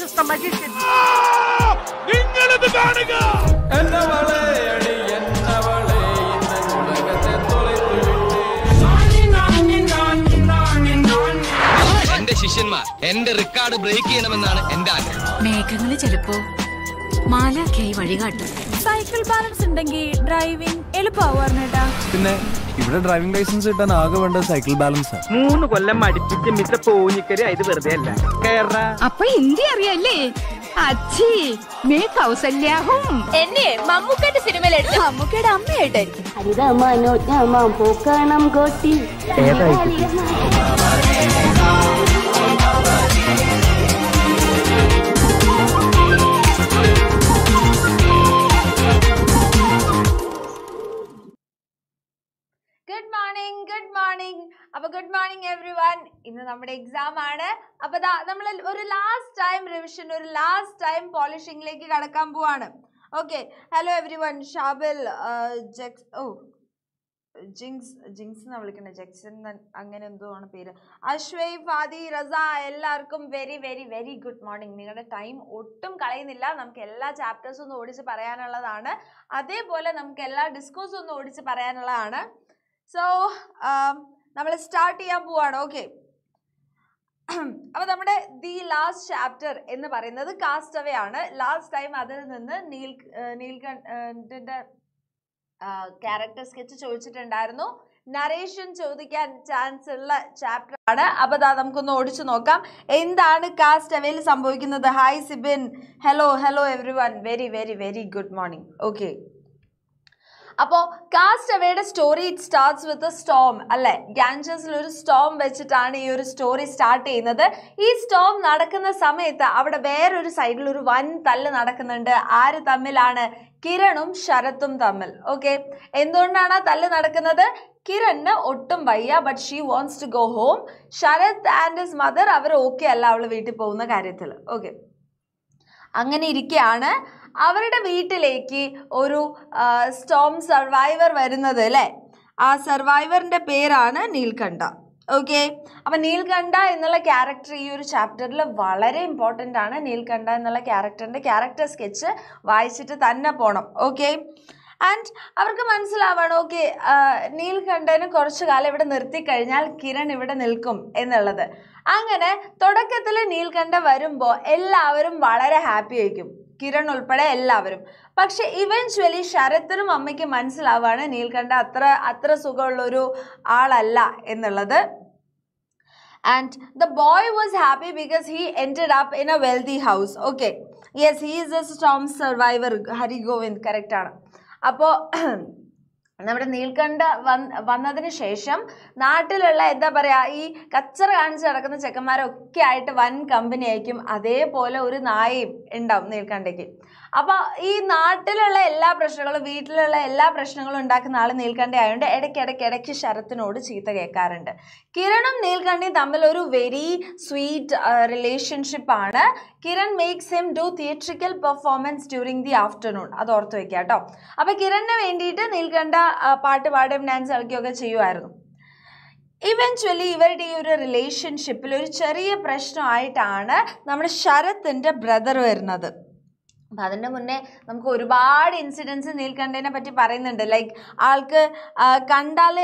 Super എന്റെ ശിഷ്യന്മാർ എന്റെ റെക്കോർഡ് ബ്രേക്ക് ചെയ്യണമെന്നാണ് എന്റെ ആഗ്രഹം മേഘങ്ങള് ചിലപ്പോ മാലാഖ്യായി വഴികാട്ടും സൈക്കിൾ ബാലൻസ് ഉണ്ടെങ്കിൽ ഡ്രൈവിംഗ് എളുപ്പമാവാറുണ്ടേട്ടാ പിന്നെ ഇവിടെ ഡ്രൈവിംഗ് ലൈസൻസ് കിട്ടാൻ ആകെ വേണ്ട സൈക്കിൾ ബാലൻസ് മൂന്ന് കൊല്ലം മടിപ്പിച്ച് മിത്ര പോഞ്ഞിക്കരി ഇത് വെറുതെ അല്ല അപ്പൊ ഹിന്ദി അറിയല്ലേ അച്ഛി മേ കൗസല്യാഹും എന്നെ മമ്മൂക്കയുടെ സിനിമയിൽ മമ്മൂക്കയുടെ അമ്മയായിട്ടായിരിക്കും മാം പൂക്കണം കോട്ടി ഏതായിരിക്കും മോർണിംഗ് അപ്പൊ ഗുഡ് മോർണിംഗ് എവ്രി വൺ ഇന്ന് നമ്മുടെ എക്സാം ആണ് അപ്പൊ നമ്മൾ ഒരു ലാസ്റ്റ് ടൈം റിവിഷൻ ഒരു ലാസ്റ്റ് ടൈം പോളിഷിംഗിലേക്ക് കടക്കാൻ പോവാണ് ഓക്കെ ഹലോ എവ്രി വൺ ഷാബിൽ ജെക്സ് ഓ ജിങ്സ് ജിങ്സ് എന്നാണ് വിളിക്കുന്നത് ജെക്സൺ അങ്ങനെ എന്തോ ആണ് പേര് അശ്വൈ ഫാദി റസ എല്ലാവർക്കും very very very good morning നിങ്ങളുടെ ടൈം ഒട്ടും കളയുന്നില്ല നമുക്ക് എല്ലാ ചാപ്റ്റേഴ്സും ഒന്ന് ഓടിച്ച് പറയാനുള്ളതാണ് അതേപോലെ നമുക്ക് എല്ലാ ഡിസ്കോസും ഒന്ന് ഓടിച്ച് പറയാനുള്ളതാണ് സോ നമ്മൾ സ്റ്റാർട്ട് ചെയ്യാൻ പോവാണ് ഓക്കെ അപ്പൊ നമ്മുടെ ദി ലാസ്റ്റ് ചാപ്റ്റർ എന്ന് പറയുന്നത് കാസ്റ്റ് അവേ ആണ് ലാസ്റ്റ് ടൈം അതിൽ നിന്ന് നീൽ നീൽകണ്ഠന്റെ ക്യാരക്ടർ സ്കെച്ച് ചോദിച്ചിട്ടുണ്ടായിരുന്നു നരേഷൻ ചോദിക്കാൻ ചാൻസ് ഉള്ള ചാപ്റ്റർ ആണ് അപ്പൊ അതാ നമുക്കൊന്ന് ഓടിച്ചു നോക്കാം എന്താണ് കാസ്റ്റ് അവയിൽ സംഭവിക്കുന്നത് hi Sibin hello hello every very very very good morning okay അപ്പോൾ കാസ്റ്റ് അവയുടെ story it starts with storm അല്ലേ ഗാഞ്ചസിൽ ഒരു സ്റ്റോം വെച്ചിട്ടാണ് ഈ ഒരു സ്റ്റോറി സ്റ്റാർട്ട് ചെയ്യുന്നത് ഈ സ്റ്റോം നടക്കുന്ന സമയത്ത് അവിടെ വേറൊരു സൈഡിൽ ഒരു വൻ തല്ല് നടക്കുന്നുണ്ട് ആര് തമ്മിലാണ് കിരണും ശരത്തും തമ്മിൽ ഓക്കെ എന്തുകൊണ്ടാണ് ആ തല്ല് നടക്കുന്നത് കിരണിന് ഒട്ടും വയ്യ but she wants to go home Sharath and his mother അവർ ഓക്കെ അല്ല അവൾ വീട്ടിൽ പോകുന്ന കാര്യത്തിൽ ഓക്കെ അങ്ങനെ ഇരിക്കുകയാണ് അവരുടെ വീട്ടിലേക്ക് ഒരു സ്റ്റോം സർവൈവർ വരുന്നത് അല്ലേ ആ സർവൈവറിൻ്റെ പേരാണ് നീൽകണ്ഠ ഓക്കെ അപ്പം നീൽകണ്ഠ എന്നുള്ള ക്യാരക്ടർ ഈ ഒരു ചാപ്റ്ററിൽ വളരെ ഇമ്പോർട്ടൻ്റ് ആണ് നീൽകണ്ഠ എന്നുള്ള ക്യാരക്ടറിൻ്റെ ക്യാരക്ടർ സ്കെച്ച് വായിച്ചിട്ട് തന്നെ പോകണം ഓക്കെ ആൻഡ് അവർക്ക് മനസ്സിലാവണം ഓക്കെ നീൽകണ്ഠന് കുറച്ച് കാലം ഇവിടെ നിർത്തിക്കഴിഞ്ഞാൽ കിരൺ ഇവിടെ നിൽക്കും എന്നുള്ളത് അങ്ങനെ തുടക്കത്തിൽ നീൽകണ്ഠ വരുമ്പോൾ എല്ലാവരും വളരെ ഹാപ്പി ആയിരിക്കും കിരൺ ഉൾപ്പെടെ എല്ലാവരും പക്ഷെ ഇവൻച്വലി ശരത്തിനും അമ്മയ്ക്ക് മനസ്സിലാവാണ് നീൽകണ്ഠ അത്ര അത്ര സുഖമുള്ളൊരു ആളല്ല എന്നുള്ളത് and the boy was happy because he ended up in a wealthy house okay yes he is a storm survivor Hari Govind കറക്റ്റാണ് അപ്പോൾ നമ്മുടെ വന്ന് വന്നതിന് ശേഷം നാട്ടിലുള്ള എന്താ പറയുക ഈ കച്ചറ കാണിച്ച് നടക്കുന്ന ചെക്കന്മാരൊക്കെ ആയിട്ട് വൻ കമ്പനി ആയിരിക്കും അതേപോലെ ഒരു നായയും ഉണ്ടാവും നീൽക്കണ്ഠയ്ക്ക് അപ്പോൾ ഈ നാട്ടിലുള്ള എല്ലാ പ്രശ്നങ്ങളും വീട്ടിലുള്ള എല്ലാ പ്രശ്നങ്ങളും ഉണ്ടാക്കുന്ന ആൾ നീൽക്കണ്ഠ ആയതുകൊണ്ട് ഇടയ്ക്കിടയ്ക്ക് ഇടയ്ക്ക് ശരത്തിനോട് ചീത്ത കേൾക്കാറുണ്ട് കിരണും നീൽക്കണ്ഠയും തമ്മിൽ ഒരു വെരി സ്വീറ്റ് റിലേഷൻഷിപ്പാണ് Kiran makes him do theatrical performance during the afternoon അത് ഓർത്ത് വെക്കുക കേട്ടോ അപ്പോൾ കിരണിന് വേണ്ടിയിട്ട് നീൽകണ്ഠ പാട്ട് പാടുകയും ഡാൻസ് കളിക്കുകയൊക്കെ ചെയ്യുമായിരുന്നു ഇവൻച്വലി ഇവരുടെ ഈ ഒരു റിലേഷൻഷിപ്പിൽ ഒരു ചെറിയ പ്രശ്നമായിട്ടാണ് നമ്മുടെ ശരത്തിൻ്റെ ബ്രദർ വരുന്നത് അപ്പം അതിൻ്റെ മുന്നേ നമുക്ക് ഒരുപാട് ഇൻസിഡൻസ് നീൽക്കണ്ടതിനെ പറ്റി പറയുന്നുണ്ട് ലൈക്ക് ആൾക്ക് കണ്ടാൽ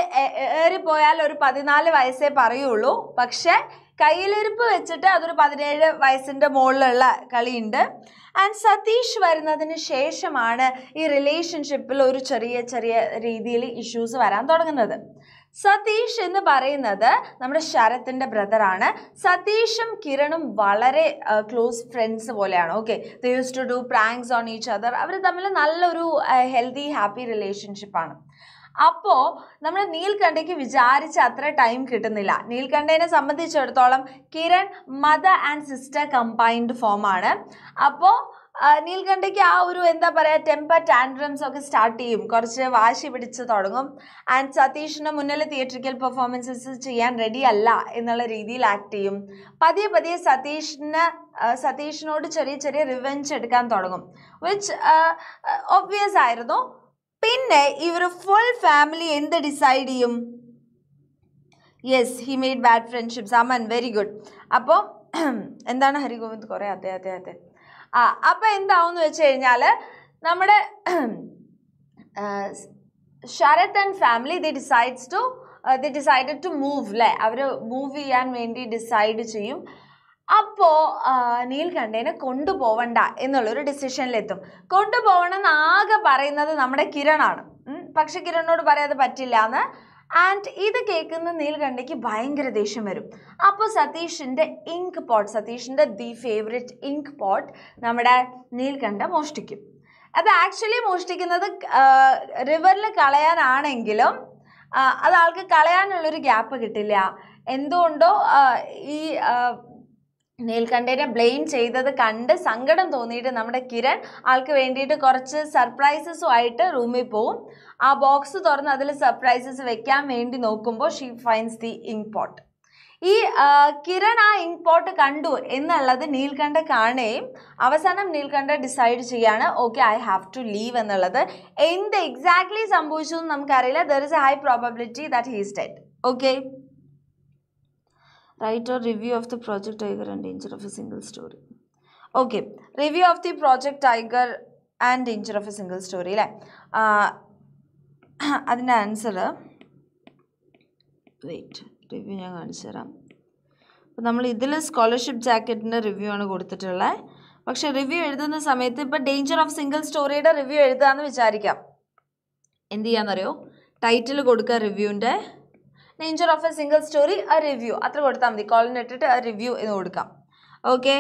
ഏറിപ്പോയാൽ ഒരു പതിനാല് വയസ്സേ പറയുള്ളൂ പക്ഷേ കയ്യിലിരുപ്പ് വെച്ചിട്ട് അതൊരു പതിനേഴ് വയസ്സിൻ്റെ മുകളിലുള്ള കളിയുണ്ട് ആൻഡ് സതീഷ് വരുന്നതിന് ശേഷമാണ് ഈ റിലേഷൻഷിപ്പിൽ ഒരു ചെറിയ ചെറിയ രീതിയിൽ ഇഷ്യൂസ് വരാൻ തുടങ്ങുന്നത് സതീഷ് എന്ന് പറയുന്നത് നമ്മുടെ ശരത്തിൻ്റെ ബ്രദറാണ് സതീഷും കിരണും വളരെ ക്ലോസ് ഫ്രണ്ട്സ് പോലെയാണ് okay they use to do pranks on each other അവർ തമ്മിൽ നല്ലൊരു ഹെൽത്തി ഹാപ്പി റിലേഷൻഷിപ്പാണ് അപ്പോൾ നമ്മൾ നീൽകണ്ഠയ്ക്ക് വിചാരിച്ച അത്ര ടൈം കിട്ടുന്നില്ല നീൽകണ്ഠനെ സംബന്ധിച്ചിടത്തോളം Kiran mother and sister combined ഫോമാണ് അപ്പോൾ നീൽകണ്ഠയ്ക്ക് ആ ഒരു എന്താ പറയുക ടെമ്പർ ടാൻഡ്രംസ് ഒക്കെ സ്റ്റാർട്ട് ചെയ്യും കുറച്ച് വാശി പിടിച്ച് തുടങ്ങും ആൻഡ് സതീഷിന് മുന്നിൽ തിയേറ്ററിക്കൽ പെർഫോമൻസസ് ചെയ്യാൻ റെഡി അല്ല എന്നുള്ള രീതിയിൽ ആക്ട് ചെയ്യും പതിയെ പതിയെ സതീഷിന് സതീഷിനോട് ചെറിയ ചെറിയ റിവെഞ്ച് എടുക്കാൻ തുടങ്ങും വിച്ച് ഒബ്വിയസ് ആയിരുന്നു പിന്നെ ഇവർ ഫുൾ ഫാമിലി എന്ത് ഡിസൈഡ് ചെയ്യും yes he made bad friendships Aman very good അപ്പോൾ എന്താണ് ഹരിഗോവിന്ദ് കുറേ അതെ അതെ അതെ ആ അപ്പോൾ എന്താവെന്ന് വെച്ച് കഴിഞ്ഞാൽ നമ്മുടെ Sharath and family the decides to the decided to move അല്ലേ അവർ മൂവ് ചെയ്യാൻ വേണ്ടി ഡിസൈഡ് ചെയ്യും അപ്പോൾ നീൽകണ്ഠേനെ കൊണ്ടുപോവണ്ട എന്നുള്ളൊരു ഡിസിഷനിലെത്തും എന്ന് ആകെ പറയുന്നത് നമ്മുടെ കിരണാണ് പക്ഷെ കിരണോട് പറയാതെ പറ്റില്ല എന്ന് ആൻഡ് ഇത് കേൾക്കുന്ന നീൽകണ്ഠയ്ക്ക് ഭയങ്കര ദേഷ്യം വരും അപ്പോൾ സതീഷിൻ്റെ ഇങ്ക് പോട്ട് സതീഷിൻ്റെ ദി ഫേവറേറ്റ് ഇങ്ക് പോട്ട് നമ്മുടെ നീൽകണ്ഠ മോഷ്ടിക്കും അത് ആക്ച്വലി മോഷ്ടിക്കുന്നത് റിവറിൽ കളയാനാണെങ്കിലും അത് ആൾക്ക് കളയാനുള്ളൊരു ഗ്യാപ്പ് കിട്ടില്ല എന്തുകൊണ്ടോ ഈ നീൽകണ്ഠേനെ ബ്ലെയിം ചെയ്തത് കണ്ട് സങ്കടം തോന്നിയിട്ട് നമ്മുടെ കിരൺ ആൾക്ക് വേണ്ടിയിട്ട് കുറച്ച് സർപ്രൈസസും ആയിട്ട് റൂമിൽ പോവും ആ ബോക്സ് തുറന്ന് അതിൽ സർപ്രൈസസ് വെക്കാൻ വേണ്ടി നോക്കുമ്പോൾ she finds the import pot ഈ കിരൺ ആ ഇംപോർട്ട് പോട്ട് കണ്ടു എന്നുള്ളത് നീൽകണ്ഠ കാണുകയും അവസാനം നീൽകണ്ഠ ഡിസൈഡ് ചെയ്യാണ് okay I have to leave എന്നുള്ളത് എന്ത് എക്സാക്ട്ലി സംഭവിച്ചു എന്ന് നമുക്കറിയില്ല there is a high probability that he's dead okay right or review of the project tiger and danger of a single story okay review of the project tiger and danger of a single story അല്ലേ അതിൻ്റെ answer wait review ഞാൻ കാണിച്ചു തരാം അപ്പോൾ നമ്മൾ ഇതിൽ scholarship ജാക്കറ്റിൻ്റെ review ആണ് കൊടുത്തിട്ടുള്ളത് പക്ഷേ റിവ്യൂ എഴുതുന്ന സമയത്ത് ഇപ്പോൾ ഡേഞ്ചർ ഓഫ് സിംഗിൾ സ്റ്റോറിയുടെ റിവ്യൂ എഴുതുക എന്ന് വിചാരിക്കാം എന്ത് ചെയ്യാമെന്നറിയോ ടൈറ്റിൽ കൊടുക്കുക റിവ്യൂവിൻ്റെ danger of a single story a review അത്ര കൊടുത്താൽ മതി കോളിന് ഇട്ടിട്ട് ആ റിവ്യൂ എന്ന് കൊടുക്കാം okay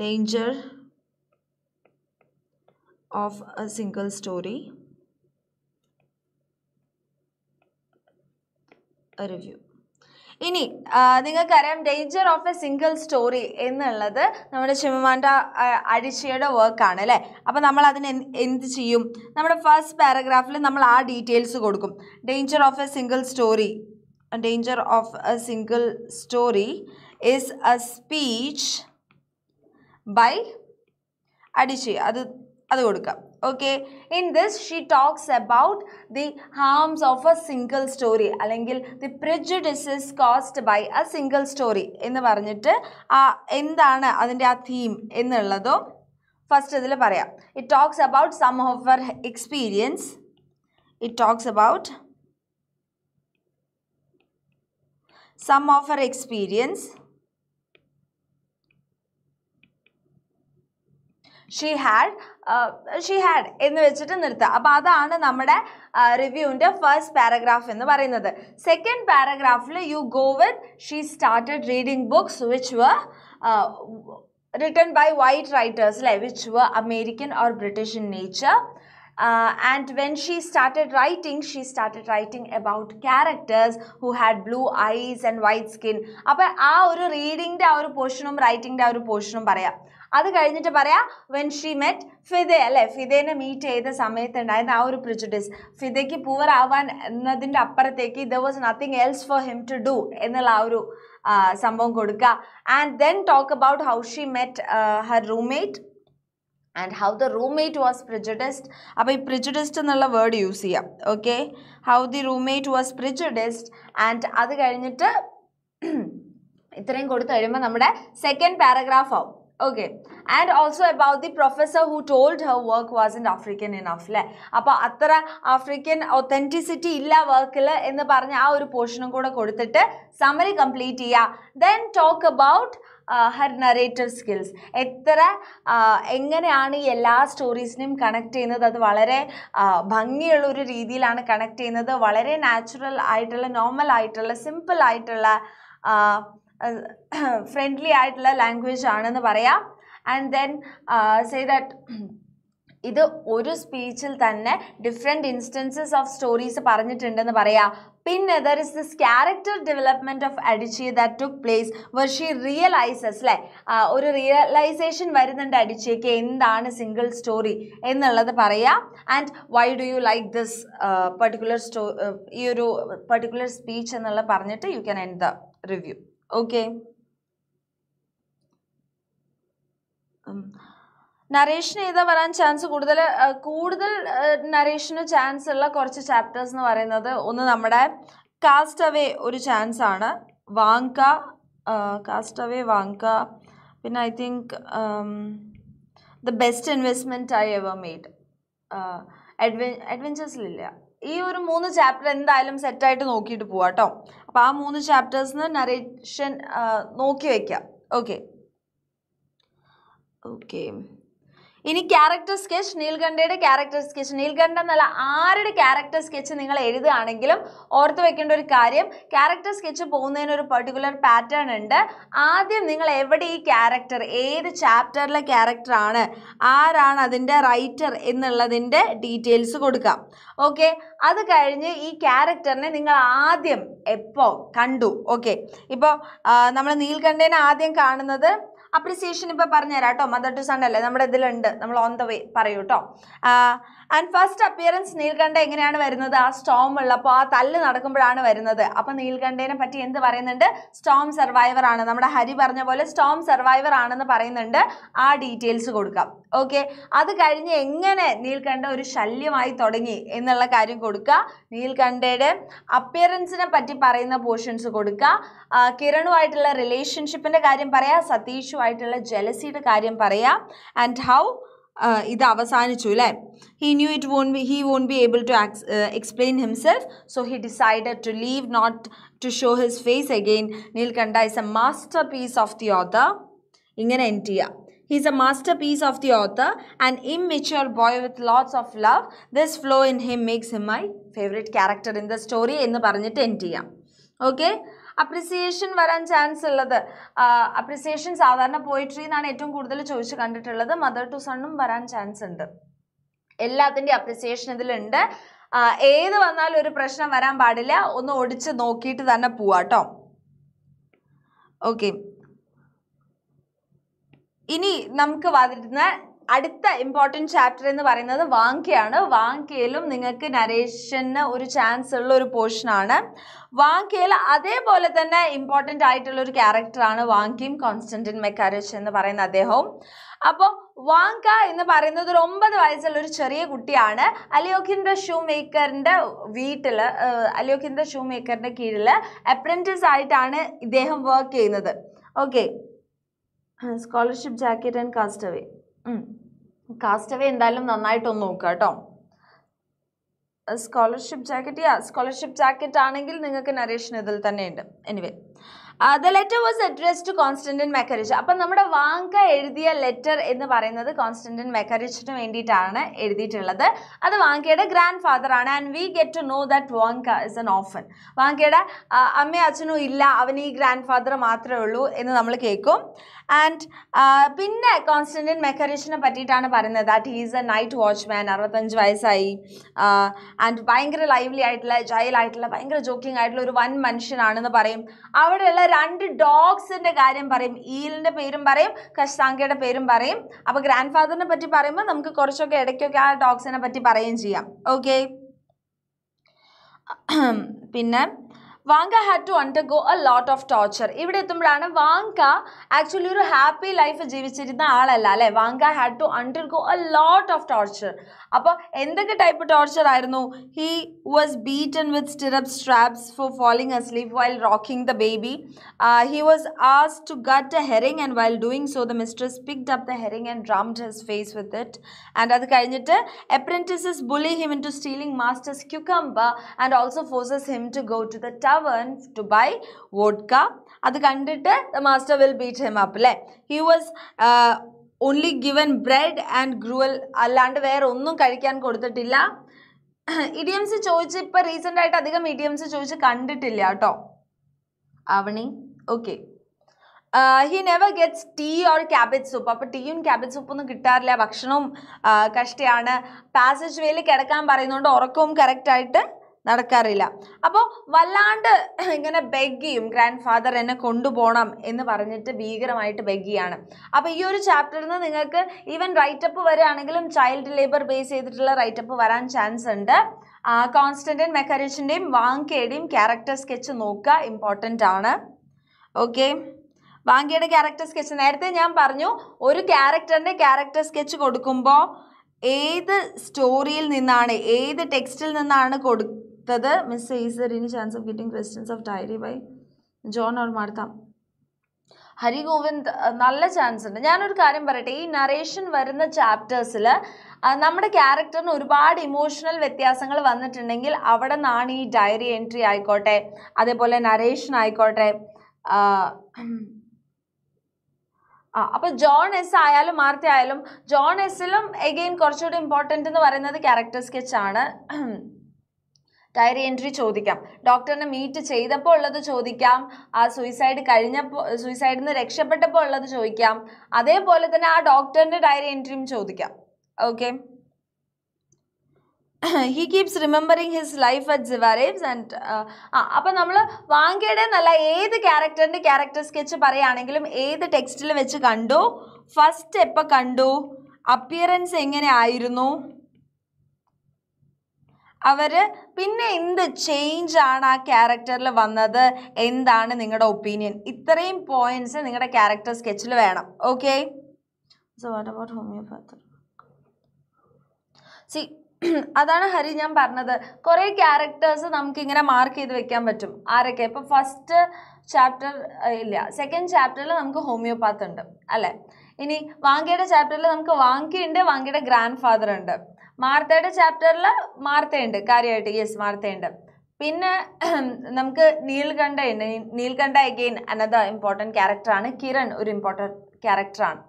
danger of a single story review ഇനി നിങ്ങൾക്കറിയാം danger of a single story എന്നുള്ളത് നമ്മുടെ ചിമ്മമാൻ്റെ അഴിച്ചയുടെ വർക്കാണ് അല്ലേ അപ്പോൾ നമ്മൾ അതിന് എന്ത് ചെയ്യും നമ്മുടെ ഫസ്റ്റ് പാരഗ്രാഫിൽ നമ്മൾ ആ ഡീറ്റെയിൽസ് കൊടുക്കും danger of a single story danger of a single story is a speech by അടിച്ച് അത് അത് കൊടുക്കാം okay in this she talks about the harms of a single story അല്ലെങ്കിൽ the prejudices caused by a single story എന്ന് പറഞ്ഞിട്ട് ആ എന്താണ് അതിൻ്റെ ആ തീം എന്നുള്ളതോ ഫസ്റ്റ് ഇതിൽ പറയാം it talks about some of her experience it talks about some of her experience she had she had എന്ന് വെച്ചിട്ട് നിർത്തുക അപ്പോൾ അതാണ് നമ്മുടെ റിവ്യൂവിൻ്റെ ഫസ്റ്റ് പാരഗ്രാഫ് എന്ന് പറയുന്നത് സെക്കൻഡ് പാരഗ്രാഫിൽ you go with she started reading books which were written by white writers അല്ലേ which were American or British in nature Uh, and when she started writing, she started writing about characters who had blue eyes and white skin. അപ്പോൾ ആ ഒരു റീഡിങ്ങിൻ്റെ ആ ഒരു പോർഷനും റൈറ്റിങ്ങിൻ്റെ ആ ഒരു പോർഷനും പറയാം അത് കഴിഞ്ഞിട്ട് പറയാം വെൻ ഷീ മെറ്റ് ഫിദ അല്ലേ ഫിദേനെ മീറ്റ് ചെയ്ത സമയത്ത് ഉണ്ടായിരുന്ന ആ ഒരു പ്രിജുഡിസ് ഫിദയ്ക്ക് പൂവർ ആവാൻ എന്നതിൻ്റെ അപ്പുറത്തേക്ക് there was nothing else for him to do എന്നുള്ള ആ ഒരു സംഭവം കൊടുക്കുക and then talk about how she met her roommate and how the roommate was prejudiced അപ്പോൾ ഈ പ്രിജഡസ്ഡ് എന്നുള്ള വേർഡ് യൂസ് ചെയ്യാം okay how the roommate was prejudiced and അത് കഴിഞ്ഞിട്ട് ഇത്രയും കൊടുത്തു കഴിയുമ്പോൾ നമ്മുടെ സെക്കൻഡ് പാരഗ്രാഫ് ആവും okay and also about the professor who told her work was in African enough അല്ലേ അപ്പോൾ അത്ര ആഫ്രിക്കൻ ഒത്തൻറ്റിസിറ്റി ഇല്ല വർക്കിൽ എന്ന് പറഞ്ഞ് ആ ഒരു പോർഷനും കൂടെ കൊടുത്തിട്ട് സമറി കംപ്ലീറ്റ് ചെയ്യുക then talk about her narrator skills എത്ര എങ്ങനെയാണ് ഈ എല്ലാ സ്റ്റോറീസിനെയും കണക്ട് ചെയ്യുന്നത് അത് വളരെ ഭംഗിയുള്ള ഒരു രീതിയിലാണ് കണക്ട് ചെയ്യുന്നത് വളരെ നാച്ചുറൽ ആയിട്ടുള്ള നോർമൽ ആയിട്ടുള്ള സിമ്പിൾ ആയിട്ടുള്ള ഫ്രണ്ട്ലി ആയിട്ടുള്ള ലാംഗ്വേജ് ആണെന്ന് പറയാം ആൻഡ് ദെൻ സേ ദാറ്റ് ഇത് ഒരു സ്പീച്ചിൽ തന്നെ ഡിഫറെൻറ്റ് ഇൻസ്റ്റൻസസ് ഓഫ് സ്റ്റോറീസ് പറഞ്ഞിട്ടുണ്ടെന്ന് പറയാം പിന്നെ there is this character development of Adichie that took place where she realises അല്ലേ ഒരു റിയലൈസേഷൻ വരുന്നുണ്ട് അഡിച്ചിക്ക് എന്താണ് സിംഗിൾ സ്റ്റോറി എന്നുള്ളത് പറയാം and why do you like this particular story ഈ ഒരു പർട്ടിക്കുലർ സ്പീച്ച് എന്നുള്ളത് പറഞ്ഞിട്ട് you can end the review okay നരേഷിന് ചെയ്താൽ വരാൻ ചാൻസ് കൂടുതൽ കൂടുതൽ നരേഷിന് ചാൻസ് ഉള്ള കുറച്ച് ചാപ്റ്റേഴ്സ് എന്ന് പറയുന്നത് ഒന്ന് നമ്മുടെ കാസ്റ്റ് അവേ ഒരു ചാൻസ് ആണ് വാങ്ക കാസ്റ്റ് അവേ വാങ്ക പിന്നെ I think the best investment I ever made അഡ്വെ അഡ്വെഞ്ചേഴ്സിലില്ല ഈ ഒരു മൂന്ന് ചാപ്റ്റർ എന്തായാലും സെറ്റായിട്ട് നോക്കിയിട്ട് പോവാം കേട്ടോ അപ്പോൾ ആ മൂന്ന് ചാപ്റ്റേഴ്സിന് നറേഷൻ നോക്കി വയ്ക്കാം ഓക്കെ ഓക്കെ ഇനി ക്യാരക്ടർ സ്കെച്ച് നീൽകണ്ഠയുടെ ക്യാരക്ടർ സ്കെച്ച് നീൽകണ്ഠ എന്നല്ല ആരുടെ ക്യാരക്ടർ സ്കെച്ച് നിങ്ങൾ എഴുതുകയാണെങ്കിലും ഓർത്ത് വെക്കേണ്ട ഒരു കാര്യം ക്യാരക്ടർ സ്കെച്ച് പോകുന്നതിന് ഒരു പെർട്ടിക്കുലർ പാറ്റേൺ ഉണ്ട് ആദ്യം നിങ്ങൾ എവിടെ ഈ ക്യാരക്ടർ ഏത് ചാപ്റ്ററിലെ ക്യാരക്ടറാണ് ആരാണ് അതിൻ്റെ റൈറ്റർ എന്നുള്ളതിൻ്റെ ഡീറ്റെയിൽസ് കൊടുക്കാം ഓക്കെ അത് കഴിഞ്ഞ് ഈ ക്യാരക്ടറിനെ നിങ്ങൾ ആദ്യം എപ്പോൾ കണ്ടു ഓക്കെ ഇപ്പോൾ നമ്മൾ നീൽകണ്ഠേനെ ആദ്യം കാണുന്നത് അപ്രിസിയേഷൻ ഇപ്പൊ പറഞ്ഞുതരാം കേട്ടോ മദർ ടു സൺ അല്ലേ നമ്മുടെ ഇതിലുണ്ട് നമ്മൾ ഓൺ ദ വേ പറയൂട്ടോ ആൻഡ് ഫസ്റ്റ് അപ്പിയറൻസ് നീൽകണ്ഠ എങ്ങനെയാണ് വരുന്നത് ആ സ്റ്റോം ഉള്ളപ്പോൾ ആ തല്ല് നടക്കുമ്പോഴാണ് വരുന്നത് അപ്പം നീൽകണ്ഠേനെ പറ്റി എന്ത് പറയുന്നുണ്ട് സ്റ്റോം സർവൈവർ ആണ് നമ്മുടെ ഹരി പറഞ്ഞ പോലെ സ്റ്റോം സർവൈവർ ആണെന്ന് പറയുന്നുണ്ട് ആ ഡീറ്റെയിൽസ് കൊടുക്കാം ഓക്കെ അത് കഴിഞ്ഞ് എങ്ങനെ നീൽകണ്ഠ ഒരു ശല്യമായി തുടങ്ങി എന്നുള്ള കാര്യം കൊടുക്കുക നീൽകണ്ഠയുടെ അപ്പിയറൻസിനെ പറ്റി പറയുന്ന പോർഷൻസ് കൊടുക്കുക കിരണുമായിട്ടുള്ള റിലേഷൻഷിപ്പിൻ്റെ കാര്യം പറയാം സതീഷുമായിട്ടുള്ള ജലസിയുടെ കാര്യം പറയാം ആൻഡ് ഹൗ ഇത് അവസാനിച്ചു അല്ലേ he knew it won't be he won't be able to explain himself so he decided to leave not to show his face again Neelkantha is a masterpiece of the author ഇങ്ങനെ an a masterpiece of the author and ഇം immature boy with lots of love this flow in him makes him my favourite character in the story എന്ന് പറഞ്ഞിട്ട് end ചെയ്യാം okay appreciation വരാൻ chance ഉള്ളത് appreciation സാധാരണ poetry എന്നാണ് ഏറ്റവും കൂടുതൽ ചോദിച്ചു കണ്ടിട്ടുള്ളത് മദർ ടു സണ്ണും വരാൻ ചാൻസ് ഉണ്ട് എല്ലാത്തിൻ്റെ അപ്രിസിയേഷൻ ഇതിലുണ്ട് ഏത് വന്നാലും ഒരു പ്രശ്നം വരാൻ പാടില്ല ഒന്ന് ഒടിച്ച് നോക്കിയിട്ട് തന്നെ പോവാട്ടോ ഓക്കെ ഇനി നമുക്ക് വന്നിരുന്ന അടുത്ത ഇമ്പോർട്ടൻറ്റ് ചാപ്റ്റർ എന്ന് പറയുന്നത് വാങ്കയാണ് വാങ്കയിലും നിങ്ങൾക്ക് നരേഷന് ഒരു ചാൻസ് ഉള്ള ഒരു പോർഷനാണ് വാങ്കയിൽ അതേപോലെ തന്നെ ഇമ്പോർട്ടൻ്റ് ആയിട്ടുള്ള ഒരു ക്യാരക്ടറാണ് വാങ്കിയും കോൺസ്റ്റൻറ്റിൻ മെക്കാരിച്ച് എന്ന് പറയുന്ന അദ്ദേഹവും അപ്പോൾ വാങ്ക എന്ന് പറയുന്നത് ഒരു ഒമ്പത് വയസ്സുള്ള ഒരു ചെറിയ കുട്ടിയാണ് അലിയോഖിൻ്റെ ഷൂ മേക്കറിൻ്റെ വീട്ടിൽ അലിയോഖിൻ്റെ ഷൂ മേക്കറിൻ്റെ കീഴിൽ അപ്രൻറ്റീസ് ആയിട്ടാണ് ഇദ്ദേഹം വർക്ക് ചെയ്യുന്നത് okay scholarship jacket and castaway castaway എന്തായാലും നന്നായിട്ടൊന്ന് നോക്കുക കേട്ടോ scholarship jacket yeah scholarship jacket ആണെങ്കിൽ നിങ്ങൾക്ക് നരേഷൻ ഇതിൽ തന്നെ ഉണ്ട് anyway the letter was address to Konstantin Makarich അപ്പം നമ്മുടെ വാങ്ക എഴുതിയ ലെറ്റർ എന്ന് പറയുന്നത് കോൺസ്റ്റന്റിൻ മെക്കറിച്ചിന് വേണ്ടിയിട്ടാണ് എഴുതിയിട്ടുള്ളത് അത് വാങ്കയുടെ ഗ്രാൻഡ് ഫാദർ ആണ് and we get to know that Vanka is an orphan വാങ്കയുടെ uh, അമ്മയും അച്ഛനും ഇല്ല അവൻ ഈ ഗ്രാൻഡ് ഫാദർ മാത്രമേ ഉള്ളൂ എന്ന് നമ്മൾ കേൾക്കും ആൻഡ് uh, പിന്നെ കോൺസ്റ്റന്റിൻ മെക്കറിച്ചിനെ പറ്റിയിട്ടാണ് പറയുന്നത് that is a night watchman അറുപത്തഞ്ച് വയസ്സായി ആൻഡ് uh, ഭയങ്കര ലൈവ്ലി ആയിട്ടുള്ള ജയിലായിട്ടുള്ള ഭയങ്കര ജോക്കിംഗ് ആയിട്ടുള്ള ഒരു വൻ മനുഷ്യനാണെന്ന് പറയും അവിടെയുള്ള രണ്ട് ഡോഗ്സിന്റെ കാര്യം പറയും ഈലിന്റെ പേരും പറയും കഷ്താങ്കയുടെ പേരും പറയും അപ്പോൾ ഗ്രാൻഡ് ഫാദറിനെ പറ്റി പറയുമ്പോൾ നമുക്ക് കുറച്ചൊക്കെ ഇടയ്ക്കൊക്കെ ആ ഡോഗ്സിനെ പറ്റി പറയുകയും ചെയ്യാം ഓക്കെ പിന്നെ Vanka had to undergo a lot of torture ഇവിടെ എത്തുമ്പോഴാണ് വാങ്ക ആക്ച്വലി ഒരു ഹാപ്പി ലൈഫ് ജീവിച്ചിരുന്ന ആളല്ല അല്ലെ Vanka had to undergo a lot of torture അപ്പോൾ എന്തൊക്കെ ടൈപ്പ് ടോർച്ചർ ആയിരുന്നു he was beaten with stirrup straps for falling asleep while rocking the baby he was ആസ് to gut a herring and while doing so the mistress picked up the herring and drummed his face with it and അത് കഴിഞ്ഞിട്ട് apprentices bully him into stealing master's cucumber and also forces him to go to the tower wants to buy vodka അത് കണ്ടിട്ട് the master will beat him up അല്ലേ he was only given bread and gruel അല്ലാണ്ട് വേറെ ഒന്നും കഴിക്കാൻ കൊടുത്തിട്ടില്ല idioms ചോദിച്ച് ഇപ്പം റീസെൻ്റ് ആയിട്ട് അധികം ഇഡിയംസ് ചോദിച്ച് കണ്ടിട്ടില്ല കേട്ടോ Avani okay he never gets tea or cabbage soup അപ്പോൾ ടീയും ക്യാബേജ് സൂപ്പൊന്നും കിട്ടാറില്ല ഭക്ഷണവും uh, കഷ്ടയാണ് പാസേജ് വേയിൽ കിടക്കാൻ പറയുന്നതുകൊണ്ട് ഉറക്കവും കറക്റ്റായിട്ട് നടക്കാറില്ല അപ്പോൾ വല്ലാണ്ട് ഇങ്ങനെ ബെഗ് ഗ്രാൻഡ് ഫാദർ എന്നെ കൊണ്ടുപോകണം എന്ന് പറഞ്ഞിട്ട് ഭീകരമായിട്ട് ബെഗ് അപ്പോൾ ഈ ഒരു ചാപ്റ്ററിൽ നിന്ന് നിങ്ങൾക്ക് ഈവൻ റൈറ്റപ്പ് വരികയാണെങ്കിലും ചൈൽഡ് ലേബർ ബേസ് ചെയ്തിട്ടുള്ള റൈറ്റപ്പ് വരാൻ ചാൻസ് ഉണ്ട് കോൺസ്റ്റൻറ്റൻ മെക്കറിച്ചിൻ്റെയും വാങ്കയുടെയും ക്യാരക്ടർ സ്കെച്ച് നോക്കുക ഇമ്പോർട്ടൻ്റ് ആണ് ഓക്കെ വാങ്കയുടെ ക്യാരക്ടർ സ്കെച്ച് നേരത്തെ ഞാൻ പറഞ്ഞു ഒരു ക്യാരക്ടറിൻ്റെ ക്യാരക്ടർ സ്കെച്ച് കൊടുക്കുമ്പോൾ ഏത് സ്റ്റോറിയിൽ നിന്നാണ് ഏത് ടെക്സ്റ്റിൽ നിന്നാണ് കൊടുത്തത് miss is there any chance of getting questions of diary by John or മാർത്താം ഹരിഗോവിന്ദ് നല്ല ചാൻസ് ഉണ്ട് ഞാനൊരു കാര്യം പറയട്ടെ ഈ നറേഷൻ വരുന്ന ചാപ്റ്റേഴ്സിൽ നമ്മുടെ ക്യാരക്ടറിന് ഒരുപാട് ഇമോഷണൽ വ്യത്യാസങ്ങൾ വന്നിട്ടുണ്ടെങ്കിൽ അവിടെ നിന്നാണ് ഈ ഡയറി എൻട്രി ആയിക്കോട്ടെ അതേപോലെ നറേഷൻ ആയിക്കോട്ടെ ആ അപ്പൊ ജോൺ എസ് ആയാലും മാർത്തി ആയാലും ജോൺ എസിലും എഗെയിൻ കുറച്ചുകൂടി ഇമ്പോർട്ടൻ്റ് എന്ന് പറയുന്നത് ക്യാരക്ടർ സ്കെച്ച് ആണ് ഡയറി എൻട്രി ചോദിക്കാം ഡോക്ടറിനെ മീറ്റ് ചെയ്തപ്പോൾ ഉള്ളത് ചോദിക്കാം ആ സൂയിസൈഡ് കഴിഞ്ഞപ്പോൾ സൂയിസൈഡിൽ നിന്ന് രക്ഷപ്പെട്ടപ്പോൾ ഉള്ളത് ചോദിക്കാം അതേപോലെ തന്നെ ആ ഡോക്ടറിൻ്റെ ഡയറി എൻട്രിയും ചോദിക്കാം okay he keeps remembering his life at ജിവാരേവ്സ് ആൻഡ് ആ അപ്പം നമ്മൾ വാങ്കയുടെ നല്ല ഏത് ക്യാരക്ടറിൻ്റെ ക്യാരക്ടർ സ്കെച്ച് പറയുകയാണെങ്കിലും ഏത് ടെക്സ്റ്റിൽ വെച്ച് കണ്ടു ഫസ്റ്റ് എപ്പോൾ കണ്ടു അപ്പിയറൻസ് എങ്ങനെയായിരുന്നു അവർ പിന്നെ എന്ത് ചേഞ്ച് ആണ് ആ ക്യാരക്ടറിൽ വന്നത് എന്താണ് നിങ്ങളുടെ ഒപ്പീനിയൻ ഇത്രയും പോയിന്റ്സ് നിങ്ങളുടെ ക്യാരക്ടർ സ്കെച്ചിൽ വേണം okay so what about homeopathy സി അതാണ് ഹരി ഞാൻ പറഞ്ഞത് കുറേ ക്യാരക്ടേഴ്സ് നമുക്ക് ഇങ്ങനെ മാർക്ക് ചെയ്ത് വെക്കാൻ പറ്റും ആരൊക്കെ ഇപ്പൊ ഫസ്റ്റ് ചാപ്റ്റർ ഇല്ല സെക്കൻഡ് ചാപ്റ്ററിൽ നമുക്ക് ഹോമിയോപാത്ത് ഉണ്ട് അല്ലേ ഇനി വാങ്കിയുടെ ചാപ്റ്ററിൽ നമുക്ക് വാങ്കിയുണ്ട് വാങ്കിയുടെ ഗ്രാൻഡ് ഫാദർ ഉണ്ട് മാർത്തയുടെ ചാപ്റ്ററിൽ മാർത്തയുണ്ട് കാര്യമായിട്ട് യെസ് മാർത്തയുണ്ട് പിന്നെ നമുക്ക് നീൽകണ്ഠ ഉണ്ട് നീൽകണ്ഠ അഗെയിൻ അനദ ഇമ്പോർട്ടൻറ്റ് ക്യാരക്ടറാണ് കിരൺ ഒരു ഇമ്പോർട്ടൻറ്റ് ക്യാരക്ടറാണ്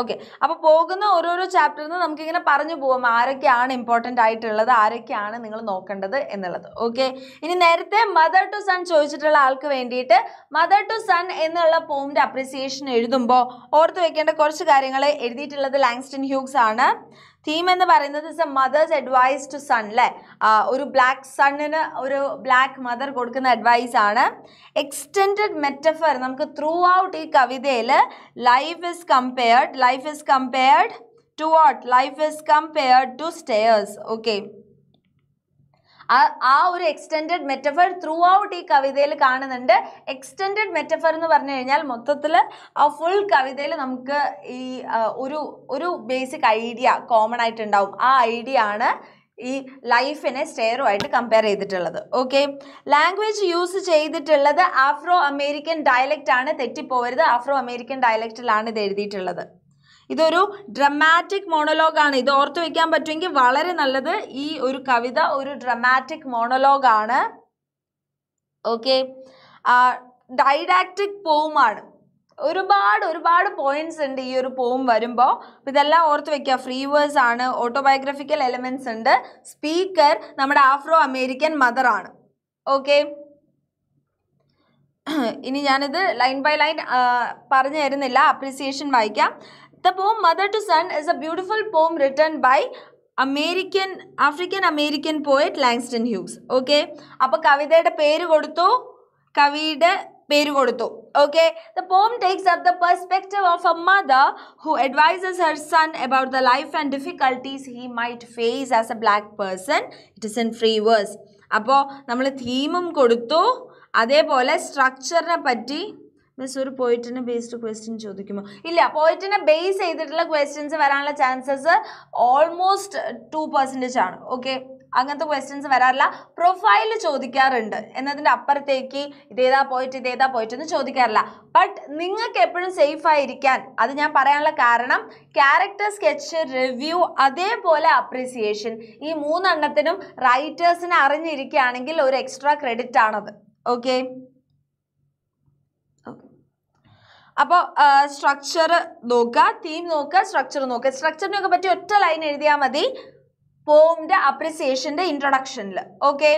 ഓക്കെ അപ്പോൾ പോകുന്ന ഓരോരോ ചാപ്റ്ററിൽ നിന്ന് നമുക്കിങ്ങനെ പറഞ്ഞു പോകാം ആരൊക്കെയാണ് ഇമ്പോർട്ടൻ്റ് ആയിട്ടുള്ളത് ആരൊക്കെയാണ് നിങ്ങൾ നോക്കേണ്ടത് എന്നുള്ളത് ഓക്കെ ഇനി നേരത്തെ മദർ ടു സൺ ചോദിച്ചിട്ടുള്ള ആൾക്ക് വേണ്ടിയിട്ട് മദർ ടു സൺ എന്നുള്ള പോമിൻ്റെ അപ്രിസിയേഷൻ എഴുതുമ്പോൾ ഓർത്ത് വെക്കേണ്ട കുറച്ച് കാര്യങ്ങൾ എഴുതിയിട്ടുള്ളത് ലാങ്സ്റ്റൺ ഹ്യൂഗ്സ് ആണ് തീം എന്ന് പറയുന്നത് is a mother's advice to son അല്ലേ ഒരു ബ്ലാക്ക് സണ്ണിന് ഒരു ബ്ലാക്ക് മദർ കൊടുക്കുന്ന അഡ്വൈസ് ആണ് എക്സ്റ്റെൻഡ് മെറ്റഫർ നമുക്ക് ത്രൂ ഔട്ട് ഈ കവിതയിൽ life is compared life is compared to what life is compared to stairs okay ആ ഒരു എക്സ്റ്റെൻഡ് മെറ്റഫർ ത്രൂ ഔട്ട് ഈ കവിതയിൽ കാണുന്നുണ്ട് എക്സ്റ്റെൻഡ് മെറ്റഫർ എന്ന് പറഞ്ഞു കഴിഞ്ഞാൽ മൊത്തത്തിൽ ആ ഫുൾ കവിതയിൽ നമുക്ക് ഈ ഒരു ഒരു ബേസിക് ഐഡിയ കോമൺ ആയിട്ടുണ്ടാവും ആ ഐഡിയ ആണ് ഈ ലൈഫിനെ സ്റ്റെയറുമായിട്ട് കമ്പയർ ചെയ്തിട്ടുള്ളത് ഓക്കെ ലാംഗ്വേജ് യൂസ് ചെയ്തിട്ടുള്ളത് ആഫ്രോ അമേരിക്കൻ ഡയലക്റ്റ് ആണ് തെറ്റിപ്പോവരുത് ആഫ്രോ അമേരിക്കൻ ഡയലക്റ്റിലാണ് ഇത് എഴുതിയിട്ടുള്ളത് ഇതൊരു ഡ്രമാറ്റിക് മോണലോഗാണ് ഇത് ഓർത്തു വയ്ക്കാൻ പറ്റുമെങ്കിൽ വളരെ നല്ലത് ഈ ഒരു കവിത ഒരു ഡ്രമാറ്റിക് മോണലോഗാണ് ഓക്കെ ഡൈഡാക്റ്റിക് പോവുമാണ് ഒരുപാട് ഒരുപാട് പോയിന്റ്സ് ഉണ്ട് ഈ ഒരു പോം വരുമ്പോൾ ഇതെല്ലാം ഓർത്ത് വെക്കുക ഫ്രീ വേഴ്സ് ആണ് ഓട്ടോബയോഗ്രഫിക്കൽ എലമെന്റ്സ് ഉണ്ട് സ്പീക്കർ നമ്മുടെ ആഫ്രോ അമേരിക്കൻ മദർ ആണ് ഓക്കെ ഇനി ഞാനിത് ലൈൻ ബൈ ലൈൻ പറഞ്ഞു തരുന്നില്ല അപ്രിസിയേഷൻ വായിക്കാം The poem Mother to Son is a beautiful poem written by American African American poet Langston Hughes okay അപ്പോൾ കവിതയുടെ പേര് കൊടുത്തു കവിയുടെ പേര് കൊടുത്തു ഓക്കെ the poem takes up the perspective of a mother who advises her son about the life and difficulties he might face as a black person it is in free verse അപ്പോൾ നമ്മൾ തീമും കൊടുത്തു അതേപോലെ സ്ട്രക്ചറിനെ പറ്റി മിസ് ഒരു പോയിറ്റിനെ based question ചോദിക്കുമോ ഇല്ല പോയിറ്റിനെ base ചെയ്തിട്ടുള്ള ക്വസ്റ്റ്യൻസ് വരാനുള്ള ചാൻസസ് ഓൾമോസ്റ്റ് ടു പെർസെൻറ്റേജ് ആണ് ഓക്കെ അങ്ങനത്തെ ക്വസ്റ്റ്യൻസ് വരാറില്ല പ്രൊഫൈൽ ചോദിക്കാറുണ്ട് എന്നതിൻ്റെ അപ്പുറത്തേക്ക് ഇതേതാ പോയിട്ട് ഇതേതാ പോയിട്ട് എന്ന് ചോദിക്കാറില്ല ബട്ട് നിങ്ങൾക്ക് എപ്പോഴും സേഫ് ആയിരിക്കാൻ അത് ഞാൻ പറയാനുള്ള കാരണം ക്യാരക്ടർ സ്കെച്ച് റിവ്യൂ അതേപോലെ അപ്രീസിയേഷൻ ഈ മൂന്നെണ്ണത്തിനും റൈറ്റേഴ്സിനെ അറിഞ്ഞിരിക്കുകയാണെങ്കിൽ ഒരു എക്സ്ട്രാ ക്രെഡിറ്റ് ആണത് ഓക്കെ അപ്പോൾ സ്ട്രക്ചർ നോക്കുക തീം നോക്കുക സ്ട്രക്ചർ നോക്കുക സ്ട്രക്ചറിനൊക്കെ പറ്റി ഒറ്റ ലൈൻ എഴുതിയാൽ മതി പോംഡ് അപ്രിസിയേഷൻ്റെ ഇൻട്രൊഡക്ഷനിൽ ഓക്കെ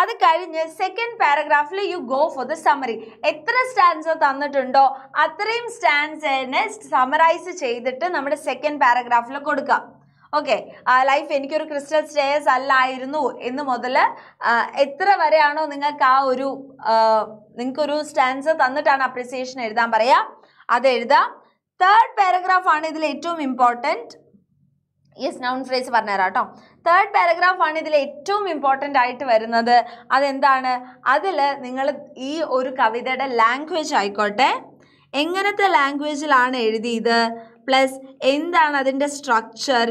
അത് കഴിഞ്ഞ് സെക്കൻഡ് പാരഗ്രാഫിൽ you go for the summary എത്ര സ്റ്റാൻസ് തന്നിട്ടുണ്ടോ അത്രയും സ്റ്റാൻസിനെ സമറൈസ് ചെയ്തിട്ട് നമ്മുടെ സെക്കൻഡ് പാരഗ്രാഫിൽ കൊടുക്കാം ഓക്കെ ലൈഫ് എനിക്കൊരു ക്രിസ്റ്റൽ സ്റ്റേഴ്സ് അല്ലായിരുന്നു എന്ന് മുതൽ എത്ര വരെയാണോ നിങ്ങൾക്ക് ആ ഒരു നിങ്ങൾക്കൊരു സ്റ്റാൻസ് തന്നിട്ടാണ് അപ്രിസിയേഷൻ എഴുതാൻ പറയാ അത് എഴുതാം തേർഡ് പാരഗ്രാഫ് ആണ് ഇതിൽ ഏറ്റവും ഇമ്പോർട്ടൻറ്റ് യെസ് നൗൺ ഫ്രേസ് പറഞ്ഞുതരാം കേട്ടോ തേർഡ് പാരഗ്രാഫ് ആണ് ഇതിൽ ഏറ്റവും ഇമ്പോർട്ടൻ്റ് ആയിട്ട് വരുന്നത് അതെന്താണ് അതിൽ നിങ്ങൾ ഈ ഒരു കവിതയുടെ ലാംഗ്വേജ് ആയിക്കോട്ടെ എങ്ങനത്തെ ലാംഗ്വേജിലാണ് എഴുതിയത് പ്ലസ് എന്താണ് അതിൻ്റെ സ്ട്രക്ചർ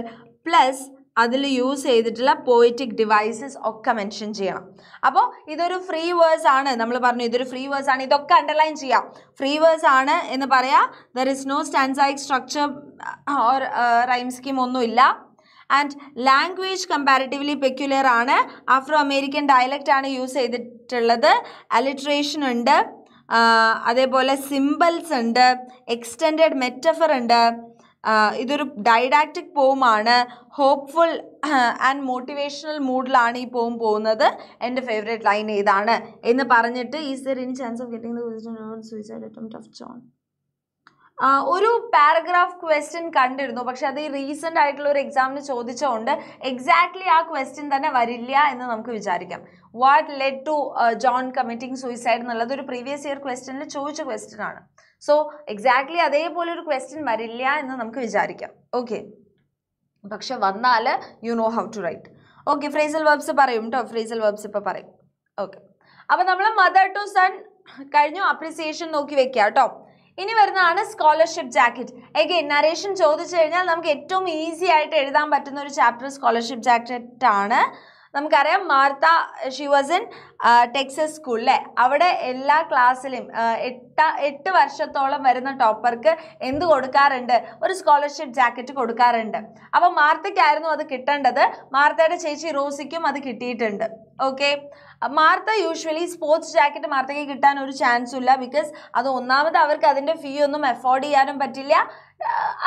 പ്ലസ് അതിൽ യൂസ് ചെയ്തിട്ടുള്ള പോയറ്റിക് ഡിവൈസസ് ഒക്കെ മെൻഷൻ ചെയ്യണം അപ്പോൾ ഇതൊരു ഫ്രീ വേഴ്സ് ആണ് നമ്മൾ പറഞ്ഞു ഇതൊരു ഫ്രീ വേഴ്സ് ആണ് ഇതൊക്കെ അണ്ടർലൈൻ ചെയ്യാം ഫ്രീ വേഴ്സ് ആണ് എന്ന് പറയാം there is no stanzaic structure or rhyme scheme ഒന്നുമില്ല ആൻഡ് ലാംഗ്വേജ് കമ്പാരിറ്റീവ്ലി പെക്യുലർ ആണ് ആഫ്രോ അമേരിക്കൻ ഡയലക്റ്റ് ആണ് യൂസ് ചെയ്തിട്ടുള്ളത് അലിട്രേഷൻ ഉണ്ട് അതേപോലെ സിമ്പിൾസ് ഉണ്ട് എക്സ്റ്റെൻഡ് മെറ്റഫർ ഉണ്ട് ഇതൊരു ഡൈഡാക്റ്റിക് പോമാണ് ഹോപ്പ്ഫുൾ ആൻഡ് മോട്ടിവേഷണൽ മൂഡിലാണ് ഈ പോം പോകുന്നത് എൻ്റെ ഫേവറേറ്റ് ലൈൻ ഏതാണ് എന്ന് പറഞ്ഞിട്ട് is there any chance of getting the John ഒരു പാരഗ്രാഫ് ക്വസ്റ്റ്യൻ കണ്ടിരുന്നു പക്ഷെ അത് ഈ റീസെൻ്റ് ആയിട്ടുള്ള ഒരു എക്സാമിന് ചോദിച്ചതുകൊണ്ട് എക്സാക്ട്ലി ആ ക്വസ്റ്റ്യൻ തന്നെ വരില്ല എന്ന് നമുക്ക് വിചാരിക്കാം what led to John committing suicide എന്നുള്ളത് ഒരു പ്രീവിയസ് ഇയർ ക്വസ്റ്റ്യനിൽ ചോദിച്ച ക്വസ്റ്റ്യൻ ആണ് സോ എക്സാക്ട്ലി അതേപോലെ ഒരു ക്വസ്റ്റ്യൻ വരില്ല എന്ന് നമുക്ക് വിചാരിക്കാം ഓക്കെ പക്ഷെ വന്നാൽ you know how to write okay ഫ്രീസൽ വെബ്സ് പറയും കേട്ടോ ഫ്രീസൽ വെബ്സ് ഇപ്പോൾ പറയും ഓക്കെ അപ്പം നമ്മൾ മദർ ടു സൺ കഴിഞ്ഞു അപ്രിസിയേഷൻ നോക്കി വെക്കുക കേട്ടോ ഇനി വരുന്നതാണ് സ്കോളർഷിപ്പ് ജാക്കറ്റ് എഗെയിൻ നരേഷൻ ചോദിച്ചു കഴിഞ്ഞാൽ നമുക്ക് ഏറ്റവും ഈസി ആയിട്ട് എഴുതാൻ പറ്റുന്ന ഒരു ചാപ്റ്റർ സ്കോളർഷിപ്പ് ജാക്കറ്റ് ആണ് നമുക്കറിയാം Martha she was in Texas school അല്ലേ അവിടെ എല്ലാ ക്ലാസ്സിലും എട്ട എട്ട് വർഷത്തോളം വരുന്ന ടോപ്പർക്ക് എന്ത് കൊടുക്കാറുണ്ട് ഒരു സ്കോളർഷിപ്പ് ജാക്കറ്റ് കൊടുക്കാറുണ്ട് അപ്പോൾ മാർത്തയ്ക്കായിരുന്നു അത് കിട്ടേണ്ടത് മാർത്തയുടെ ചേച്ചി റോസിക്കും അത് കിട്ടിയിട്ടുണ്ട് okay Martha usually sports jacket മാർത്തയ്ക്ക് കിട്ടാൻ ഒരു ചാൻസും ഇല്ല ബിക്കോസ് അത് ഒന്നാമത് അവർക്ക് അതിൻ്റെ ഫീ ഒന്നും അഫോർഡ് ചെയ്യാനും പറ്റില്ല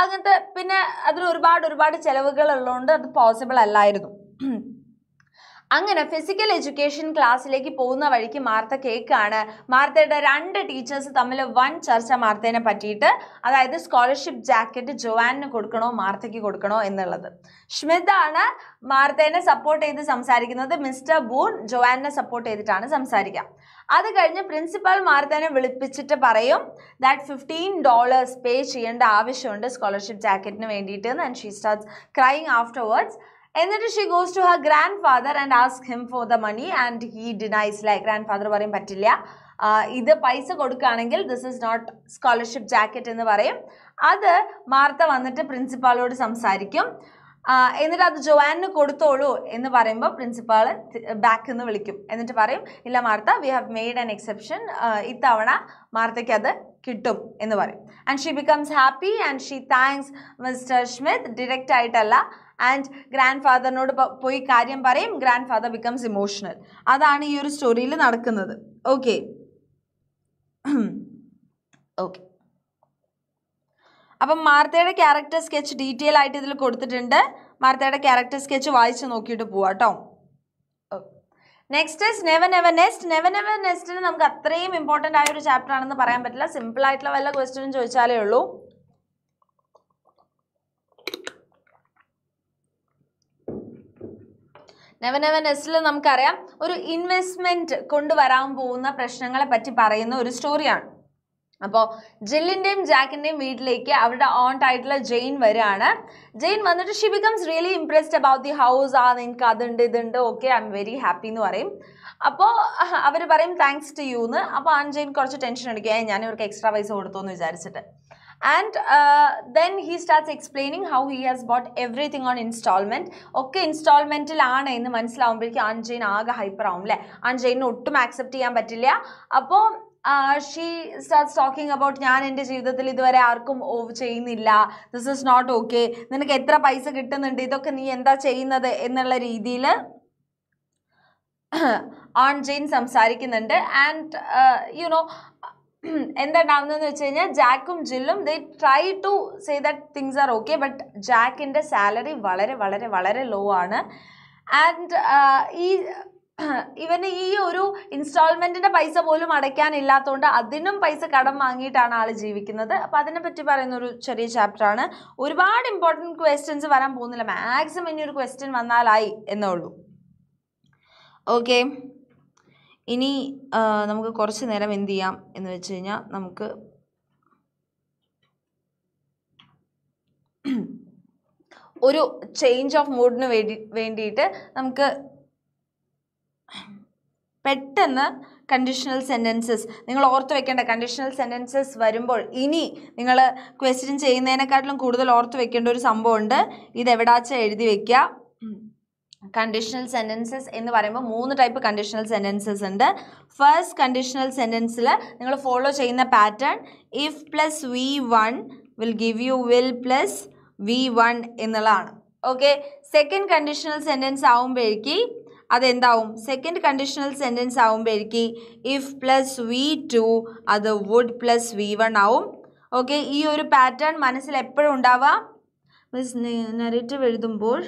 അങ്ങനത്തെ പിന്നെ അതിന് ഒരുപാട് ഒരുപാട് ചിലവുകൾ ഉള്ളതുകൊണ്ട് അത് പോസിബിൾ അല്ലായിരുന്നു അങ്ങനെ ഫിസിക്കൽ എഡ്യൂക്കേഷൻ ക്ലാസ്സിലേക്ക് പോകുന്ന വഴിക്ക് മാർത്ത കേക്കാണ് മാർത്തയുടെ രണ്ട് ടീച്ചേഴ്സ് തമ്മിൽ വൺ ചർച്ച മാർത്തേനെ പറ്റിയിട്ട് അതായത് സ്കോളർഷിപ്പ് ജാക്കറ്റ് ജോവാനിന് കൊടുക്കണോ മാർത്തയ്ക്ക് കൊടുക്കണോ എന്നുള്ളത് ഷ്മിത് ആണ് മാർത്തേനെ സപ്പോർട്ട് ചെയ്ത് സംസാരിക്കുന്നത് മിസ്റ്റർ ബൂൺ ജോവാനിനെ സപ്പോർട്ട് ചെയ്തിട്ടാണ് സംസാരിക്കുക അത് കഴിഞ്ഞ് പ്രിൻസിപ്പൽ മാർത്തേനെ വിളിപ്പിച്ചിട്ട് പറയും ദാറ്റ് ഫിഫ്റ്റീൻ ഡോളേഴ്സ് പേ ചെയ്യേണ്ട ആവശ്യമുണ്ട് സ്കോളർഷിപ്പ് ജാക്കറ്റിന് വേണ്ടിയിട്ട് and she starts crying afterwards എന്നിട്ട് she goes to her grandfather and ask him for the money and he denies like grandfather പറയും പറ്റില്ല ഇത് പൈസ കൊടുക്കുകയാണെങ്കിൽ this is not scholarship jacket എന്ന് പറയും അത് മാർത്ത വന്നിട്ട് പ്രിൻസിപ്പാളോട് സംസാരിക്കും എന്നിട്ട് അത് ജോവാനിന് കൊടുത്തോളൂ എന്ന് പറയുമ്പോൾ പ്രിൻസിപ്പാൾ ബാക്ക് നിന്ന് വിളിക്കും എന്നിട്ട് പറയും ഇല്ല Martha we have made an exception ഇത്തവണ മാർത്തയ്ക്ക് അത് കിട്ടും എന്ന് പറയും and she becomes happy and she thanks mister Smith direct ആയിട്ടല്ല ആൻഡ് ഗ്രാൻഡ് ഫാദറിനോട് പോയി കാര്യം പറയും ഗ്രാൻഡ് ഫാദർ ബിക്കംസ് ഇമോഷണൽ അതാണ് ഈ ഒരു സ്റ്റോറിയിൽ നടക്കുന്നത് ഓക്കെ ഓക്കെ അപ്പം മാർത്തയുടെ ക്യാരക്ടർ സ്കെച്ച് ഡീറ്റെയിൽ ആയിട്ട് ഇതിൽ കൊടുത്തിട്ടുണ്ട് മാർത്തയുടെ ക്യാരക്ടർ സ്കെച്ച് വായിച്ച് നോക്കിയിട്ട് പോവാം കേട്ടോ നെക്സ്റ്റ് ഇസ് നെവൻ എവൻ നെസ്റ്റ് നെവൻ എവൻ നെസ്റ്റിന് നമുക്ക് അത്രയും ഇമ്പോർട്ടൻ്റ് ആയ ഒരു ചാപ്റ്റർ ആണെന്ന് പറയാൻ പറ്റില്ല സിമ്പിൾ ആയിട്ടുള്ള വല്ല ക്വസ്റ്റ്യനും ചോദിച്ചാലേ ഉള്ളൂ നെവൻ നെവൻ നമുക്കറിയാം ഒരു ഇൻവെസ്റ്റ്മെന്റ് കൊണ്ടുവരാൻ പോകുന്ന പ്രശ്നങ്ങളെ പറ്റി പറയുന്ന ഒരു സ്റ്റോറിയാണ് അപ്പോൾ ജെല്ലിൻ്റെയും ജാക്കിൻ്റെയും വീട്ടിലേക്ക് അവരുടെ ഓണ്ട് ആയിട്ടുള്ള ജെയിൻ വരികയാണ് ജെയിൻ വന്നിട്ട് she becomes really impressed about the house ആ നിനക്ക് അതുണ്ട് ഇതുണ്ട് okay I'm very happy എന്ന് പറയും അപ്പോൾ അവർ പറയും താങ്ക്സ് ടു യു എന്ന് അപ്പോൾ ആൺ ജെയിൻ കുറച്ച് ടെൻഷൻ അടിക്കുക ഞാൻ ഇവർക്ക് എക്സ്ട്രാ പൈസ കൊടുത്തു എന്ന് വിചാരിച്ചിട്ട് and uh, then he starts explaining how he has bought everything on installment ഒക്കെ ഇൻസ്റ്റാൾമെൻറ്റിലാണ് എന്ന് മനസ്സിലാവുമ്പോഴേക്കും ആൻജൈൻ ആകെ ഹൈപ്പർ ആവും അല്ലേ ആൻജൈനിന് ഒട്ടും ആക്സെപ്റ്റ് ചെയ്യാൻ പറ്റില്ല അപ്പോൾ ഷീ സ്റ്റാർട്ട്സ് ടോക്കിംഗ് അബൌട്ട് ഞാൻ എൻ്റെ ജീവിതത്തിൽ ഇതുവരെ ആർക്കും ഓവ് ചെയ്യുന്നില്ല ദിസ് ഇസ് നോട്ട് ഓക്കെ നിനക്ക് എത്ര പൈസ കിട്ടുന്നുണ്ട് ഇതൊക്കെ നീ എന്താ ചെയ്യുന്നത് എന്നുള്ള രീതിയിൽ ആൺ ജെയിൻ സംസാരിക്കുന്നുണ്ട് ആൻഡ് യുനോ uh, എന്താണ്ടാവുന്നതെന്ന് വെച്ച് കഴിഞ്ഞാൽ ജാക്കും ജില്ലും they try to say that things are okay but ജാക്കിൻ്റെ സാലറി വളരെ വളരെ വളരെ ലോ ആണ് ആൻഡ് uh, ഈ ഇവന് ഈ ഒരു ഇൻസ്റ്റാൾമെൻറ്റിൻ്റെ പൈസ പോലും അടയ്ക്കാനില്ലാത്തതുകൊണ്ട് അതിനും പൈസ കടം വാങ്ങിയിട്ടാണ് ആൾ ജീവിക്കുന്നത് അപ്പോൾ അതിനെപ്പറ്റി പറയുന്ന ഒരു ചെറിയ ചാപ്റ്ററാണ് ഒരുപാട് ഇമ്പോർട്ടൻറ്റ് ക്വസ്റ്റ്യൻസ് വരാൻ പോകുന്നില്ല മാക്സിമം ഇനി ഒരു ക്വസ്റ്റ്യൻ വന്നാലായി എന്നേ ഉള്ളൂ ഓക്കെ ഇനി നമുക്ക് കുറച്ച് നേരം എന്ത് ചെയ്യാം എന്ന് വെച്ച് കഴിഞ്ഞാൽ നമുക്ക് ഒരു ചേഞ്ച് ഓഫ് മൂഡിന് വേണ്ടി വേണ്ടിയിട്ട് നമുക്ക് പെട്ടെന്ന് കണ്ടീഷണൽ സെൻറ്റൻസസ് നിങ്ങൾ ഓർത്ത് വെക്കേണ്ട കണ്ടീഷണൽ സെൻറ്റൻസസ് വരുമ്പോൾ ഇനി നിങ്ങൾ ക്വസ്റ്റ്യൻ ചെയ്യുന്നതിനെക്കാട്ടിലും കൂടുതൽ ഓർത്ത് വെക്കേണ്ട ഒരു സംഭവമുണ്ട് ഇത് എവിടാച്ച എഴുതി വയ്ക്കുക കണ്ടീഷണൽ സെൻറ്റൻസസ് എന്ന് പറയുമ്പോൾ മൂന്ന് ടൈപ്പ് കണ്ടീഷണൽ സെൻറ്റൻസസ് ഉണ്ട് ഫസ്റ്റ് കണ്ടീഷണൽ സെൻറ്റൻസിൽ നിങ്ങൾ ഫോളോ ചെയ്യുന്ന pattern if plus V one will give you will plus V one എന്നുള്ളതാണ് ഓക്കെ സെക്കൻഡ് കണ്ടീഷണൽ സെൻറ്റൻസ് ആവുമ്പോഴേക്ക് അതെന്താവും സെക്കൻഡ് കണ്ടീഷണൽ സെൻറ്റൻസ് ആവുമ്പോഴേക്ക് ഇഫ് പ്ലസ് വി ടു അത് വുഡ് പ്ലസ് വി വൺ ആവും ഓക്കെ ഈ ഒരു പാറ്റേൺ മനസ്സിൽ എപ്പോഴും ഉണ്ടാവാം മീൻസ് നെറേറ്റീവ് എഴുതുമ്പോൾ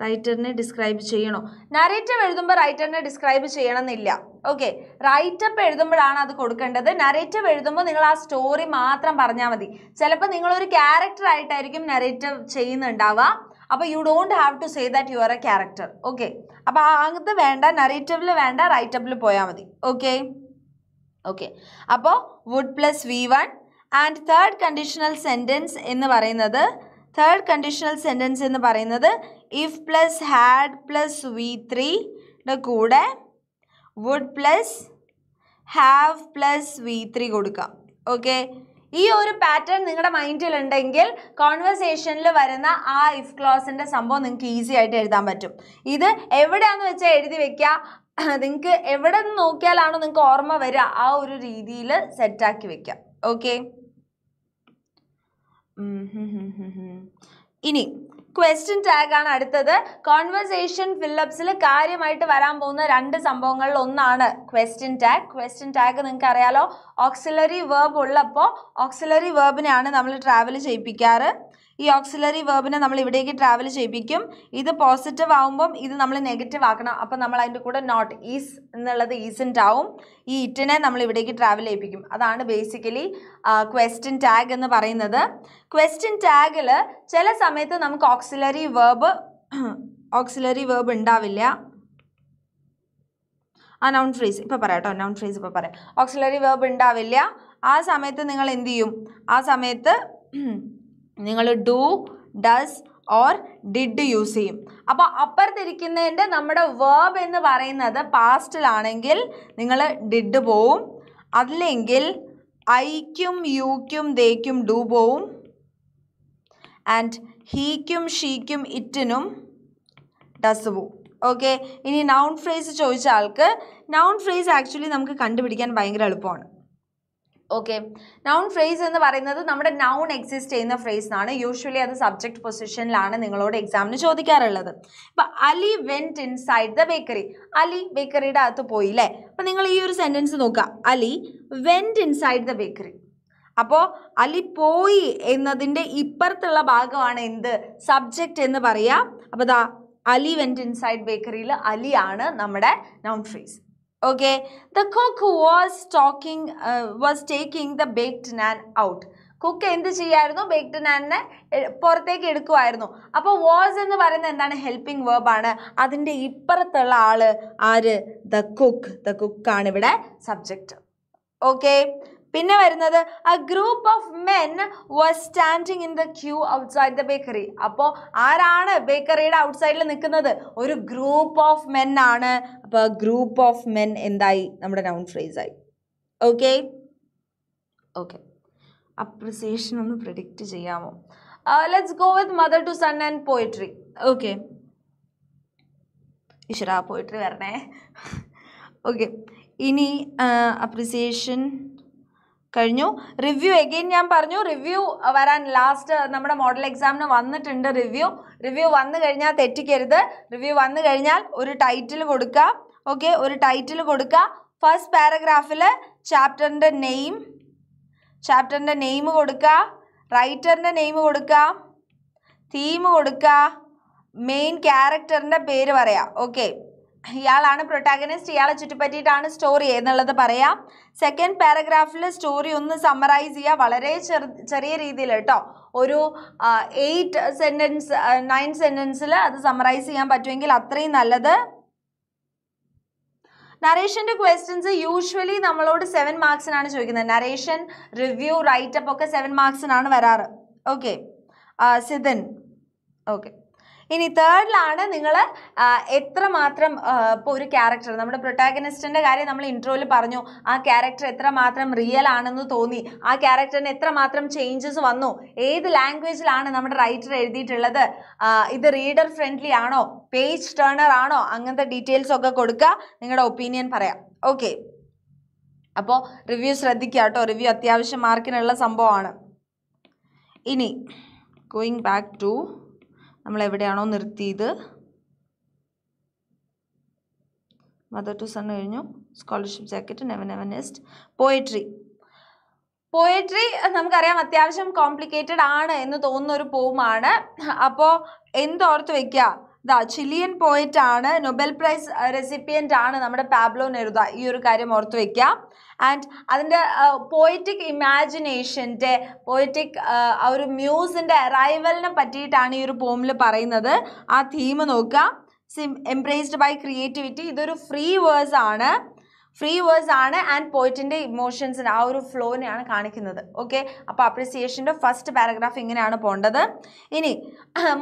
റൈറ്ററിനെ ഡിസ്ക്രൈബ് ചെയ്യണോ നരേറ്റീവ് എഴുതുമ്പോൾ റൈറ്ററിനെ ഡിസ്ക്രൈബ് എന്നില്ല ഓക്കെ റൈറ്റപ്പ് എഴുതുമ്പോഴാണ് അത് കൊടുക്കേണ്ടത് നരേറ്റീവ് എഴുതുമ്പോൾ നിങ്ങൾ ആ സ്റ്റോറി മാത്രം പറഞ്ഞാൽ മതി ചിലപ്പോൾ നിങ്ങളൊരു ക്യാരക്ടറായിട്ടായിരിക്കും ആയിട്ടായിരിക്കും നരേറ്റീവ് ചെയ്യുന്നുണ്ടാവുക അപ്പോൾ you don't have to say that you are a character okay അപ്പോൾ അത് വേണ്ട നരേറ്റീവിൽ വേണ്ട റൈറ്റപ്പിൽ പോയാൽ മതി ഓക്കെ ഓക്കെ അപ്പോൾ would plus V one and third conditional sentence എന്ന് പറയുന്നത് തേർഡ് കണ്ടീഷണൽ സെൻറ്റൻസ് എന്ന് പറയുന്നത് if plus had plus V ത്രീയുടെ കൂടെ would plus have plus V three കൊടുക്കാം ഓക്കെ ഈ ഒരു പാറ്റേൺ നിങ്ങളുടെ മൈൻഡിൽ ഉണ്ടെങ്കിൽ കോൺവെർസേഷനിൽ വരുന്ന ആ ഇഫ് ക്ലോസിൻ്റെ സംഭവം നിങ്ങൾക്ക് ഈസി ആയിട്ട് എഴുതാൻ പറ്റും ഇത് എവിടെയാണെന്ന് വെച്ചാൽ എഴുതി വെക്കുക നിങ്ങൾക്ക് എവിടെ നിന്ന് നോക്കിയാലാണോ നിങ്ങൾക്ക് ഓർമ്മ വരിക ആ ഒരു രീതിയിൽ സെറ്റാക്കി വെക്കാം ഓക്കെ ഇനി ക്വസ്റ്റ്യൻ ടാഗ് ആണ് അടുത്തത് കോൺവെർസേഷൻ ഫില്ലപ്സിൽ കാര്യമായിട്ട് വരാൻ പോകുന്ന രണ്ട് സംഭവങ്ങളിൽ ഒന്നാണ് ക്വസ്റ്റ്യൻ ടാഗ് ക്വസ്റ്റ്യൻ ടാഗ് നിങ്ങൾക്ക് അറിയാലോ ഓക്സിലറി വേർബ് ഉള്ളപ്പോൾ ഓക്സിലറി വേർബിനെയാണ് നമ്മൾ ട്രാവൽ ചെയ്യിപ്പിക്കാറ് ഈ ഓക്സിലറി വേർബിനെ നമ്മൾ ഇവിടേക്ക് ട്രാവൽ ചെയ്യിപ്പിക്കും ഇത് പോസിറ്റീവ് ആകുമ്പം ഇത് നമ്മൾ നെഗറ്റീവ് ആക്കണം അപ്പം നമ്മൾ അതിൻ്റെ കൂടെ നോട്ട് ഈസ് എന്നുള്ളത് ഈസൻ്റ് ആവും ഈ ഇറ്റിനെ നമ്മൾ ഇവിടേക്ക് ട്രാവൽ ചെയ്യിപ്പിക്കും അതാണ് ബേസിക്കലി ക്വസ്റ്റ്യൻ ടാഗ് എന്ന് പറയുന്നത് ക്വസ്റ്റ്യൻ ടാഗിൽ ചില സമയത്ത് നമുക്ക് ഓക്സിലറി വേർബ് ഓക്സിലറി വേർബ് ഉണ്ടാവില്ല ആ നൗൺ ഫ്രേസ് ഇപ്പോൾ പറയാം കേട്ടോ നൗൺ ഫ്രേസ് ഇപ്പോൾ പറയാം ഓക്സിലറി വേർബ് ഉണ്ടാവില്ല ആ സമയത്ത് നിങ്ങൾ എന്ത് ചെയ്യും ആ സമയത്ത് നിങ്ങൾ do does or did use ചെയ്യും അപ്പോൾ അപ്പുറത്തിരിക്കുന്നതിൻ്റെ നമ്മുടെ വേബ് എന്ന് പറയുന്നത് പാസ്റ്റിലാണെങ്കിൽ നിങ്ങൾ ഡിഡ് പോവും അല്ലെങ്കിൽ ഐക്കും യുക്കും ദേക്കും ഡു പോവും ആൻഡ് ഹീക്കും ഷീക്കും ഇറ്റിനും ഡസ് പോവും ഓക്കെ ഇനി നൗൺ ഫ്രേസ് ചോദിച്ച ആൾക്ക് നൗൺ ഫ്രേസ് ആക്ച്വലി നമുക്ക് കണ്ടുപിടിക്കാൻ ഭയങ്കര എളുപ്പമാണ് ഓക്കെ നൗൺ ഫ്രേസ് എന്ന് പറയുന്നത് നമ്മുടെ നൗൺ എക്സിസ്റ്റ് ചെയ്യുന്ന ഫ്രേസ് എന്നാണ് യൂഷ്വലി അത് സബ്ജക്ട് പൊസിഷനിലാണ് നിങ്ങളോട് എക്സാമിന് ചോദിക്കാറുള്ളത് അപ്പം Ali went inside the bakery Ali ബേക്കറിയുടെ അകത്ത് പോയി അല്ലേ അപ്പം നിങ്ങൾ ഈ ഒരു സെൻറ്റൻസ് നോക്കുക Ali went inside the bakery അപ്പോൾ അലി പോയി എന്നതിൻ്റെ ഇപ്പുറത്തുള്ള ഭാഗമാണ് എന്ത് സബ്ജക്റ്റ് എന്ന് പറയുക അപ്പോൾ ദാ അലി വെൻറ്റ് ഇൻസൈഡ് ബേക്കറിയിൽ അലിയാണ് നമ്മുടെ noun phrase okay the cook was talking uh, was taking the baked nan out cook എന്ത് ചെയ്യായിരുന്നു ബേക്ക്ഡ് നാനിനെ പുറത്തേക്ക് എടുക്കുമായിരുന്നു അപ്പോൾ വാസ് എന്ന് പറയുന്നത് എന്താണ് ഹെൽപ്പിംഗ് വേർബ് ആണ് അതിൻ്റെ ഇപ്പുറത്തുള്ള ആള് ആര് ദ കുക്ക് ദ കുക്കാണ് ഇവിടെ സബ്ജക്റ്റ് ഓക്കെ പിന്നെ വരുന്നത് a group of men was standing in the queue outside the bakery അപ്പോൾ ആരാണ് ബേക്കറിയുടെ ഔട്ട്സൈഡിൽ നിൽക്കുന്നത് ഒരു ഗ്രൂപ്പ് ഓഫ് മെൻ ആണ് അപ്പോൾ ഗ്രൂപ്പ് ഓഫ് മെൻ എന്തായി നമ്മുടെ നൗൺ ഫ്രേസ് ആയി ഓക്കെ ഓക്കെ അപ്രിസിയേഷൻ ഒന്ന് പ്രിഡിക്റ്റ് ചെയ്യാമോ let's go with mother to son and poetry okay ഈശ്വര പോയിട്രി വരണേ ഓക്കെ ഇനി അപ്രിസിയേഷൻ uh, കഴിഞ്ഞു റിവ്യൂ എഗെയിൻ ഞാൻ പറഞ്ഞു റിവ്യൂ വരാൻ ലാസ്റ്റ് നമ്മുടെ മോഡൽ എക്സാമിന് വന്നിട്ടുണ്ട് റിവ്യൂ റിവ്യൂ വന്നു കഴിഞ്ഞാൽ തെറ്റിക്കരുത് റിവ്യൂ വന്നു കഴിഞ്ഞാൽ ഒരു ടൈറ്റിൽ കൊടുക്കുക ഓക്കെ ഒരു ടൈറ്റിൽ കൊടുക്കുക ഫസ്റ്റ് പാരഗ്രാഫിൽ ചാപ്റ്ററിൻ്റെ നെയിം ചാപ്റ്ററിൻ്റെ നെയിം കൊടുക്കുക റൈറ്ററിൻ്റെ നെയിം കൊടുക്കുക തീം കൊടുക്കുക മെയിൻ ക്യാരക്ടറിൻ്റെ പേര് പറയാം ഓക്കെ ഇയാളാണ് പ്രൊട്ടാഗനിസ്റ്റ് ഇയാളെ ചുറ്റിപ്പറ്റിയിട്ടാണ് സ്റ്റോറി എന്നുള്ളത് പറയാം സെക്കൻഡ് പാരഗ്രാഫിൽ സ്റ്റോറി ഒന്ന് സമ്മറൈസ് ചെയ്യുക വളരെ ചെറിയ രീതിയിൽ കേട്ടോ ഒരു എയ്റ്റ് സെൻറ്റൻസ് നയൻ സെൻറ്റൻസിൽ അത് സമ്മറൈസ് ചെയ്യാൻ പറ്റുമെങ്കിൽ അത്രയും നല്ലത് നറേഷൻ്റെ ക്വസ്റ്റ്യൻസ് യൂഷ്വലി നമ്മളോട് സെവൻ മാർക്സിനാണ് ചോദിക്കുന്നത് നറേഷൻ റിവ്യൂ റൈറ്റപ്പ് ഒക്കെ സെവൻ മാർക്സിനാണ് വരാറ് ഓക്കെ സിതൻ ഓക്കെ ഇനി തേർഡിലാണ് നിങ്ങൾ എത്രമാത്രം ഇപ്പോൾ ഒരു ക്യാരക്ടർ നമ്മുടെ പ്രൊട്ടാഗനിസ്റ്റിൻ്റെ കാര്യം നമ്മൾ ഇൻട്രോയിൽ പറഞ്ഞു ആ ക്യാരക്ടർ എത്രമാത്രം റിയൽ ആണെന്ന് തോന്നി ആ ക്യാരക്ടറിന് എത്രമാത്രം ചേഞ്ചസ് വന്നു ഏത് ലാംഗ്വേജിലാണ് നമ്മുടെ റൈറ്റർ എഴുതിയിട്ടുള്ളത് ഇത് റീഡർ ഫ്രണ്ട്ലി ആണോ പേജ് ടേണർ ആണോ അങ്ങനത്തെ ഡീറ്റെയിൽസ് ഒക്കെ കൊടുക്കുക നിങ്ങളുടെ ഒപ്പീനിയൻ പറയാം ഓക്കെ അപ്പോൾ റിവ്യൂ ശ്രദ്ധിക്കുക കേട്ടോ റിവ്യൂ അത്യാവശ്യം മാർക്കിനുള്ള സംഭവമാണ് ഇനി ഗോയിങ് ബാക്ക് ടു നമ്മൾ എവിടെയാണോ നിർത്തിയത് മദർ ടു സൺ കഴിഞ്ഞു സ്കോളർഷിപ്പ് ജാക്കറ്റ് നെവൻ നെവൻ പോയട്രി പോയട്രി നമുക്കറിയാം അത്യാവശ്യം കോംപ്ലിക്കേറ്റഡ് ആണ് എന്ന് തോന്നുന്ന ഒരു പോവുമാണ് അപ്പോൾ എന്തോർത്ത് വെക്കുക ദാ ചിലിയൻ പോയിറ്റ് ആണ് നൊബൽ പ്രൈസ് റെസിപ്പിയൻ്റ് ആണ് നമ്മുടെ പാബ്ലോ നെറുദ ഈ ഒരു കാര്യം ഓർത്ത് വയ്ക്കുക ആൻഡ് അതിൻ്റെ പോയിറ്റിക് ഇമാജിനേഷൻ്റെ പോയിറ്റിക് ആ ഒരു മ്യൂസിൻ്റെ അറൈവലിനെ പറ്റിയിട്ടാണ് ഈ ഒരു പോമിൽ പറയുന്നത് ആ തീം നോക്കുക സിം എംപ്രേസ്ഡ് ബൈ ക്രിയേറ്റിവിറ്റി ഇതൊരു ഫ്രീ വേഴ്സ് ആണ് ഫ്രീ വേഴ്സ് ആണ് ആൻഡ് പോയിറ്റിൻ്റെ ഇമോഷൻസിന് ആ ഒരു ഫ്ലോനെയാണ് കാണിക്കുന്നത് ഓക്കെ അപ്പോൾ അപ്രിസിയേഷൻ്റെ ഫസ്റ്റ് പാരഗ്രാഫ് ഇങ്ങനെയാണ് പോകേണ്ടത് ഇനി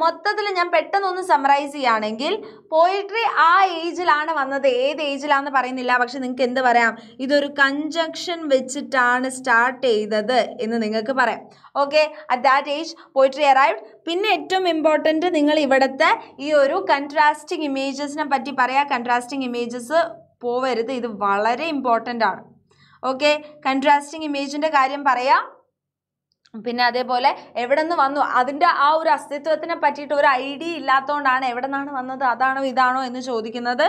മൊത്തത്തിൽ ഞാൻ പെട്ടെന്നൊന്ന് സമറൈസ് ചെയ്യുകയാണെങ്കിൽ പോയിട്രി ആ ഏജിലാണ് വന്നത് ഏത് ഏജിലാണെന്ന് പറയുന്നില്ല പക്ഷെ നിങ്ങൾക്ക് എന്ത് പറയാം ഇതൊരു കഞ്ചക്ഷൻ വെച്ചിട്ടാണ് സ്റ്റാർട്ട് ചെയ്തത് എന്ന് നിങ്ങൾക്ക് പറയാം okay at that age poetry arrived പിന്നെ ഏറ്റവും ഇമ്പോർട്ടൻറ്റ് നിങ്ങൾ ഇവിടുത്തെ ഈ ഒരു കൺട്രാസ്റ്റിംഗ് ഇമേജസിനെ പറ്റി പറയാം കൺട്രാസ്റ്റിംഗ് ഇമേജസ് പോവരുത് ഇത് വളരെ ഇമ്പോർട്ടൻ്റ് ആണ് ഓക്കെ കൺട്രാസ്റ്റിംഗ് ഇമേജിൻ്റെ കാര്യം പറയാം പിന്നെ അതേപോലെ എവിടെ നിന്ന് വന്നു അതിൻ്റെ ആ ഒരു അസ്തിത്വത്തിനെ പറ്റിയിട്ട് ഒരു ഐഡിയ ഇല്ലാത്തതുകൊണ്ടാണ് എവിടെ നിന്നാണ് വന്നത് അതാണോ ഇതാണോ എന്ന് ചോദിക്കുന്നത്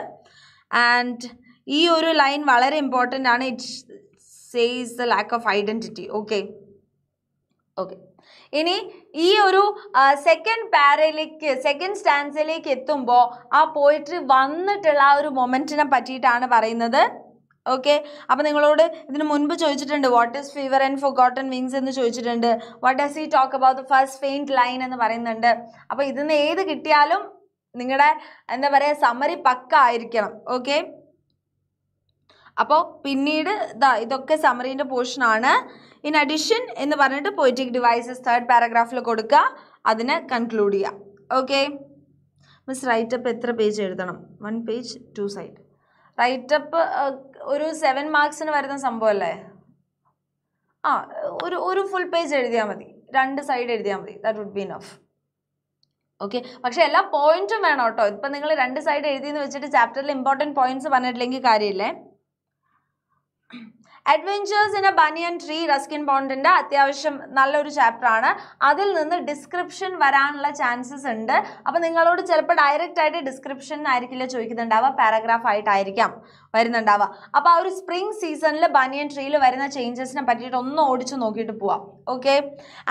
ആൻഡ് ഈ ഒരു ലൈൻ വളരെ ഇമ്പോർട്ടൻ്റ് ആണ് it says the lack of identity okay okay ഇനി ഈ ഒരു സെക്കൻഡ് പാരയിലേക്ക് സെക്കൻഡ് സ്റ്റാൻസിലേക്ക് എത്തുമ്പോൾ ആ പോയിട്രി വന്നിട്ടുള്ള ആ ഒരു മൊമെൻറ്റിനെ പറ്റിയിട്ടാണ് പറയുന്നത് ഓക്കെ അപ്പം നിങ്ങളോട് ഇതിന് മുൻപ് ചോദിച്ചിട്ടുണ്ട് what is fever and forgotten wings എന്ന് ചോദിച്ചിട്ടുണ്ട് വാട്ട് ഡസ് ഈ talk about the first faint line എന്ന് പറയുന്നുണ്ട് അപ്പോൾ നിന്ന് ഏത് കിട്ടിയാലും നിങ്ങളുടെ എന്താ പറയുക സമ്മറി പക്ക ആയിരിക്കണം ഓക്കെ അപ്പോൾ പിന്നീട് ഇതാ ഇതൊക്കെ സമറിൻ്റെ പോർഷനാണ് ഇൻ അഡീഷൻ എന്ന് പറഞ്ഞിട്ട് പോയിറ്റിക് ഡിവൈസസ് തേർഡ് പാരഗ്രാഫിൽ കൊടുക്കുക അതിനെ കൺക്ലൂഡ് ചെയ്യുക ഓക്കെ മിസ് റൈറ്റപ്പ് എത്ര പേജ് എഴുതണം one page two side write up ഒരു സെവൻ മാർക്സിന് വരുന്ന സംഭവമല്ലേ ആ ഒരു ഒരു ഫുൾ പേജ് എഴുതിയാൽ മതി രണ്ട് സൈഡ് എഴുതിയാൽ മതി that would be enough okay പക്ഷേ എല്ലാ പോയിന്റും വേണം കേട്ടോ ഇപ്പം നിങ്ങൾ രണ്ട് സൈഡ് എഴുതിയെന്ന് വെച്ചിട്ട് ചാപ്റ്ററിൽ ഇമ്പോർട്ടൻറ്റ് പോയിന്റ്സ് പറഞ്ഞിട്ടില്ലെങ്കിൽ കാര്യമില്ലേ adventures in a banyan tree Ruskin ബോണ്ടിൻ്റെ അത്യാവശ്യം നല്ലൊരു ചാപ്റ്ററാണ് അതിൽ നിന്ന് ഡിസ്ക്രിപ്ഷൻ വരാനുള്ള ചാൻസസ് ഉണ്ട് അപ്പോൾ നിങ്ങളോട് ചിലപ്പോൾ ഡയറക്റ്റ് ആയിട്ട് ഡിസ്ക്രിപ്ഷൻ ആയിരിക്കില്ല ചോദിക്കുന്നുണ്ടാവുക പാരഗ്രാഫ് ആയിട്ടായിരിക്കാം വരുന്നുണ്ടാവുക അപ്പോൾ ആ ഒരു സ്പ്രിംഗ് സീസണിൽ ബനിയൻ ട്രീയിൽ വരുന്ന ചേഞ്ചസിനെ പറ്റിയിട്ട് ഒന്ന് ഓടിച്ചു നോക്കിയിട്ട് പോവാം ഓക്കെ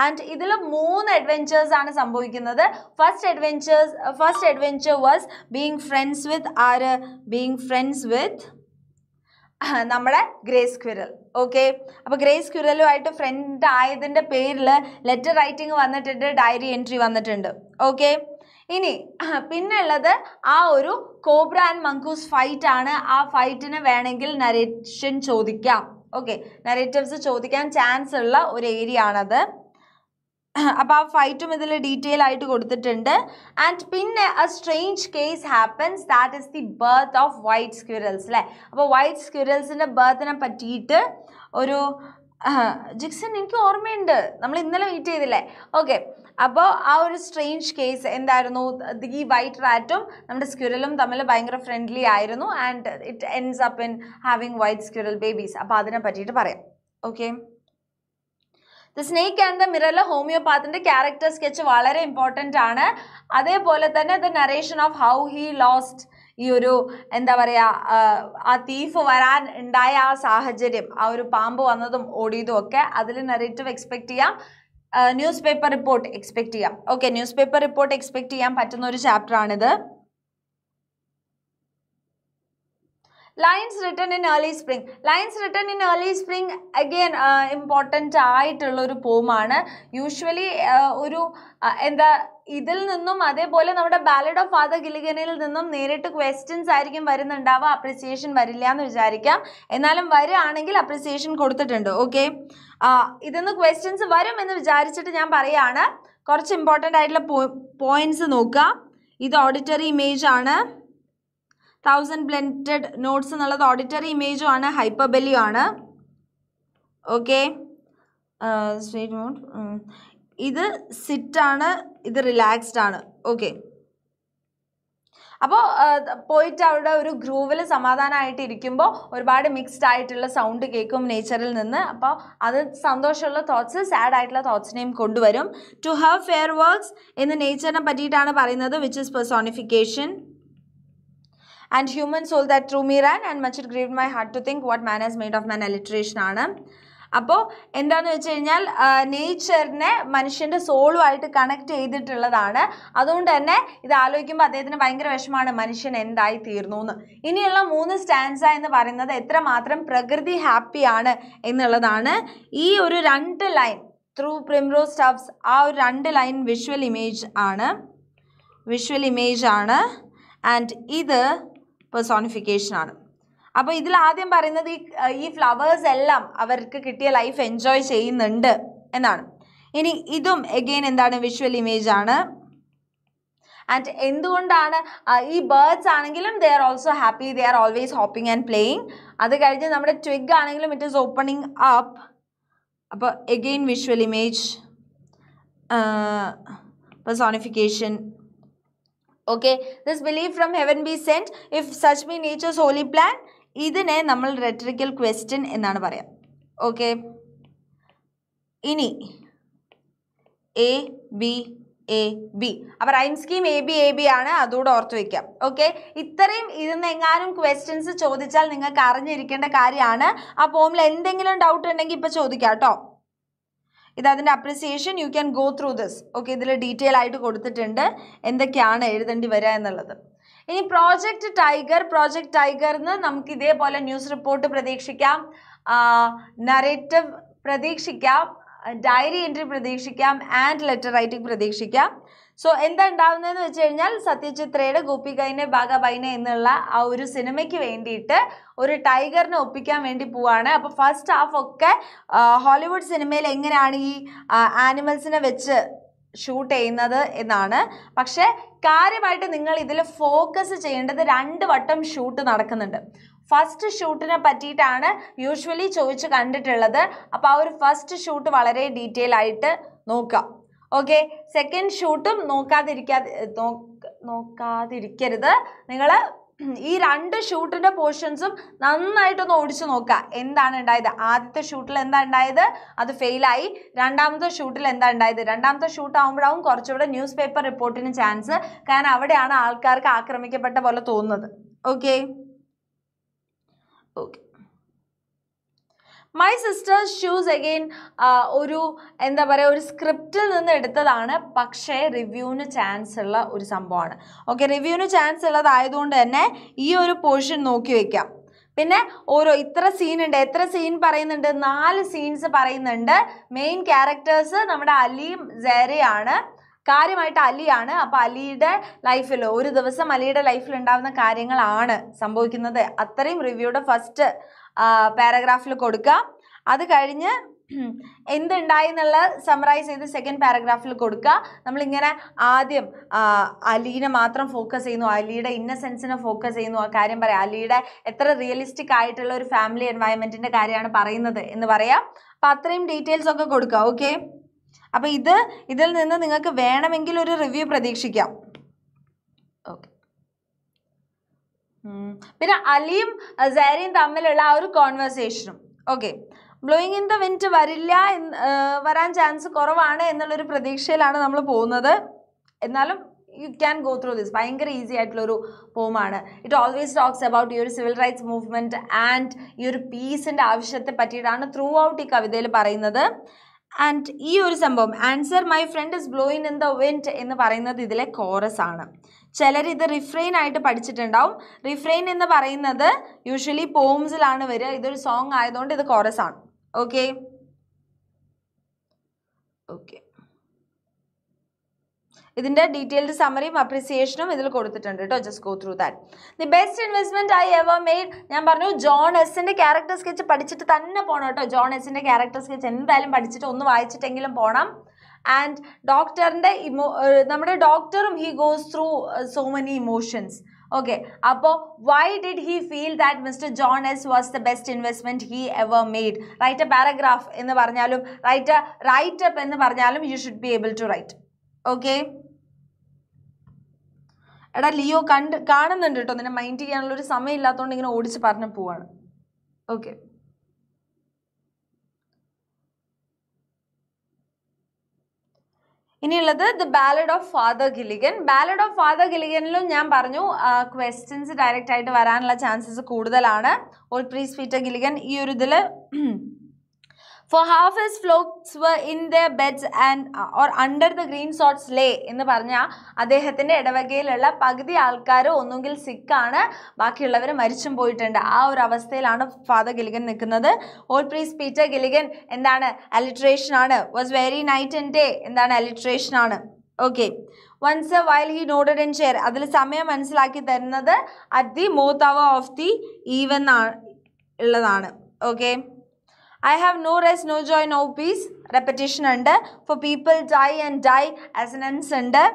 ആൻഡ് ഇതിൽ മൂന്ന് അഡ്വഞ്ചേഴ്സ് ആണ് സംഭവിക്കുന്നത് first adventures first adventure was being friends with ആര് ബീങ് ഫ്രണ്ട്സ് വിത്ത് നമ്മുടെ ഗ്രേ സ്ക്വിരൽ ഓക്കെ അപ്പോൾ ഗ്രേ സ്ക്വിരലുമായിട്ട് ഫ്രണ്ട് ആയതിന്റെ പേരിൽ ലെറ്റർ റൈറ്റിംഗ് വന്നിട്ടുണ്ട് ഡയറി എൻട്രി വന്നിട്ടുണ്ട് ഓക്കെ ഇനി പിന്നെ ഉള്ളത് ആ ഒരു കോബ്ര ആൻഡ് മങ്കൂസ് ഫൈറ്റ് ആണ് ആ ഫൈറ്റിന് വേണമെങ്കിൽ നരേഷൻ ചോദിക്കാം ഓക്കെ നരേറ്റീവ്സ് ചോദിക്കാൻ ചാൻസ് ഉള്ള ഒരു ഏരിയ ആണത് അപ്പോൾ ആ ഫൈറ്റും ഇതിൽ ഡീറ്റെയിൽ ആയിട്ട് കൊടുത്തിട്ടുണ്ട് ആൻഡ് പിന്നെ a strange case happens that is the birth of white squirrels അല്ലേ അപ്പോൾ വൈറ്റ് സ്ക്വിറൽസിൻ്റെ ബർത്തിനെ പറ്റിയിട്ട് ഒരു ജിക്സൺ എനിക്ക് ഓർമ്മയുണ്ട് നമ്മൾ ഇന്നലെ മീറ്റ് ചെയ്തില്ലേ ഓക്കെ അപ്പോൾ ആ ഒരു സ്ട്രേഞ്ച് കേസ് എന്തായിരുന്നു ഈ വൈറ്റ് റാറ്റും നമ്മുടെ സ്ക്യൂരലും തമ്മിൽ ഭയങ്കര ഫ്രണ്ട്ലി ആയിരുന്നു and it ends up in having white squirrel babies അപ്പോൾ അതിനെ പറ്റിയിട്ട് പറയാം okay the snake and the mirror ഹോമിയോപാത്തിന്റെ ക്യാരക്ടർ സ്കെച്ച് വളരെ ഇമ്പോർട്ടൻ്റ് ആണ് അതേപോലെ തന്നെ the narration of how he lost ഈ ഒരു എന്താ പറയുക ആ തീഫ് വരാൻ ഉണ്ടായ ആ സാഹചര്യം ആ ഒരു പാമ്പ് വന്നതും ഓടിയതും ഒക്കെ അതിൽ നെറേറ്റീവ് എക്സ്പെക്ട് ചെയ്യാം ന്യൂസ് പേപ്പർ റിപ്പോർട്ട് എക്സ്പെക്ട് ചെയ്യാം okay newspaper report expect ചെയ്യാൻ പറ്റുന്ന ഒരു ചാപ്റ്റർ ആണിത് lines return in early spring lines return in early spring again important ആയിട്ടുള്ള ഒരു പോമാണ് യൂഷ്വലി ഒരു എന്താ ഇതിൽ നിന്നും അതേപോലെ നമ്മുടെ ബാലഡ് ഓഫ് ഫാദർ ഗിലിഗനിൽ നിന്നും നേരിട്ട് ക്വസ്റ്റ്യൻസ് ആയിരിക്കും വരുന്നുണ്ടാവുക അപ്രിസിയേഷൻ വരില്ല എന്ന് വിചാരിക്കാം എന്നാലും വരികയാണെങ്കിൽ അപ്രിസിയേഷൻ കൊടുത്തിട്ടുണ്ട് ഓക്കെ ഇതിന്ന് ക്വസ്റ്റ്യൻസ് വരും എന്ന് വിചാരിച്ചിട്ട് ഞാൻ പറയുകയാണ് കുറച്ച് ഇമ്പോർട്ടൻ്റ് ആയിട്ടുള്ള പോയിന്റ്സ് നോക്കുക ഇത് ഓഡിറ്ററി ഇമേജ് ആണ് തൗസൻഡ് ബ്ലെൻറ്റഡ് നോട്ട്സ് എന്നുള്ളത് ഓഡിറ്ററി ഇമേജും ആണ് ഹൈപ്പർ ആണ് ഓക്കെ സ്ട്രേറ്റ് നോട്ട് ഇത് സിറ്റാണ് ഇത് റിലാക്സ്ഡ് ആണ് ഓക്കെ അപ്പോൾ പോയിട്ട് uh, അവിടെ ഒരു ഗ്രൂവിൽ സമാധാനമായിട്ട് ഇരിക്കുമ്പോൾ ഒരുപാട് മിക്സ്ഡ് ആയിട്ടുള്ള സൗണ്ട് കേൾക്കും നേച്ചറിൽ നിന്ന് അപ്പോൾ അത് സന്തോഷമുള്ള തോട്ട്സ് സാഡ് ആയിട്ടുള്ള തോട്ട്സിനെയും കൊണ്ടുവരും ടു ഹവ് ഫെയർ വർക്ക്സ് എന്ന് നേച്ചറിനെ പറ്റിയിട്ടാണ് പറയുന്നത് which is personification and human soul that through me ran and much grieve my heart to think what man has made of man alliteration ആണ് അപ്പോൾ എന്താണെന്ന് വെച്ച് കഴിഞ്ഞാൽ നേച്ചറിനെ മനുഷ്യൻ്റെ സോളുമായിട്ട് കണക്ട് ചെയ്തിട്ടുള്ളതാണ് അതുകൊണ്ട് തന്നെ ഇത് ആലോചിക്കുമ്പോൾ അദ്ദേഹത്തിന് ഭയങ്കര വിഷമാണ് മനുഷ്യൻ എന്തായി തീർന്നു എന്ന് ഇനിയുള്ള മൂന്ന് സ്റ്റാൻസ എന്ന് പറയുന്നത് എത്രമാത്രം പ്രകൃതി ഹാപ്പിയാണ് എന്നുള്ളതാണ് ഈ ഒരു രണ്ട് ലൈൻ ത്രൂ പ്രിംറോ സ്റ്റഫ്സ് ആ ഒരു രണ്ട് ലൈൻ വിഷ്വൽ ഇമേജ് ആണ് വിഷ്വൽ ഇമേജ് ആണ് ആൻഡ് ഇത് പേഴ്സോണിഫിക്കേഷൻ ആണ് അപ്പോൾ ഇതിൽ ആദ്യം പറയുന്നത് ഈ ഈ ഫ്ലവേഴ്സ് എല്ലാം അവർക്ക് കിട്ടിയ ലൈഫ് എൻജോയ് ചെയ്യുന്നുണ്ട് എന്നാണ് ഇനി ഇതും എഗെയിൻ എന്താണ് വിഷ്വൽ ഇമേജ് ആണ് ആൻഡ് എന്തുകൊണ്ടാണ് ഈ ബേർഡ്സ് ആണെങ്കിലും they are also happy they are always hopping and playing അത് കഴിഞ്ഞ് നമ്മുടെ ട്വിഗ് ആണെങ്കിലും ഇറ്റ് ഈസ് ഓപ്പണിങ് അപ്പ് അപ്പോൾ again visual image personification okay this believe from heaven be sent if such me nature's holy plan ഇതിനെ നമ്മൾ rhetorical question എന്നാണ് പറയാം okay ഇനി എ ബി എ ബി അപ്പോൾ rhyme scheme A B A B ആണ് അതുകൂടെ ഓർത്ത് വയ്ക്കാം ഓക്കെ ഇത്രയും നിന്ന് എങ്ങാനും ക്വസ്റ്റ്യൻസ് ചോദിച്ചാൽ നിങ്ങൾക്ക് അറിഞ്ഞിരിക്കേണ്ട കാര്യമാണ് ആ ഫോമിൽ എന്തെങ്കിലും ഡൗട്ട് ഉണ്ടെങ്കിൽ ഇപ്പം ചോദിക്കാം കേട്ടോ ഇത് അതിൻ്റെ appreciation you can go through this okay ഇതിൽ ഡീറ്റെയിൽ ആയിട്ട് കൊടുത്തിട്ടുണ്ട് എന്തൊക്കെയാണ് എഴുതേണ്ടി വരിക എന്നുള്ളത് ഇനി പ്രോജക്റ്റ് ടൈഗർ പ്രോജക്റ്റ് ടൈഗറിന് നമുക്ക് ഇതേപോലെ ന്യൂസ് റിപ്പോർട്ട് പ്രതീക്ഷിക്കാം നറേറ്റീവ് പ്രതീക്ഷിക്കാം ഡയറി എൻട്രി പ്രതീക്ഷിക്കാം ആൻഡ് ലെറ്റർ റൈറ്റിംഗ് പ്രതീക്ഷിക്കാം സോ എന്താ ഉണ്ടാവുന്നതെന്ന് വെച്ച് കഴിഞ്ഞാൽ സത്യചിത്രയുടെ ഗോപികൈനെ ബാഗബൈനെ എന്നുള്ള ആ ഒരു സിനിമയ്ക്ക് വേണ്ടിയിട്ട് ഒരു ടൈഗറിനെ ഒപ്പിക്കാൻ വേണ്ടി പോവാണ് അപ്പോൾ ഫസ്റ്റ് ഹാഫ് ഒക്കെ ഹോളിവുഡ് സിനിമയിൽ എങ്ങനെയാണ് ഈ ആനിമൽസിനെ വെച്ച് ഷൂട്ട് ചെയ്യുന്നത് എന്നാണ് പക്ഷേ കാര്യമായിട്ട് നിങ്ങൾ ഇതിൽ ഫോക്കസ് ചെയ്യേണ്ടത് രണ്ട് വട്ടം ഷൂട്ട് നടക്കുന്നുണ്ട് ഫസ്റ്റ് ഷൂട്ടിനെ പറ്റിയിട്ടാണ് യൂഷ്വലി ചോദിച്ച് കണ്ടിട്ടുള്ളത് അപ്പോൾ ആ ഒരു ഫസ്റ്റ് ഷൂട്ട് വളരെ ഡീറ്റെയിൽ ആയിട്ട് നോക്കാം ഓക്കെ സെക്കൻഡ് ഷൂട്ടും നോക്കാതിരിക്കാതി നോക്കാതിരിക്കരുത് നിങ്ങൾ ഈ രണ്ട് ഷൂട്ടിന്റെ പോർഷൻസും നന്നായിട്ടൊന്ന് ഓടിച്ചു നോക്കുക എന്താണ് ഉണ്ടായത് ആദ്യത്തെ ഷൂട്ടിൽ എന്താ ഉണ്ടായത് അത് ഫെയിലായി രണ്ടാമത്തെ ഷൂട്ടിൽ എന്താ ഉണ്ടായത് രണ്ടാമത്തെ ഷൂട്ട് ആകുമ്പോഴാവും കുറച്ചുകൂടെ ന്യൂസ് പേപ്പർ റിപ്പോർട്ടിന് ചാൻസ് കാരണം അവിടെയാണ് ആൾക്കാർക്ക് ആക്രമിക്കപ്പെട്ട പോലെ തോന്നുന്നത് okay okay my sister's shoes again ഒരു എന്താ പറയുക ഒരു സ്ക്രിപ്റ്റിൽ നിന്ന് എടുത്തതാണ് പക്ഷേ റിവ്യൂവിന് ചാൻസ് ഉള്ള ഒരു സംഭവമാണ് ഓക്കെ റിവ്യൂവിന് ചാൻസ് ഉള്ളതായതുകൊണ്ട് തന്നെ ഈ ഒരു പോർഷൻ നോക്കി വയ്ക്കാം പിന്നെ ഓരോ ഇത്ര സീനുണ്ട് എത്ര സീൻ പറയുന്നുണ്ട് നാല് സീൻസ് പറയുന്നുണ്ട് മെയിൻ ക്യാരക്ടേഴ്സ് നമ്മുടെ അലിയും ജെറയാണ് കാര്യമായിട്ട് അലിയാണ് അപ്പോൾ അലിയുടെ ലൈഫിൽ ഒരു ദിവസം അലിയുടെ ലൈഫിൽ ഉണ്ടാകുന്ന കാര്യങ്ങളാണ് സംഭവിക്കുന്നത് അത്രയും റിവ്യൂയുടെ ഫസ്റ്റ് പാരഗ്രാഫിൽ കൊടുക്കുക അത് കഴിഞ്ഞ് എന്തുണ്ടായി എന്നുള്ള സമറൈസ് ചെയ്ത് സെക്കൻഡ് പാരഗ്രാഫിൽ കൊടുക്കുക നമ്മളിങ്ങനെ ആദ്യം അലീനെ മാത്രം ഫോക്കസ് ചെയ്യുന്നു അലിയുടെ ഇന്നസെൻസിനെ ഫോക്കസ് ചെയ്യുന്നു ആ കാര്യം പറയാം അലിയുടെ എത്ര റിയലിസ്റ്റിക് ആയിട്ടുള്ള ഒരു ഫാമിലി എൻവയൺമെൻറ്റിൻ്റെ കാര്യമാണ് പറയുന്നത് എന്ന് പറയാം അപ്പം അത്രയും ഡീറ്റെയിൽസ് ഒക്കെ കൊടുക്കുക ഓക്കെ അപ്പോൾ ഇത് ഇതിൽ നിന്ന് നിങ്ങൾക്ക് വേണമെങ്കിൽ ഒരു റിവ്യൂ പ്രതീക്ഷിക്കാം ഓക്കെ പിന്നെ അലിയും സാരിയും തമ്മിലുള്ള ആ ഒരു കോൺവെർസേഷനും okay blowing in the wind വരില്ല വരാൻ ചാൻസ് കുറവാണ് എന്നുള്ളൊരു പ്രതീക്ഷയിലാണ് നമ്മൾ പോകുന്നത് എന്നാലും you can go through this ഭയങ്കര ഈസി ആയിട്ടുള്ളൊരു പോമാണ് ഇറ്റ് ഓൾവേസ് ടോക്സ് അബൌട്ട് ഈ ഒരു സിവിൽ റൈറ്റ്സ് മൂവ്മെൻറ്റ് ആൻഡ് ഈ ഒരു പീസിൻ്റെ ആവശ്യത്തെ പറ്റിയിട്ടാണ് ത്രൂ ഔട്ട് ഈ കവിതയിൽ പറയുന്നത് ആൻഡ് ഈ ഒരു സംഭവം answer my friend is blowing in the wind എന്ന് പറയുന്നത് ഇതിലെ കോറസ് ആണ് ചിലർ ഇത് റിഫ്രെയിൻ ആയിട്ട് പഠിച്ചിട്ടുണ്ടാവും റിഫ്രെയിൻ എന്ന് പറയുന്നത് യൂഷ്വലി പോംസിലാണ് വരിക ഇതൊരു സോങ് ആയതുകൊണ്ട് ഇത് കോറസ് ആണ് ഓക്കെ ഓക്കെ ഇതിൻ്റെ ഡീറ്റെയിൽഡ് സമറിയും അപ്രിസിയേഷനും ഇതിൽ കൊടുത്തിട്ടുണ്ട് കേട്ടോ just go through that the best investment I ever made ഞാൻ പറഞ്ഞു ജോൺ എസിൻ്റെ ക്യാരക്ടർ സ്കെച്ച് പഠിച്ചിട്ട് തന്നെ പോകണം കേട്ടോ ജോൺ എസിൻ്റെ ക്യാരക്ടർ സ്കെച്ച് എന്തായാലും പഠിച്ചിട്ട് ഒന്ന് വായിച്ചിട്ടെങ്കിലും പോകണം ആൻഡ് ഡോക്ടറിൻ്റെ ഇമോ നമ്മുടെ ഡോക്ടറും he goes through so many emotions okay അപ്പോൾ why did he feel that mister John S was the best investment he ever made write a paragraph എന്ന് പറഞ്ഞാലും റൈറ്റ് എ റൈറ്റ് അപ്പ് എന്ന് പറഞ്ഞാലും you should be able to write okay എടാ Leo കണ്ട് കാണുന്നുണ്ട് കേട്ടോ നിന്നെ മൈൻഡ് ചെയ്യാനുള്ള ഒരു സമയം ഇല്ലാത്തതുകൊണ്ട് ഇങ്ങനെ ഓടിച്ച് പറഞ്ഞു പോവാണ് ഓക്കെ ഇനിയുള്ളത് the ballad of Father Gilligan ballad of Father ഗിലിഗനിലും ഞാൻ പറഞ്ഞു ക്വസ്റ്റ്യൻസ് ഡയറക്റ്റ് ആയിട്ട് വരാനുള്ള ചാൻസസ് കൂടുതലാണ് ഓൾ പ്രീസ് ഫീറ്റർ ഗിലിഗൻ ഈ ഒരു ഇതിൽ for half his flocks were in the beds and or under the green sods lay എന്ന് പറഞ്ഞാൽ അദ്ദേഹത്തിൻ്റെ ഇടവകയിലുള്ള പകുതി ആൾക്കാർ ഒന്നുകിൽ സിക്കാണ് ബാക്കിയുള്ളവർ മരിച്ചും പോയിട്ടുണ്ട് ആ ഒരു അവസ്ഥയിലാണ് ഫാദർ ഗിലിഗൻ നിൽക്കുന്നത് ഓൾ പ്രീസ് പീറ്റർ ഗിലിഗൻ എന്താണ് അലിട്രേഷൻ ആണ് was very night and day എന്താണ് അലിട്രേഷൻ ആണ് okay once a while he nodded in chair അതിൽ സമയം മനസ്സിലാക്കി തരുന്നത് at the moth hour of the even ഉള്ളതാണ് okay I have no rest, no joy, no peace. Repetition under. For people die and die. as an under.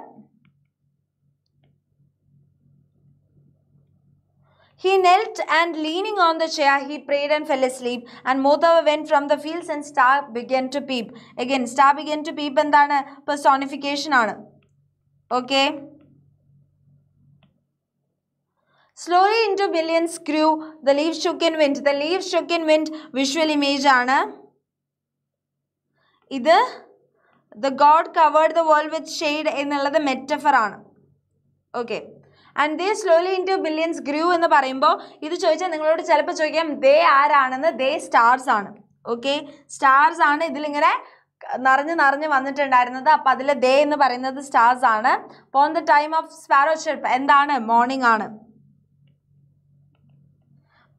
He knelt and leaning on the chair, he prayed and fell asleep. And Mothawa went from the fields and star began to peep. Again, star began to peep and then uh, personification ആണ് Okay. Slowly into billions grew the leaves shook in wind the leaves shook in wind visual image ആണ് ഇത് the God covered the world with shade എന്നുള്ളത് metaphor ആണ് okay and they slowly into billions grew എന്ന് പറയുമ്പോൾ ഇത് ചോദിച്ചാൽ നിങ്ങളോട് ചിലപ്പോൾ ചോദിക്കാം ദേ ആരാണെന്ന് ദേ സ്റ്റാർസ് ആണ് ഓക്കെ സ്റ്റാർസ് ആണ് ഇതിലിങ്ങനെ നിറഞ്ഞ് നിറഞ്ഞ് വന്നിട്ടുണ്ടായിരുന്നത് അപ്പം അതിൽ ദേ എന്ന് പറയുന്നത് സ്റ്റാർസ് ആണ് upon the time of sparrow chirp എന്താണ് മോർണിംഗ് ആണ്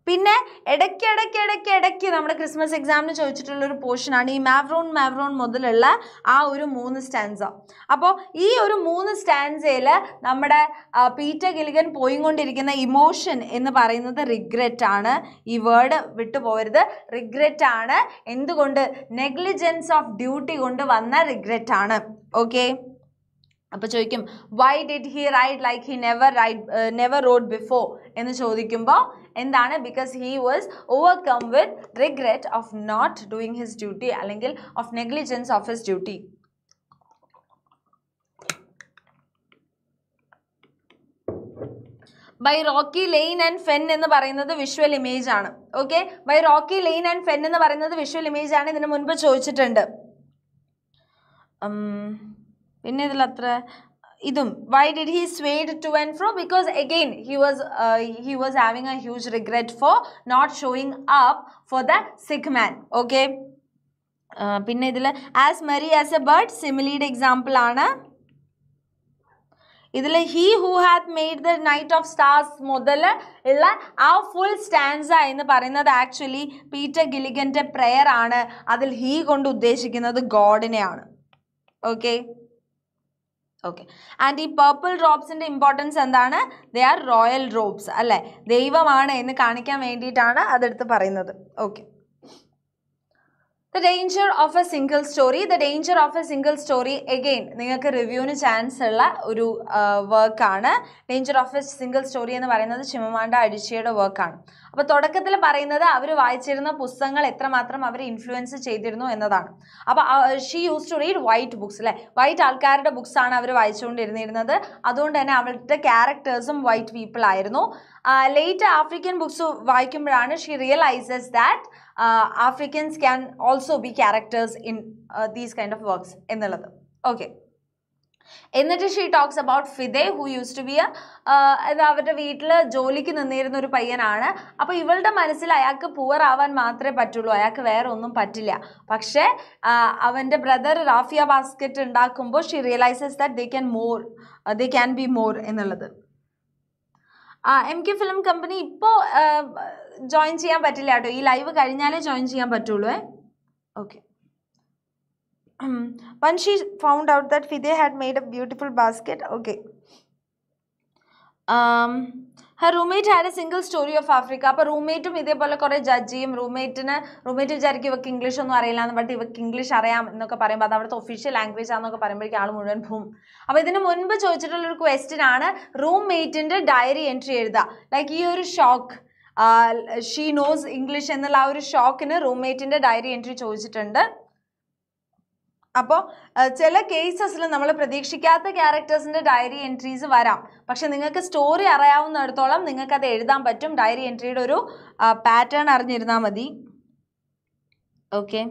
പിന്നെ ഇടയ്ക്ക് ഇടയ്ക്ക് ഇടയ്ക്ക് ഇടയ്ക്ക് നമ്മുടെ ക്രിസ്മസ് എക്സാമിന് ചോദിച്ചിട്ടുള്ള ഒരു പോർഷനാണ് ഈ മാവ്രോൺ മാവ്രോൺ മുതലുള്ള ആ ഒരു മൂന്ന് സ്റ്റാൻസ അപ്പോൾ ഈ ഒരു മൂന്ന് സ്റ്റാൻസയിൽ നമ്മുടെ പീറ്റർ ഗിലിഗൻ പോയിക്കൊണ്ടിരിക്കുന്ന ഇമോഷൻ എന്ന് പറയുന്നത് റിഗ്രറ്റ് ആണ് ഈ വേർഡ് വിട്ടുപോകരുത് റിഗ്രറ്റ് ആണ് എന്തുകൊണ്ട് നെഗ്ലിജൻസ് ഓഫ് ഡ്യൂട്ടി കൊണ്ട് വന്ന റിഗ്രറ്റ് ആണ് ഓക്കെ അപ്പോൾ ചോദിക്കും why did he ride like he never ride never rode before എന്ന് ചോദിക്കുമ്പോൾ എന്താണ് because he was overcome with regret of not doing his duty അല്ലെങ്കിൽ of negligence of his duty by rocky lane and fen എന്ന് പറയുന്നത് visual image ആണ് okay by rocky lane and fen എന്ന് പറയുന്നത് visual image ആണ് ഇതിന് മുൻപ് ചോദിച്ചിട്ടുണ്ട് പിന്നെ ഇതിൽ അത്ര ഇതും why did he swayed to and fro because again he was he was having a huge regret for not showing up for the sick man okay പിന്നെ ഇതിൽ as merry as a bird സിമിലിയുടെ example ആണ് ഇതിൽ he who hath made the night of stars മുതൽ ഉള്ള ആ full stanza എന്ന് പറയുന്നത് ആക്ച്വലി പീറ്റർ ഗിലിഗൻ്റെ പ്രെയർ ആണ് അതിൽ ഹീ കൊണ്ട് ഉദ്ദേശിക്കുന്നത് ഗോഡിനെയാണ് ഓക്കെ ഓക്കെ ആൻഡ് ഈ പർപ്പിൾ റോബ്സിൻ്റെ ഇമ്പോർട്ടൻസ് എന്താണ് ദേ ആർ റോയൽ റോബ്സ് അല്ലേ ദൈവമാണ് എന്ന് കാണിക്കാൻ വേണ്ടിയിട്ടാണ് അതെടുത്ത് പറയുന്നത് okay the danger of a single story the danger of a single story again നിങ്ങൾക്ക് റിവ്യൂവിന് ചാൻസ് ഉള്ള ഒരു വർക്കാണ് danger of a single story എന്ന് പറയുന്നത് ചിമമാണ്ട അടിച്ചയുടെ വർക്കാണ് അപ്പോൾ തുടക്കത്തിൽ പറയുന്നത് അവർ വായിച്ചിരുന്ന പുസ്തകങ്ങൾ എത്രമാത്രം അവരെ ഇൻഫ്ലുവൻസ് ചെയ്തിരുന്നു എന്നതാണ് അപ്പോൾ she use to read white books അല്ലേ വൈറ്റ് ആൾക്കാരുടെ ബുക്സ് ആണ് അവർ വായിച്ചുകൊണ്ടിരുന്നിരുന്നത് അതുകൊണ്ട് തന്നെ അവളുടെ ക്യാരക്ടേഴ്സും വൈറ്റ് പീപ്പിൾ ആയിരുന്നു ലേറ്റ് ആഫ്രിക്കൻ ബുക്സ് വായിക്കുമ്പോഴാണ് she realises that Africans can also be characters in these kind of works എന്നുള്ളത് ഓക്കെ എന്നിട്ട് she talks about Fide who use to be a ഇത് അവരുടെ വീട്ടിൽ ജോലിക്ക് നിന്നിരുന്ന ഒരു പയ്യനാണ് അപ്പോൾ ഇവളുടെ മനസ്സിൽ അയാൾക്ക് പുവർ ആവാൻ മാത്രമേ പറ്റുള്ളൂ അയാൾക്ക് വേറെ ഒന്നും പറ്റില്ല പക്ഷേ അവൻ്റെ ബ്രദർ റാഫിയ ബാസ്കറ്റ് ഉണ്ടാക്കുമ്പോൾ she realises that they can more the can be more എന്നുള്ളത് ആ എം കെ ഫിലിം കമ്പനി ഇപ്പോൾ ജോയിൻ ചെയ്യാൻ പറ്റില്ല കേട്ടോ ഈ ലൈവ് കഴിഞ്ഞാലേ ജോയിൻ ചെയ്യാൻ പറ്റുള്ളൂ ഏ okay once she found out that Fide had made a beautiful basket, okay. Um, her roommate had a single story of Africa അപ്പോൾ റൂംമേറ്റും ഇതേപോലെ കുറേ ജഡ്ജ് ചെയ്യും റൂംമേറ്റിന് റൂംമേറ്റ് വിചാരിക്കും ഇവക്ക് ഇംഗ്ലീഷ് ഒന്നും അറിയില്ല എന്ന് പറഞ്ഞിട്ട് ഇവക്ക് ഇംഗ്ലീഷ് അറിയാം എന്നൊക്കെ പറയുമ്പോൾ അത് അവിടുത്തെ ഒഫീഷ്യൽ ലാംഗ്വേജ് ആണെന്നൊക്കെ പറയുമ്പോഴേക്കും ആൾ മുഴുവൻ പോവും അപ്പോൾ ഇതിന് മുൻപ് ചോദിച്ചിട്ടുള്ള ഒരു ക്വസ്റ്റ്യൻ ആണ് റൂംമേറ്റിൻ്റെ ഡയറി എൻട്രി എഴുതുക ലൈക്ക് ഈ ഒരു ഷോക്ക് ഷീ നോസ് ഇംഗ്ലീഷ് എന്നുള്ള ആ ഒരു ഷോക്കിന് റൂംമേറ്റിൻ്റെ ഡയറി എൻട്രി ചോദിച്ചിട്ടുണ്ട് അപ്പോൾ ചില കേസസിൽ നമ്മൾ പ്രതീക്ഷിക്കാത്ത ക്യാരക്ടേഴ്സിൻ്റെ ഡയറി എൻട്രീസ് വരാം പക്ഷെ നിങ്ങൾക്ക് സ്റ്റോറി അറിയാവുന്നിടത്തോളം നിങ്ങൾക്ക് അത് എഴുതാൻ പറ്റും ഡയറി എൻട്രിയുടെ ഒരു പാറ്റേൺ അറിഞ്ഞിരുന്നാൽ മതി okay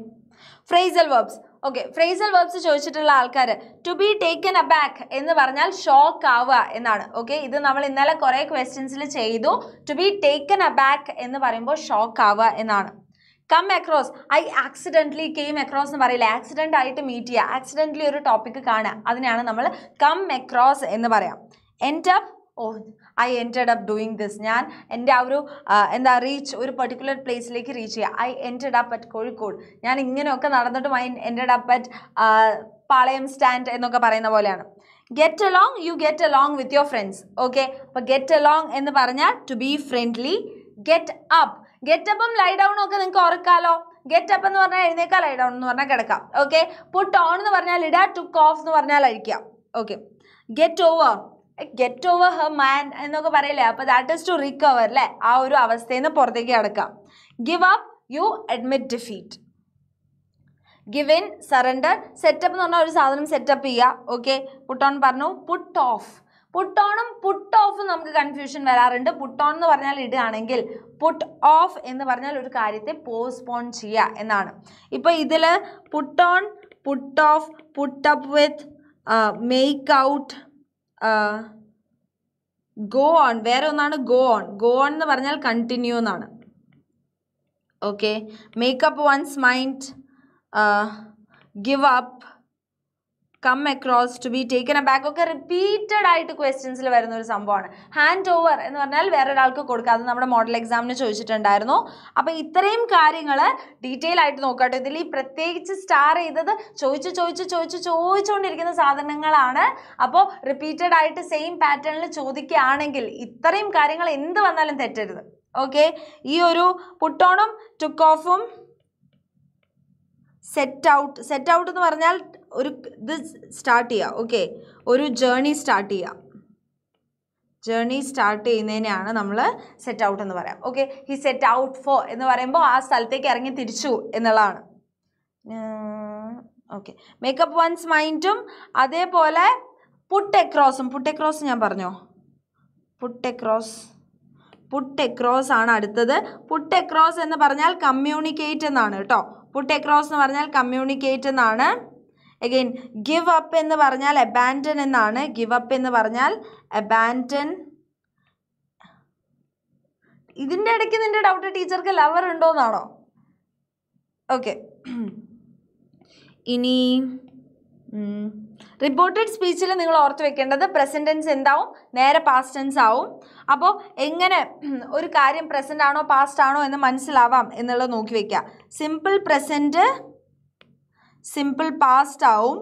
phrasal verbs okay phrasal verbs ചോദിച്ചിട്ടുള്ള ആൾക്കാർ to be taken aback എന്ന് പറഞ്ഞാൽ ഷോക്ക് ആവുക എന്നാണ് ഓക്കെ ഇത് നമ്മൾ ഇന്നലെ കുറേ ക്വസ്റ്റ്യൻസിൽ ചെയ്തു to be taken aback എന്ന് പറയുമ്പോൾ ഷോക്ക് ആവുക എന്നാണ് come across I accidentally came across എന്ന് പറയില്ല ആക്സിഡൻ്റ് ആയിട്ട് മീറ്റ് ചെയ്യുക ആക്സിഡൻ്റലി ഒരു ടോപ്പിക്ക് കാണുക അതിനാണ് നമ്മൾ കം അക്രോസ് എന്ന് പറയാം എൻ്റെ oh I ended up doing this ഞാൻ എൻ്റെ ആ ഒരു എന്താ റീച്ച് ഒരു പെർട്ടിക്കുലർ പ്ലേസിലേക്ക് റീച്ച് ചെയ്യുക I ended up at Kozhikode ഞാൻ ഇങ്ങനെയൊക്കെ നടന്നിട്ടും I ended up at Palayam stand എന്നൊക്കെ പറയുന്ന പോലെയാണ് get along you get along with your friends okay അപ്പോൾ ഗെറ്റ് അലോങ് എന്ന് പറഞ്ഞാൽ to be friendly get up ഗെറ്റപ്പും ലൈ ഡൗണും ഒക്കെ നിങ്ങൾക്ക് ഓർക്കാലോ ഗെറ്റപ്പ് എന്ന് പറഞ്ഞാൽ എഴുന്നേക്കാ ലൈ ഡൗൺ എന്ന് പറഞ്ഞാൽ കിടക്കാം ഓക്കെ പുട്ട് ഓൺ എന്ന് പറഞ്ഞാൽ ഇടാ ടുക്ക് ഓഫ് എന്ന് പറഞ്ഞാൽ അഴിക്കാം okay get over get over her man എന്നൊക്കെ പറയില്ലേ അപ്പൊ ദാറ്റ് ഇസ് ടു റിക്കവർ അല്ലേ ആ ഒരു അവസ്ഥയിൽ നിന്ന് പുറത്തേക്ക് കിടക്കാം give up you admit defeat give in surrender set up എന്ന് പറഞ്ഞാൽ ഒരു സാധനം സെറ്റപ്പ് ചെയ്യുക ഓക്കെ പുട്ട് ഓൺ പറഞ്ഞു പുട്ട് ഓഫ് പുട്ട് ഓണും പുട്ട് ഓഫും നമുക്ക് കൺഫ്യൂഷൻ വരാറുണ്ട് പുട്ട് ഓൺ എന്ന് പറഞ്ഞാൽ ഇടുകയാണെങ്കിൽ പുട്ട് ഓഫ് എന്ന് പറഞ്ഞാൽ ഒരു കാര്യത്തെ പോസ്റ്റ്പോൺ ചെയ്യുക എന്നാണ് ഇപ്പൊ ഇതില് put on put off put up with make out go on വേറെ ഒന്നാണ് ഗോ ഓൺ ഗോ ഓൺ എന്ന് പറഞ്ഞാൽ കണ്ടിന്യൂ എന്നാണ് okay make up one's mind give up come across to be taken aback ഒക്കെ റിപ്പീറ്റഡ് ആയിട്ട് ക്വസ്റ്റ്യൻസിൽ വരുന്ന ഒരു സംഭവമാണ് ഹാൻഡ് ഓവർ എന്ന് പറഞ്ഞാൽ വേറെ ഒരാൾക്ക് കൊടുക്കുക അത് നമ്മുടെ മോഡൽ എക്സാമിന് ചോദിച്ചിട്ടുണ്ടായിരുന്നു അപ്പോൾ ഇത്രയും കാര്യങ്ങൾ ഡീറ്റെയിൽ ആയിട്ട് നോക്കാട്ടോ ഇതിൽ ഈ പ്രത്യേകിച്ച് സ്റ്റാർ ചെയ്തത് ചോദിച്ച് ചോദിച്ച് ചോദിച്ച് ചോദിച്ചുകൊണ്ടിരിക്കുന്ന സാധനങ്ങളാണ് അപ്പോൾ റിപ്പീറ്റഡ് ആയിട്ട് സെയിം പാറ്റേണിൽ ചോദിക്കുകയാണെങ്കിൽ ഇത്രയും കാര്യങ്ങൾ എന്ത് വന്നാലും തെറ്റരുത് ഓക്കെ ഈ ഒരു പുട്ടോണും ടുക്ക് ഓഫും സെറ്റ് ഔട്ട് സെറ്റ് ഔട്ട് എന്ന് പറഞ്ഞാൽ ഒരു ഇത് സ്റ്റാർട്ട് ചെയ്യുക ഓക്കെ ഒരു ജേണി സ്റ്റാർട്ട് ചെയ്യുക ജേണി സ്റ്റാർട്ട് ചെയ്യുന്നതിനെയാണ് നമ്മൾ സെറ്റ് ഔട്ട് എന്ന് പറയാം okay he set out for എന്ന് പറയുമ്പോൾ ആ സ്ഥലത്തേക്ക് ഇറങ്ങി തിരിച്ചു എന്നുള്ളതാണ് ഓക്കെ മേക്കപ്പ് വൺസ് മൈൻഡും അതേപോലെ പുട്ട് എക്രോസും പുട്ട് എക്രോസ് ഞാൻ പറഞ്ഞോ പുട്ട് എക്രോസ് പുട്ട് എക്രോസ് ആണ് അടുത്തത് പുട്ട് എക്രോസ് എന്ന് പറഞ്ഞാൽ കമ്മ്യൂണിക്കേറ്റ് എന്നാണ് കേട്ടോ പുട്ട് എക്രോസ് എന്ന് പറഞ്ഞാൽ കമ്മ്യൂണിക്കേറ്റ് എന്നാണ് അഗെയിൻ ഗിവ് അപ്പ് എന്ന് പറഞ്ഞാൽ അബാൻഡൻ എന്നാണ് ഗിവ് അപ്പ് എന്ന് പറഞ്ഞാൽ അബാൻഡൻ ഇതിൻ്റെ ഇടയ്ക്ക് നിന്റെ ഡൗട്ട് ടീച്ചർക്ക് ലവർ ഉണ്ടോ എന്നാണോ ഓക്കെ ഇനി റിപ്പോർട്ടഡ് സ്പീച്ചിൽ നിങ്ങൾ ഓർത്ത് വെക്കേണ്ടത് പ്രസൻറ്റൻസ് ടെൻസ് എന്താവും നേരെ പാസ്റ്റ് ടെൻസ് ആവും അപ്പോൾ എങ്ങനെ ഒരു കാര്യം പ്രസൻ്റ് ആണോ പാസ്റ്റ് ആണോ എന്ന് മനസ്സിലാവാം എന്നുള്ളത് നോക്കി വയ്ക്കുക സിമ്പിൾ പ്രസൻറ്റ് സിമ്പിൾ പാസ്റ്റ് ആവും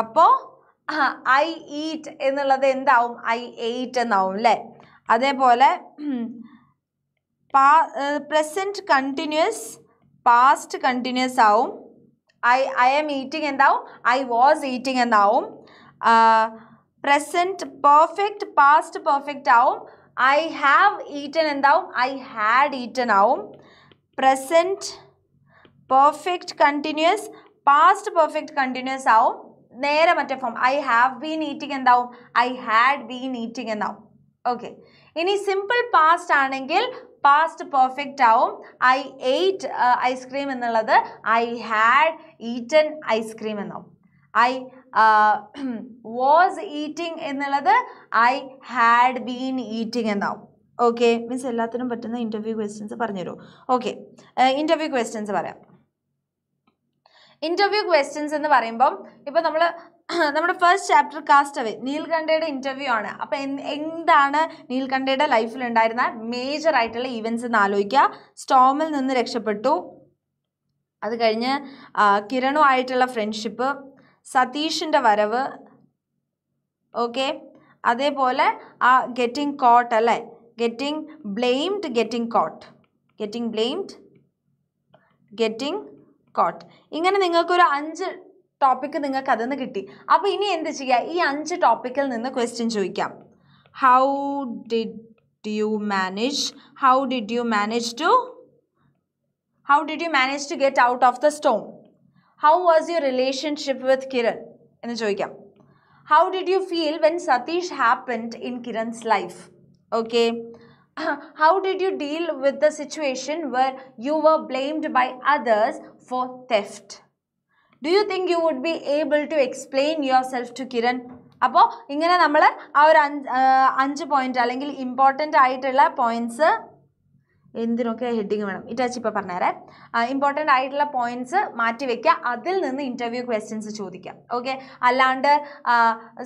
അപ്പോ ഐ ഈറ്റ് എന്നുള്ളത് എന്താവും ഐ എയ്റ്റ് എന്നാവും അല്ലേ അതേപോലെ പ്രസന്റ് കണ്ടിന്യൂസ് പാസ്റ്റ് കണ്ടിന്യൂസ് ആവും ഐ ഐ എം ഈറ്റിംഗ് എന്താവും ഐ വാസ് ഈറ്റിംഗ് എന്നാവും പ്രസന്റ് പെർഫെക്റ്റ് പാസ്റ്റ് പെർഫെക്റ്റ് ആവും ഐ ഹാവ് ഈറ്റൻ എന്താവും ഐ ഹാഡ് ഈറ്റൻ ആവും present perfect continuous past perfect continuous ആവും നേരെ മറ്റേ form I have been eating എന്താവും ഐ ഹാഡ് ബീൻ ഈറ്റിംഗ് എന്നാവും ഓക്കെ ഇനി സിമ്പിൾ പാസ്റ്റ് ആണെങ്കിൽ പാസ്റ്റ് പെർഫെക്റ്റ് ആവും ഐ എയ്റ്റ് ഐസ്ക്രീം എന്നുള്ളത് ഐ ഹാഡ് ഈറ്റൻ ഐസ്ക്രീം എന്നാവും ഐ വാസ് ഈറ്റിംഗ് എന്നുള്ളത് ഐ ഹാഡ് ബീൻ ഈറ്റിംഗ് എന്നാവും ഓക്കെ മീൻസ് എല്ലാത്തിനും പറ്റുന്ന ഇൻ്റർവ്യൂ ക്വസ്റ്റ്യൻസ് പറഞ്ഞുതരൂ ഓക്കെ ഇൻ്റർവ്യൂ ക്വസ്റ്റ്യൻസ് പറയാം ഇൻ്റർവ്യൂ ക്വസ്റ്റ്യൻസ് എന്ന് പറയുമ്പം ഇപ്പൊ നമ്മൾ നമ്മുടെ ഫസ്റ്റ് ചാപ്റ്റർ കാസ്റ്റ് അവേ നീൽകണ്ഠയുടെ ഇൻ്റർവ്യൂ ആണ് അപ്പോൾ എന്താണ് നീൽകണ്ഠയുടെ ലൈഫിലുണ്ടായിരുന്ന മേജർ ആയിട്ടുള്ള ഈവൻസ് എന്ന് ആലോചിക്കുക സ്റ്റോമിൽ നിന്ന് രക്ഷപ്പെട്ടു അത് കഴിഞ്ഞ് കിരണുമായിട്ടുള്ള ഫ്രണ്ട്ഷിപ്പ് സതീഷിൻ്റെ വരവ് ഓക്കെ അതേപോലെ ആ ഗെറ്റിംഗ് കോട്ട് അല്ലേ getting blamed getting caught getting blamed getting caught. ഇങ്ങനെ നിങ്ങൾക്കൊരു അഞ്ച് ടോപ്പിക്ക് നിങ്ങൾക്ക് അതിൽ നിന്ന് കിട്ടി അപ്പോൾ ഇനി എന്ത് ചെയ്യുക ഈ അഞ്ച് ടോപ്പിക്കിൽ നിന്ന് ക്വസ്റ്റ്യൻ ചോദിക്കാം how did you manage how did you manage to how did you manage to get out of the storm how was your relationship with Kiran എന്ന് ചോദിക്കാം how did you feel when Satish happened in Kiran's life okay how did you deal with the situation where you were blamed by others for theft. Do you think you would be able to explain yourself to Kiran? അപ്പോൾ ഇങ്ങനെ നമ്മൾ ആ ഒരു അഞ്ച് point അല്ലെങ്കിൽ important ആയിട്ടുള്ള points എന്തിനൊക്കെ heading വേണം ഇറ്റാച്ചി ഇപ്പോൾ പറഞ്ഞുതരാം ഇമ്പോർട്ടൻ്റ് ആയിട്ടുള്ള പോയിന്റ്സ് മാറ്റി വെക്കുക അതിൽ നിന്ന് ഇൻ്റർവ്യൂ ക്വസ്റ്റ്യൻസ് ചോദിക്കാം ഓക്കെ അല്ലാണ്ട്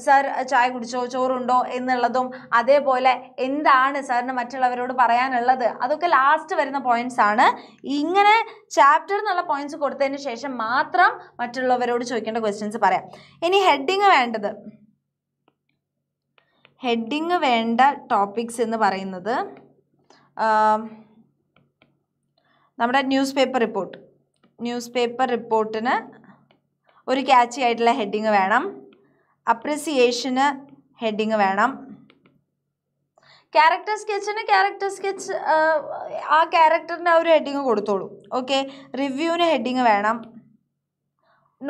സർ ചായ കുടിച്ചോ ചോറുണ്ടോ എന്നുള്ളതും അതേപോലെ എന്താണ് സാറിന് മറ്റുള്ളവരോട് പറയാനുള്ളത് അതൊക്കെ ലാസ്റ്റ് വരുന്ന പോയിന്റ്സ് ആണ് ഇങ്ങനെ ചാപ്റ്റർ എന്നുള്ള പോയിന്റ്സ് കൊടുത്തതിന് ശേഷം മാത്രം മറ്റുള്ളവരോട് ചോദിക്കേണ്ട ക്വസ്റ്റ്യൻസ് പറയാം ഇനി ഹെഡിങ് വേണ്ടത് ഹെഡിങ് വേണ്ട ടോപ്പിക്സ് എന്ന് പറയുന്നത് നമ്മുടെ newspaper report newspaper റിപ്പോർട്ടിന് ഒരു ക്യാച്ചി ആയിട്ടുള്ള ഹെഡിങ് വേണം അപ്രിസിയേഷന് ഹെഡിങ് വേണം ക്യാരക്ടർ സ്കെച്ചിന് ക്യാരക്ടർ സ്കെച്ച് ആ ക്യാരക്ടറിന് ആ ഒരു ഹെഡിങ് കൊടുത്തോളൂ ഓക്കെ റിവ്യൂവിന് ഹെഡിങ് വേണം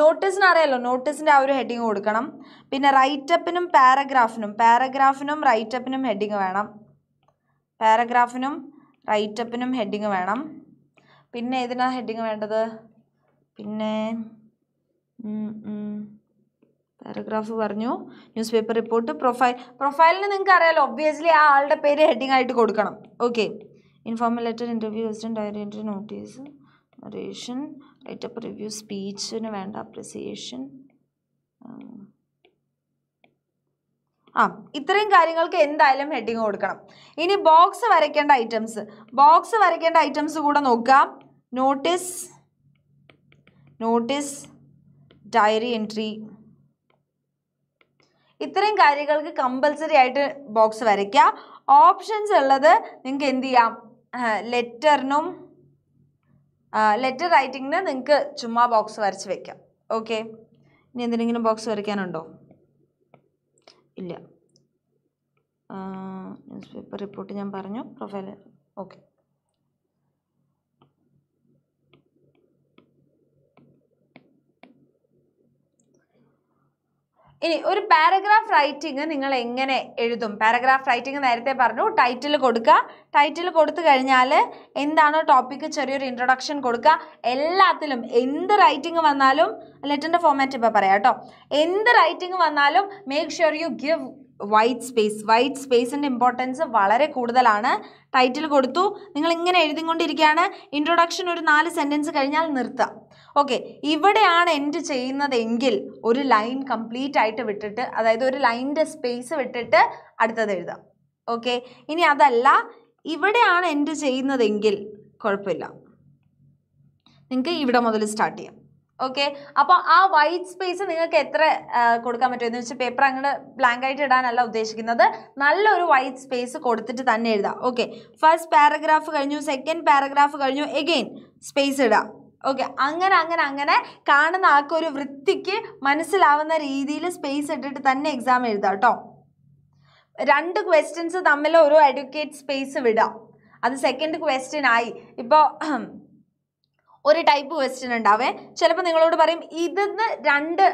നോട്ടീസിന് അറിയാലോ നോട്ടീസിൻ്റെ ആ ഒരു ഹെഡിങ് കൊടുക്കണം പിന്നെ റൈറ്റപ്പിനും പാരഗ്രാഫിനും പാരഗ്രാഫിനും റൈറ്റപ്പിനും ഹെഡിങ് വേണം പാരഗ്രാഫിനും റൈറ്റപ്പിനും ഹെഡിങ് വേണം പിന്നെ ഏതിനാ ഹെഡിങ് വേണ്ടത് പിന്നെ പാരഗ്രാഫ് പറഞ്ഞു ന്യൂസ് പേപ്പർ റിപ്പോർട്ട് പ്രൊഫൈൽ പ്രൊഫൈലിന് നിങ്ങൾക്ക് അറിയാലോ ഒബ്വിയസ്ലി ആ ആളുടെ പേര് ഹെഡിങ് ആയിട്ട് കൊടുക്കണം okay informal letter interview visit diary notice റേഷൻ റൈറ്റ് അപ്പ് റിവ്യൂ സ്പീച്ചിന് വേണ്ട അപ്രിസിയേഷൻ ആ ഇത്രയും കാര്യങ്ങൾക്ക് എന്തായാലും ഹെഡിങ് കൊടുക്കണം ഇനി ബോക്സ് വരയ്ക്കേണ്ട ഐറ്റംസ് ബോക്സ് വരയ്ക്കേണ്ട ഐറ്റംസ് കൂടെ നോക്കാം നോട്ടീസ് നോട്ടീസ് ഡയറി എൻട്രി ഇത്രയും കാര്യങ്ങൾക്ക് കമ്പൽസറി ആയിട്ട് ബോക്സ് വരയ്ക്കുക ഓപ്ഷൻസ് ഉള്ളത് നിങ്ങൾക്ക് എന്ത് ചെയ്യാം ലെറ്ററിനും ലെറ്റർ റൈറ്റിങ്ങിന് നിങ്ങൾക്ക് ചുമ്മാ ബോക്സ് വരച്ച് വയ്ക്കാം ഓക്കെ ഇനി എന്തിനെങ്കിലും ബോക്സ് വരയ്ക്കാനുണ്ടോ ഇല്ല ന്യൂസ് പേപ്പർ റിപ്പോർട്ട് ഞാൻ പറഞ്ഞു പ്രൊഫൈൽ ഓക്കെ ഇനി ഒരു പാരഗ്രാഫ് റൈറ്റിംഗ് നിങ്ങൾ എങ്ങനെ എഴുതും പാരഗ്രാഫ് റൈറ്റിംഗ് നേരത്തെ പറഞ്ഞു ടൈറ്റിൽ കൊടുക്കുക ടൈറ്റിൽ കൊടുത്തു കഴിഞ്ഞാൽ എന്താണോ ടോപ്പിക്ക് ചെറിയൊരു ഇൻട്രൊഡക്ഷൻ കൊടുക്കുക എല്ലാത്തിലും എന്ത് റൈറ്റിംഗ് വന്നാലും ലെറ്ററിൻ്റെ ഫോമാറ്റ് ഇപ്പോൾ പറയാം കേട്ടോ എന്ത് റൈറ്റിംഗ് വന്നാലും make sure you give white space white സ്പേസിൻ്റെ ഇമ്പോർട്ടൻസ് വളരെ കൂടുതലാണ് ടൈറ്റിൽ കൊടുത്തു നിങ്ങൾ ഇങ്ങനെ എഴുതിക്കൊണ്ടിരിക്കുകയാണ് ഇൻട്രൊഡക്ഷൻ ഒരു നാല് സെൻറ്റൻസ് കഴിഞ്ഞാൽ നിർത്തുക ഓക്കെ ഇവിടെയാണ് എൻഡ് ചെയ്യുന്നതെങ്കിൽ ഒരു ലൈൻ കംപ്ലീറ്റ് ആയിട്ട് വിട്ടിട്ട് അതായത് ഒരു ലൈനിൻ്റെ സ്പേസ് വിട്ടിട്ട് അടുത്തത് എഴുതുക ഓക്കെ ഇനി അതല്ല ഇവിടെയാണ് എൻഡ് ചെയ്യുന്നതെങ്കിൽ കുഴപ്പമില്ല നിങ്ങൾക്ക് ഇവിടെ മുതൽ സ്റ്റാർട്ട് ചെയ്യാം ഓക്കെ അപ്പോൾ ആ വൈറ്റ് സ്പേസ് നിങ്ങൾക്ക് എത്ര കൊടുക്കാൻ പറ്റുമെന്ന് വെച്ചാൽ പേപ്പർ അങ്ങനെ ബ്ലാങ്ക് ആയിട്ട് ഇടാനല്ല ഉദ്ദേശിക്കുന്നത് നല്ലൊരു വൈറ്റ് സ്പേസ് കൊടുത്തിട്ട് തന്നെ എഴുതാം ഓക്കെ ഫസ്റ്റ് പാരഗ്രാഫ് കഴിഞ്ഞു സെക്കൻഡ് പാരഗ്രാഫ് കഴിഞ്ഞു എഗെയിൻ സ്പേസ് ഇടാം ഓക്കെ അങ്ങനെ അങ്ങനെ അങ്ങനെ കാണുന്ന ആൾക്ക് ഒരു വൃത്തിക്ക് മനസ്സിലാവുന്ന രീതിയിൽ സ്പേസ് ഇട്ടിട്ട് തന്നെ എക്സാം എഴുതാം കേട്ടോ രണ്ട് ക്വസ്റ്റ്യൻസ് തമ്മിൽ ഒരു എഡ്യൂക്കേറ്റ് സ്പേസ് വിടാം അത് സെക്കൻഡ് ക്വസ്റ്റ്യൻ ആയി ഇപ്പോൾ ഒരു ടൈപ്പ് ക്വസ്റ്റ്യൻ ഉണ്ടാവേ ചിലപ്പോൾ നിങ്ങളോട് പറയും ഇതിന്ന് രണ്ട്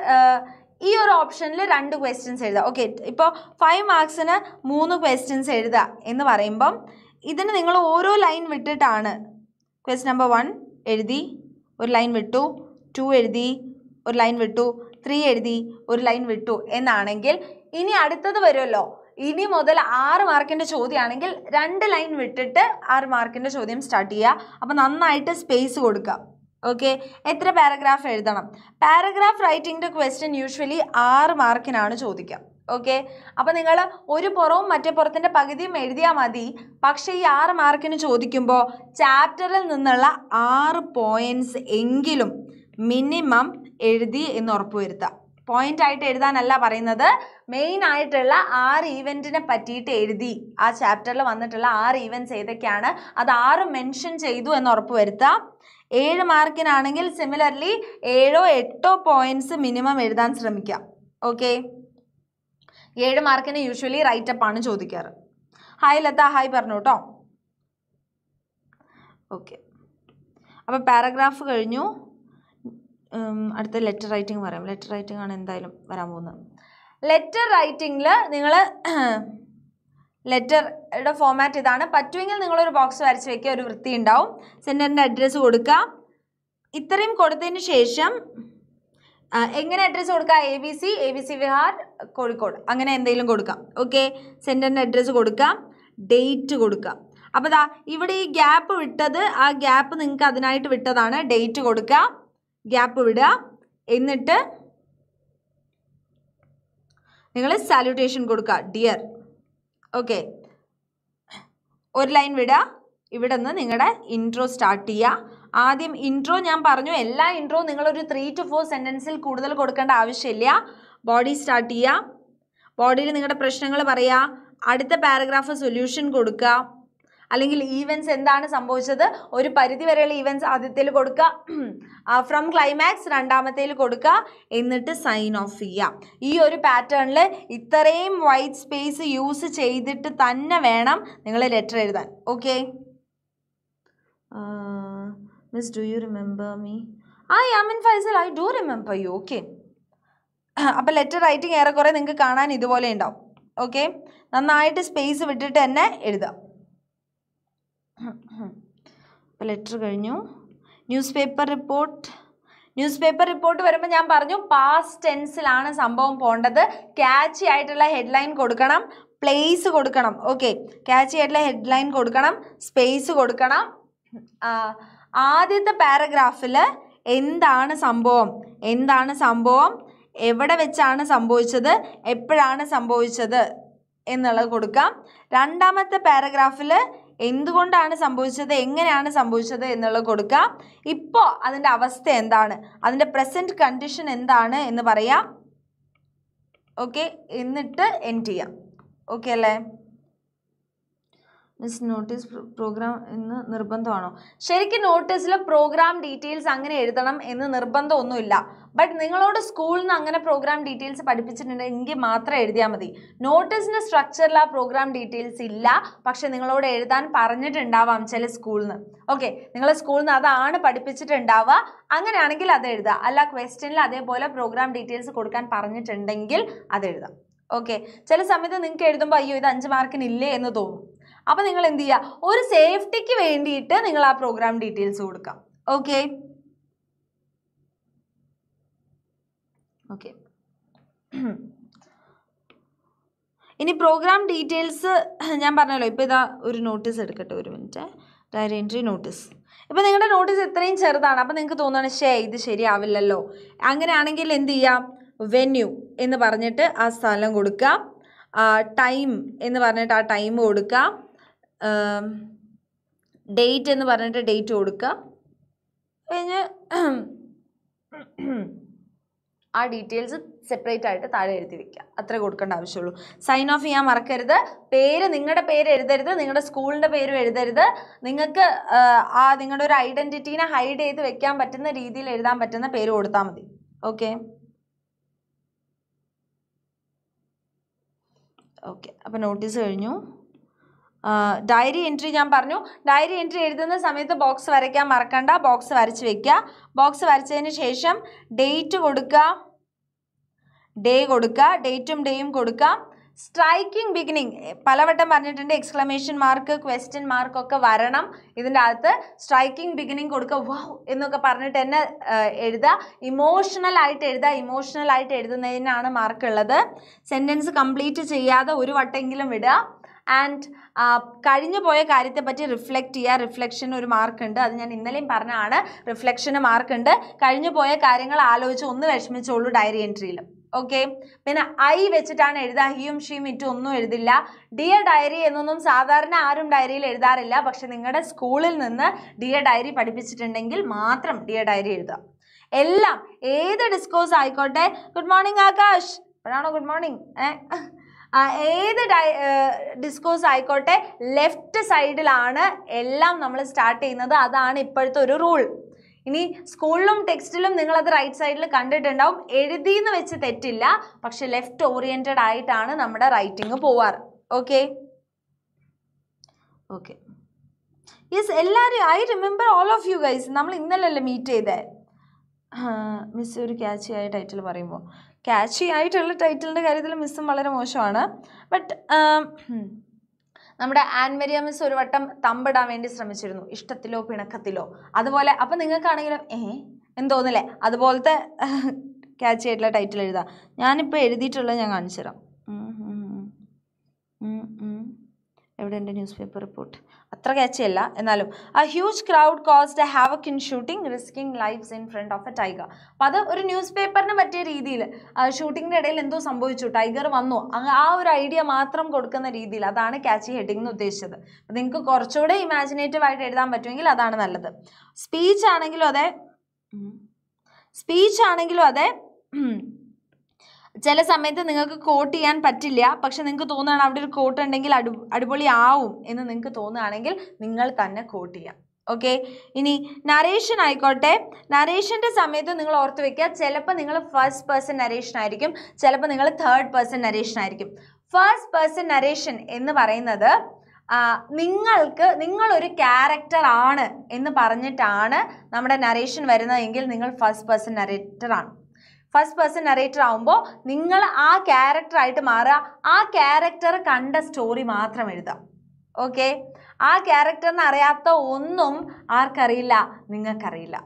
ഈ ഒരു ഓപ്ഷനിൽ രണ്ട് ക്വസ്റ്റ്യൻസ് എഴുതുക ഓക്കെ ഇപ്പോൾ ഫൈവ് മാർക്സിന് മൂന്ന് ക്വസ്റ്റ്യൻസ് എഴുതുക എന്ന് പറയുമ്പം ഇതിന് നിങ്ങൾ ഓരോ ലൈൻ വിട്ടിട്ടാണ് ക്വസ്റ്റ്യൻ നമ്പർ വൺ എഴുതി ഒരു ലൈൻ വിട്ടു ടു എഴുതി ഒരു ലൈൻ വിട്ടു ത്രീ എഴുതി ഒരു ലൈൻ വിട്ടു എന്നാണെങ്കിൽ ഇനി അടുത്തത് വരുമല്ലോ ഇനി മുതൽ ആറ് മാർക്കിൻ്റെ ചോദ്യമാണെങ്കിൽ രണ്ട് ലൈൻ വിട്ടിട്ട് ആറ് മാർക്കിൻ്റെ ചോദ്യം സ്റ്റാർട്ട് ചെയ്യുക അപ്പോൾ നന്നായിട്ട് സ്പേസ് കൊടുക്കുക ഓക്കെ എത്ര പാരഗ്രാഫ് എഴുതണം പാരഗ്രാഫ് റൈറ്റിംഗിൻ്റെ ക്വസ്റ്റ്യൻ യൂഷ്വലി ആറ് മാർക്കിനാണ് ചോദിക്കുക ഓക്കെ അപ്പോൾ നിങ്ങൾ ഒരു പുറവും മറ്റേ പുറത്തിൻ്റെ പകുതിയും എഴുതിയാൽ മതി പക്ഷേ ഈ ആറ് മാർക്കിന് ചോദിക്കുമ്പോൾ ചാപ്റ്ററിൽ നിന്നുള്ള ആറ് പോയിൻറ്റ്സ് എങ്കിലും മിനിമം എഴുതി എന്ന് ഉറപ്പുവരുത്തുക പോയിന്റ് ആയിട്ട് എഴുതാനല്ല പറയുന്നത് മെയിൻ ആയിട്ടുള്ള ആറ് ഈവെന്റിനെ പറ്റിയിട്ട് എഴുതി ആ ചാപ്റ്ററിൽ വന്നിട്ടുള്ള ആറ് ഈവെന്റ്സ് ഏതൊക്കെയാണ് അത് ആറ് മെൻഷൻ ചെയ്തു എന്ന് ഉറപ്പ് വരുത്താം ഏഴ് മാർക്കിനാണെങ്കിൽ സിമിലർലി ഏഴോ എട്ടോ പോയിന്റ്സ് മിനിമം എഴുതാൻ ശ്രമിക്കാം ഓക്കെ ഏഴ് മാർക്കിന് യൂഷ്വലി റൈറ്റ് അപ്പ് ആണ് ചോദിക്കാറ് ഹായ് ലത ഹായ് പറഞ്ഞു കേട്ടോ ഓക്കെ അപ്പോൾ പാരഗ്രാഫ് കഴിഞ്ഞു അടുത്ത ലെറ്റർ റൈറ്റിംഗ് പറയാം ലെറ്റർ റൈറ്റിംഗ് ആണ് എന്തായാലും വരാൻ പോകുന്നത് ലെറ്റർ റൈറ്റിങ്ങിൽ നിങ്ങൾ ലെറ്ററുടെ ഫോമാറ്റ് ഇതാണ് പറ്റുമെങ്കിൽ നിങ്ങളൊരു ബോക്സ് വരച്ച് വയ്ക്കുക ഒരു വൃത്തി ഉണ്ടാവും സെൻറ്ററിൻ്റെ അഡ്രസ്സ് കൊടുക്കുക ഇത്രയും കൊടുത്തതിന് ശേഷം എങ്ങനെ അഡ്രസ്സ് കൊടുക്കുക A B C A B C Vihar Kozhikode അങ്ങനെ എന്തെങ്കിലും കൊടുക്കാം ഓക്കെ സെൻറ്ററിൻ്റെ അഡ്രസ്സ് കൊടുക്കാം ഡേറ്റ് കൊടുക്കാം അപ്പോൾ ദാ ഇവിടെ ഈ ഗ്യാപ്പ് വിട്ടത് ആ ഗ്യാപ്പ് നിങ്ങൾക്ക് അതിനായിട്ട് വിട്ടതാണ് ഡേറ്റ് കൊടുക്കുക ഗ്യാപ്പ് വിടുക എന്നിട്ട് നിങ്ങൾ സാല്യൂട്ടേഷൻ കൊടുക്കുക ഡിയർ ഓക്കെ ഒരു ലൈൻ വിടുക ഇവിടെ നിന്ന് നിങ്ങളുടെ ഇൻട്രോ സ്റ്റാർട്ട് ചെയ്യുക ആദ്യം ഇൻട്രോ ഞാൻ പറഞ്ഞു എല്ലാ ഇൻട്രോ നിങ്ങളൊരു ത്രീ ടു ഫോർ സെൻറ്റൻസിൽ കൂടുതൽ കൊടുക്കേണ്ട ആവശ്യമില്ല ബോഡി സ്റ്റാർട്ട് ചെയ്യുക ബോഡിയിൽ നിങ്ങളുടെ പ്രശ്നങ്ങൾ പറയുക അടുത്ത പാരഗ്രാഫ് സൊല്യൂഷൻ കൊടുക്കുക അല്ലെങ്കിൽ ഈവൻസ് എന്താണ് സംഭവിച്ചത് ഒരു പരിധി വരെയുള്ള ഈവൻസ് ആദ്യത്തിൽ കൊടുക്കുക ഫ്രം ക്ലൈമാക്സ് രണ്ടാമത്തേൽ കൊടുക്കുക എന്നിട്ട് സൈൻ ഓഫ് ചെയ്യുക ഈ ഒരു പാറ്റേണിൽ ഇത്രയും വൈറ്റ് സ്പേസ് യൂസ് ചെയ്തിട്ട് തന്നെ വേണം നിങ്ങൾ ലെറ്റർ എഴുതാൻ okay miss do you remember me ആ Yamin Faisal I do remember you okay അപ്പോൾ ലെറ്റർ റൈറ്റിംഗ് ഏറെക്കുറെ നിങ്ങൾക്ക് കാണാൻ ഇതുപോലെ ഉണ്ടാവും ഓക്കെ നന്നായിട്ട് സ്പേസ് വിട്ടിട്ട് തന്നെ എഴുതാം അപ്പോൾ ലെറ്റർ കഴിഞ്ഞു newspaper report newspaper report വരുമ്പോൾ ഞാൻ പറഞ്ഞു പാസ്റ്റ് ടെൻസിലാണ് സംഭവം പോകേണ്ടത് ക്യാച്ചി ആയിട്ടുള്ള ഹെഡ്ലൈൻ കൊടുക്കണം പ്ലേസ് കൊടുക്കണം ഓക്കെ ക്യാച്ചി ആയിട്ടുള്ള ഹെഡ്ലൈൻ കൊടുക്കണം സ്പേസ് കൊടുക്കണം ആദ്യത്തെ പാരഗ്രാഫിൽ എന്താണ് സംഭവം എന്താണ് സംഭവം എവിടെ വെച്ചാണ് സംഭവിച്ചത് എപ്പോഴാണ് സംഭവിച്ചത് എന്നുള്ളത് കൊടുക്കാം രണ്ടാമത്തെ പാരഗ്രാഫിൽ എന്തുകൊണ്ടാണ് സംഭവിച്ചത് എങ്ങനെയാണ് സംഭവിച്ചത് എന്നുള്ളത് കൊടുക്കാം ഇപ്പോൾ അതിൻ്റെ അവസ്ഥ എന്താണ് അതിൻ്റെ പ്രസൻറ്റ് കണ്ടീഷൻ എന്താണ് എന്ന് പറയാം ഓക്കെ എന്നിട്ട് എൻഡ് ചെയ്യാം ഓക്കെ അല്ലേ മിസ് നോട്ടീസ് പ്രോഗ്രാം എന്ന് നിർബന്ധമാണോ ശരിക്കും നോട്ടീസിൽ പ്രോഗ്രാം ഡീറ്റെയിൽസ് അങ്ങനെ എഴുതണം എന്ന് നിർബന്ധമൊന്നുമില്ല ബട്ട് നിങ്ങളോട് സ്കൂളിൽ നിന്ന് അങ്ങനെ പ്രോഗ്രാം ഡീറ്റെയിൽസ് പഠിപ്പിച്ചിട്ടുണ്ടെങ്കിൽ മാത്രം എഴുതിയാൽ മതി നോട്ടീസിൻ്റെ സ്ട്രക്ചറിൽ ആ പ്രോഗ്രാം ഡീറ്റെയിൽസ് ഇല്ല പക്ഷെ നിങ്ങളോട് എഴുതാൻ പറഞ്ഞിട്ടുണ്ടാവാം ചില സ്കൂളിൽ നിന്ന് ഓക്കെ നിങ്ങളെ സ്കൂളിൽ നിന്ന് അതാണ് പഠിപ്പിച്ചിട്ടുണ്ടാവുക അങ്ങനെയാണെങ്കിൽ അത് എഴുതുക അല്ല ക്വസ്റ്റ്യനിൽ അതേപോലെ പ്രോഗ്രാം ഡീറ്റെയിൽസ് കൊടുക്കാൻ പറഞ്ഞിട്ടുണ്ടെങ്കിൽ അത് എഴുതാം ഓക്കെ ചില സമയത്ത് നിങ്ങൾക്ക് എഴുതുമ്പോൾ അയ്യോ ഇത് അഞ്ച് മാർക്കിനില്ലേ എന്ന് തോന്നും അപ്പോൾ നിങ്ങൾ എന്ത് ചെയ്യുക ഒരു സേഫ്റ്റിക്ക് വേണ്ടിയിട്ട് നിങ്ങൾ ആ പ്രോഗ്രാം ഡീറ്റെയിൽസ് കൊടുക്കാം ഓക്കെ ഓക്കെ ഇനി പ്രോഗ്രാം ഡീറ്റെയിൽസ് ഞാൻ പറഞ്ഞല്ലോ ഇപ്പോൾ ഇതാ ഒരു നോട്ടീസ് എടുക്കട്ടെ ഒരു മിനിറ്റ് ഡയറി എൻട്രി നോട്ടീസ് ഇപ്പം നിങ്ങളുടെ നോട്ടീസ് ഇത്രയും ചെറുതാണ് അപ്പോൾ നിങ്ങൾക്ക് തോന്നുകയാണ് ഷേ ഇത് ശരിയാവില്ലല്ലോ അങ്ങനെയാണെങ്കിൽ എന്ത് ചെയ്യാം വെന്യൂ എന്ന് പറഞ്ഞിട്ട് ആ സ്ഥലം കൊടുക്കാം ടൈം എന്ന് പറഞ്ഞിട്ട് ആ ടൈം കൊടുക്കാം ഡേറ്റ് എന്ന് പറഞ്ഞിട്ട് ഡേറ്റ് കൊടുക്കുക കഴിഞ്ഞ് ആ ഡീറ്റെയിൽസ് സെപ്പറേറ്റ് ആയിട്ട് താഴെ എഴുതി വെക്കുക അത്ര കൊടുക്കേണ്ട ആവശ്യമുള്ളൂ സൈൻ ഓഫ് ചെയ്യാൻ മറക്കരുത് പേര് നിങ്ങളുടെ പേര് എഴുതരുത് നിങ്ങളുടെ സ്കൂളിൻ്റെ പേരും എഴുതരുത് നിങ്ങൾക്ക് ആ നിങ്ങളുടെ ഒരു ഐഡൻറ്റിറ്റീനെ ഹൈഡ് ചെയ്ത് വെക്കാൻ പറ്റുന്ന രീതിയിൽ എഴുതാൻ പറ്റുന്ന പേര് കൊടുത്താൽ മതി ഓക്കെ ഓക്കെ അപ്പോൾ നോട്ടീസ് കഴിഞ്ഞു ഡയറി എൻട്രി ഞാൻ പറഞ്ഞു ഡയറി എൻട്രി എഴുതുന്ന സമയത്ത് ബോക്സ് വരയ്ക്കാൻ മറക്കണ്ട ബോക്സ് വരച്ച് വെക്കുക ബോക്സ് വരച്ചതിന് ശേഷം ഡേറ്റ് കൊടുക്കുക ഡേ കൊടുക്കുക ഡേറ്റും ഡേയും കൊടുക്കുക സ്ട്രൈക്കിംഗ് ബിഗിനിങ് പലവട്ടം പറഞ്ഞിട്ടുണ്ട് എക്സ്ക്ലമേഷൻ മാർക്ക് ക്വസ്റ്റ്യൻ മാർക്ക് ഒക്കെ വരണം ഇതിൻ്റെ അകത്ത് സ്ട്രൈക്കിംഗ് ബിഗിനിങ് കൊടുക്കുക വാവ് എന്നൊക്കെ പറഞ്ഞിട്ട് തന്നെ എഴുതുക ഇമോഷണൽ ആയിട്ട് എഴുതുക ഇമോഷണൽ ആയിട്ട് എഴുതുന്നതിനാണ് മാർക്ക് ഉള്ളത് സെൻറ്റൻസ് കംപ്ലീറ്റ് ചെയ്യാതെ ഒരു വട്ടമെങ്കിലും വിടുക ആൻഡ് കഴിഞ്ഞു പോയ കാര്യത്തെ പറ്റി റിഫ്ലക്റ്റ് ചെയ്യുക റിഫ്ലക്ഷൻ ഒരു മാർക്കുണ്ട് അത് ഞാൻ ഇന്നലെയും പറഞ്ഞാണ് റിഫ്ലക്ഷന് മാർക്കുണ്ട് കഴിഞ്ഞു പോയ കാര്യങ്ങൾ ആലോചിച്ച് ഒന്ന് വിഷമിച്ചോളൂ ഡയറി എൻട്രിയിൽ ഓക്കെ പിന്നെ ഐ വെച്ചിട്ടാണ് എഴുതുക ഹിയും ഷീയും ഇറ്റും ഒന്നും എഴുതില്ല ഡിയർ ഡയറി എന്നൊന്നും സാധാരണ ആരും ഡയറിയിൽ എഴുതാറില്ല പക്ഷെ നിങ്ങളുടെ സ്കൂളിൽ നിന്ന് ഡിയർ ഡയറി പഠിപ്പിച്ചിട്ടുണ്ടെങ്കിൽ മാത്രം ഡിയർ ഡയറി എഴുതുക എല്ലാം ഏത് ഡിസ്കോഴ്സ് ആയിക്കോട്ടെ ഗുഡ് മോർണിംഗ് ആകാശ് അപ്പോഴാണോ ഗുഡ് മോർണിംഗ് ഏഹ് ഏത് ഡിസ്കോസ് ആയിക്കോട്ടെ ലെഫ്റ്റ് സൈഡിലാണ് എല്ലാം നമ്മൾ സ്റ്റാർട്ട് ചെയ്യുന്നത് അതാണ് ഇപ്പോഴത്തെ ഒരു റൂൾ ഇനി സ്കൂളിലും ടെക്സ്റ്റിലും നിങ്ങളത് റൈറ്റ് സൈഡിൽ കണ്ടിട്ടുണ്ടാവും എഴുതിയെന്ന് വെച്ച് തെറ്റില്ല പക്ഷെ ലെഫ്റ്റ് ഓറിയൻറ്റഡ് ആയിട്ടാണ് നമ്മുടെ റൈറ്റിംഗ് പോവാറ് ഓക്കെ ഓക്കെ യെസ് എല്ലാവരും I remember all of you guys നമ്മൾ ഇന്നലല്ലേ മീറ്റ് ചെയ്തേ മിസ് ഒരു ക്യാച്ചി ആയ ടൈറ്റിൽ പറയുമ്പോൾ ക്യാച്ചി ആയിട്ടുള്ള ടൈറ്റിലിൻ്റെ കാര്യത്തിൽ മിസ്സും വളരെ മോശമാണ് ബട്ട് um, hmm. നമ്മുടെ ആൻമരിയ മിസ് ഒരു വട്ടം തമ്പിടാൻ വേണ്ടി ശ്രമിച്ചിരുന്നു ഇഷ്ടത്തിലോ പിണക്കത്തിലോ അതുപോലെ അപ്പം നിങ്ങൾക്കാണെങ്കിലും ഏ എന്തോന്നില്ലേ അതുപോലത്തെ ക്യാച്ചി ആയിട്ടുള്ള ടൈറ്റിൽ എഴുതാം ഞാനിപ്പോൾ എഴുതിയിട്ടുള്ളത് ഞാൻ കാണിച്ചു തരാം എവിടെ ഉണ്ട് ന്യൂസ് പേപ്പർ റിപ്പോർട്ട് അത്ര അല്ല എന്നാലും ആ huge crowd caused a kin shooting risking lives in front of a tiger അപ്പം അത് ഒരു ന്യൂസ് പേപ്പറിന് പറ്റിയ രീതിയിൽ ഷൂട്ടിങ്ങിൻ്റെ ഇടയിൽ എന്തോ സംഭവിച്ചു ടൈഗർ വന്നു ആ ഒരു ഐഡിയ മാത്രം കൊടുക്കുന്ന രീതിയിൽ അതാണ് ക്യാച്ചി ഹെഡിങ് എന്ന് ഉദ്ദേശിച്ചത് അപ്പം നിങ്ങൾക്ക് കുറച്ചുകൂടെ ഇമാജിനേറ്റീവ് ആയിട്ട് എഴുതാൻ പറ്റുമെങ്കിൽ അതാണ് നല്ലത് സ്പീച്ച് ആണെങ്കിലും അതെ സ്പീച്ച് ആണെങ്കിലും അതെ ചില സമയത്ത് നിങ്ങൾക്ക് കോട്ട് ചെയ്യാൻ പറ്റില്ല പക്ഷെ നിങ്ങൾക്ക് തോന്നുകയാണ് അവിടെ ഒരു കോട്ട് ഉണ്ടെങ്കിൽ അടി അടിപൊളിയാവും എന്ന് നിങ്ങൾക്ക് തോന്നുകയാണെങ്കിൽ നിങ്ങൾ തന്നെ കോട്ട് ചെയ്യാം ഓക്കെ ഇനി നരേഷൻ ആയിക്കോട്ടെ നരേഷൻ്റെ സമയത്ത് നിങ്ങൾ ഓർത്ത് വെക്കുക ചിലപ്പോൾ നിങ്ങൾ ഫസ്റ്റ് പേഴ്സൺ നരേഷൻ ആയിരിക്കും ചിലപ്പോൾ നിങ്ങൾ തേർഡ് പേഴ്സൺ നരേഷൻ ആയിരിക്കും ഫസ്റ്റ് പേഴ്സൺ നരേഷൻ എന്ന് പറയുന്നത് നിങ്ങൾക്ക് നിങ്ങളൊരു ക്യാരക്ടർ ആണ് എന്ന് പറഞ്ഞിട്ടാണ് നമ്മുടെ നരേഷൻ വരുന്നതെങ്കിൽ നിങ്ങൾ ഫസ്റ്റ് പേഴ്സൺ നരേറ്റർ ആണ് ഫസ്റ്റ് പേഴ്സൺ നറേറ്റർ ആവുമ്പോൾ നിങ്ങൾ ആ ക്യാരക്ടറായിട്ട് മാറുക ആ ക്യാരക്ടർ കണ്ട സ്റ്റോറി മാത്രം എഴുതാം ഓക്കെ ആ ക്യാരക്ടറിന് അറിയാത്ത ഒന്നും ആർക്കറിയില്ല നിങ്ങൾക്കറിയില്ല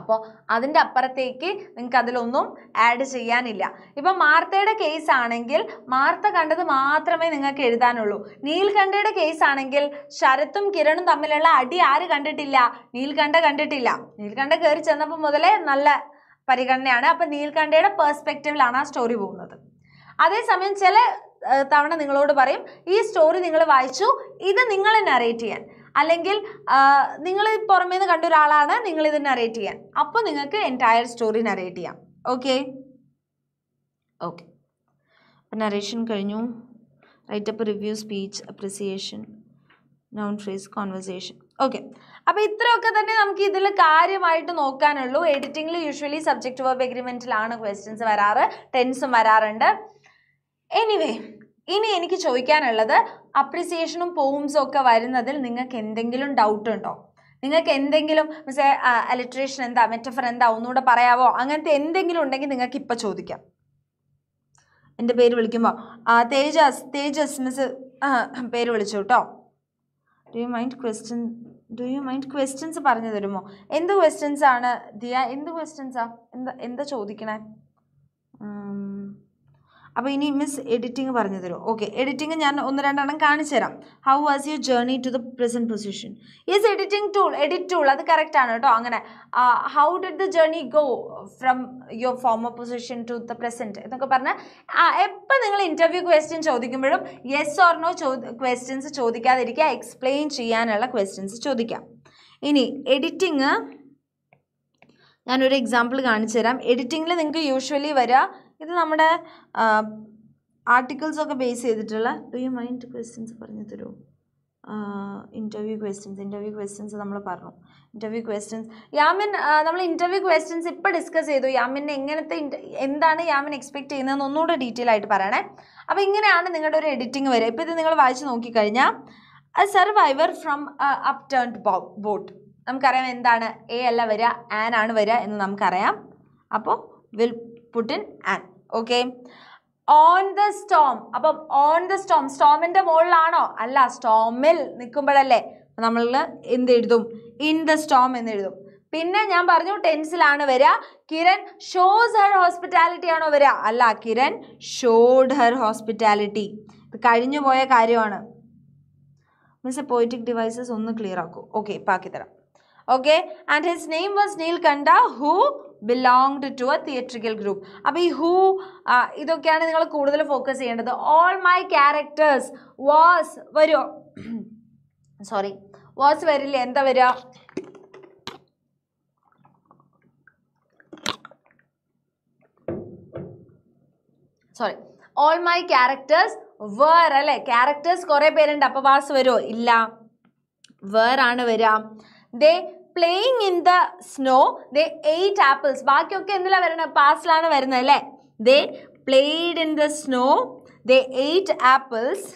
അപ്പോൾ അതിൻ്റെ അപ്പുറത്തേക്ക് നിങ്ങൾക്ക് അതിലൊന്നും ആഡ് ചെയ്യാനില്ല ഇപ്പം മാർത്തയുടെ കേസ് ആണെങ്കിൽ മാർത്ത കണ്ടത് മാത്രമേ നിങ്ങൾക്ക് എഴുതാനുള്ളൂ നീൽകണ്ഠയുടെ കേസ് ആണെങ്കിൽ ശരത്തും കിരണും തമ്മിലുള്ള അടി ആര് കണ്ടിട്ടില്ല നീൽകണ്ഠ കണ്ടിട്ടില്ല നീൽകണ്ഠ കയറി ചെന്നപ്പോൾ മുതലേ നല്ല പരിഗണനയാണ് അപ്പൊ നീൽകണ്ഠയുടെ പെർസ്പെക്റ്റീവിലാണ് ആ സ്റ്റോറി പോകുന്നത് അതേസമയം ചില തവണ നിങ്ങളോട് പറയും ഈ സ്റ്റോറി നിങ്ങൾ വായിച്ചു ഇത് നിങ്ങൾ നറേറ്റ് ചെയ്യാൻ അല്ലെങ്കിൽ നിങ്ങൾ പുറമേ നിന്ന് കണ്ട ഒരാളാണ് നിങ്ങൾ ഇത് നറേറ്റ് ചെയ്യാൻ അപ്പോൾ നിങ്ങൾക്ക് എൻറ്റയർ സ്റ്റോറി നറേറ്റ് ചെയ്യാം ഓക്കെ ഓക്കെ അപ്പം നറേഷൻ കഴിഞ്ഞു write up review speech appreciation non freeze conversation okay അപ്പോൾ ഇത്രയൊക്കെ തന്നെ നമുക്ക് ഇതിൽ കാര്യമായിട്ട് നോക്കാനുള്ളൂ എഡിറ്റിംഗിൽ യൂഷ്വലി സബ്ജക്റ്റ് വേർബ് എഗ്രിമെന്റിലാണ് ക്വസ്റ്റ്യൻസ് വരാറ് ടെൻസും വരാറുണ്ട് എനിവേ ഇനി എനിക്ക് ചോദിക്കാനുള്ളത് അപ്രിസിയേഷനും പോംസും ഒക്കെ വരുന്നതിൽ നിങ്ങൾക്ക് എന്തെങ്കിലും ഡൗട്ട് ഉണ്ടോ നിങ്ങൾക്ക് എന്തെങ്കിലും മിസ്സേ അലിട്രേഷൻ എന്താ മെറ്റഫർ എന്താ ഒന്നുകൂടെ പറയാവോ അങ്ങനത്തെ എന്തെങ്കിലും ഉണ്ടെങ്കിൽ നിങ്ങൾക്ക് ഇപ്പോൾ ചോദിക്കാം എൻ്റെ പേര് വിളിക്കുമ്പോൾ തേജസ് തേജസ് മിസ് പേര് വിളിച്ചു കേട്ടോ do mind question do you mind questions പറഞ്ഞു തരുമോ എന്ത് ക്വസ്റ്റ്യൻസ് ആണ് ദിയ എന്ത് ക്വസ്റ്റ്യൻസാണ് എന്താ എന്താ ചോദിക്കണേ അപ്പോൾ ഇനി മിസ് എഡിറ്റിംഗ് പറഞ്ഞു തരും ഓക്കെ എഡിറ്റിംഗ് ഞാൻ ഒന്ന് രണ്ടെണ്ണം കാണിച്ചു തരാം how was your journey to the present position is editing tool edit tool അത് കറക്റ്റ് ആണ് കേട്ടോ അങ്ങനെ how did the journey go from your former position to the present എന്നൊക്കെ പറഞ്ഞാൽ എപ്പോൾ നിങ്ങൾ ഇൻ്റർവ്യൂ ക്വസ്റ്റ്യൻ ചോദിക്കുമ്പോഴും യെസ് ഓർ നോ ചോ ക്വസ്റ്റ്യൻസ് ചോദിക്കാതിരിക്കുക എക്സ്പ്ലെയിൻ ചെയ്യാനുള്ള ക്വസ്റ്റ്യൻസ് ചോദിക്കാം ഇനി എഡിറ്റിങ് ഞാനൊരു എക്സാമ്പിൾ കാണിച്ചു തരാം എഡിറ്റിങ്ങിൽ നിങ്ങൾക്ക് യൂഷ്വലി വരിക ഇത് നമ്മുടെ ആർട്ടിക്കിൾസൊക്കെ ബേസ് ചെയ്തിട്ടുള്ള ഡു യു മൈൻഡ് ക്വസ്റ്റ്യൻസ് പറഞ്ഞു തരുമോ ഇൻ്റർവ്യൂ ക്വസ്റ്റ്യൻസ് ഇൻ്റർവ്യൂ ക്വസ്റ്റ്യൻസ് നമ്മൾ പറഞ്ഞു ഇൻ്റർവ്യൂ ക്വസ്റ്റ്യൻസ് യാമിൻ നമ്മൾ ഇൻ്റർവ്യൂ ക്വസ്റ്റ്യൻസ് ഇപ്പോൾ ഡിസ്കസ് ചെയ്തു യാമിൻ എങ്ങനത്തെ എന്താണ് യാമിൻ എക്സ്പെക്ട് ചെയ്യുന്നതെന്ന് ഒന്നുകൂടെ ഡീറ്റെയിൽ ആയിട്ട് പറയണേ അപ്പോൾ ഇങ്ങനെയാണ് നിങ്ങളുടെ ഒരു എഡിറ്റിംഗ് വരിക ഇപ്പോൾ ഇത് നിങ്ങൾ വായിച്ച് നോക്കിക്കഴിഞ്ഞാൽ a survivor from upturned boat നമുക്കറിയാം എന്താണ് എ അല്ല വരിക ആൻ ആണ് വരിക എന്ന് നമുക്കറിയാം അപ്പോൾ will putting an okay on the storm അപ്പം ഓൺ ദ സ്റ്റോം സ്റ്റോമിൻ്റെ മുകളിലാണോ അല്ല സ്റ്റോമിൽ നിൽക്കുമ്പോഴല്ലേ നമ്മൾ എന്ത് എഴുതും ഇൻ ദ സ്റ്റോം എന്ന് എഴുതും പിന്നെ ഞാൻ പറഞ്ഞു ടെൻസിലാണ് വരിക കിരൺ ഷോസ് ഹെർ ഹോസ്പിറ്റാലിറ്റി ആണോ വരിക അല്ല കിരൺ ഷോഡ് ഹെർ ഹോസ്പിറ്റാലിറ്റി കഴിഞ്ഞു പോയ കാര്യമാണ് മിസ് പോയിറ്റിക് ഡിവൈസസ് ഒന്ന് ക്ലിയർ ആക്കൂ ഓക്കെ ബാക്കി തരാം okay and his name was Neel Kanta who belonged to a theatrical group അപ്പം ഈ ഹൂ ഇതൊക്കെയാണ് നിങ്ങൾ കൂടുതൽ ഫോക്കസ് ചെയ്യേണ്ടത് ഓൾ മൈ ക്യാരക്ടേഴ്സ് വാസ് വരുമോ സോറി വാസ് വരില്ല എന്താ വരിക sorry all my characters were അല്ലേ ക്യാരക്ടേഴ്സ് കുറേ പേരുണ്ട് അപ്പോൾ വാസ് വരുമോ ഇല്ല വേർ ആണ് വരിക they playing in the snow they ate apples ബാക്കിയൊക്കെ എന്തിലാണ് വരുന്നത് പാസ്റ്റിലാണ് വരുന്നത് അല്ലേ they played in the snow they ate apples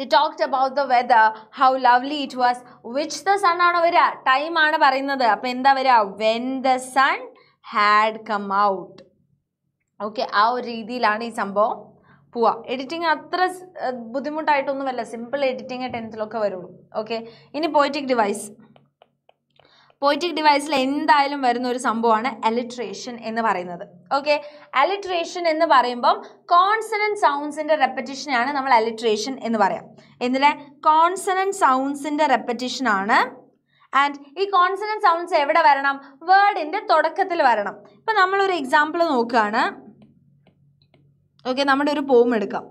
the talked about the weather how lovely it was which the sun ആണ് വരിക ടൈം ആണ് പറയുന്നത് അപ്പം എന്താ വരിക when the sun had come out okay ആ ഒരു രീതിയിലാണ് ഈ സംഭവം പോവുക എഡിറ്റിംഗ് അത്ര ബുദ്ധിമുട്ടായിട്ടൊന്നുമല്ല സിമ്പിൾ എഡിറ്റിംഗ് ടെൻത്തിലൊക്കെ വരുള്ളൂ ഓക്കെ ഇനി പോയിറ്റിക് ഡിവൈസ് പോയിറ്റിക് ഡിവൈസിൽ എന്തായാലും വരുന്ന ഒരു സംഭവമാണ് അലിട്രേഷൻ എന്ന് പറയുന്നത് ഓക്കെ അലിട്രേഷൻ എന്ന് പറയുമ്പം കോൺസണൻറ്റ് സൗണ്ട്സിൻ്റെ റെപ്പറ്റീഷനാണ് നമ്മൾ അലിട്രേഷൻ എന്ന് പറയാം എന്നിട്ട് കോൺസണൻറ്റ് സൗണ്ട്സിൻ്റെ റെപ്പറ്റീഷനാണ് ആൻഡ് ഈ കോൺസണൻറ്റ് സൗണ്ട്സ് എവിടെ വരണം വേർഡിൻ്റെ തുടക്കത്തിൽ വരണം ഇപ്പം നമ്മളൊരു എക്സാമ്പിൾ നോക്കുകയാണ് ഓക്കെ നമ്മുടെ ഒരു പോം എടുക്കാം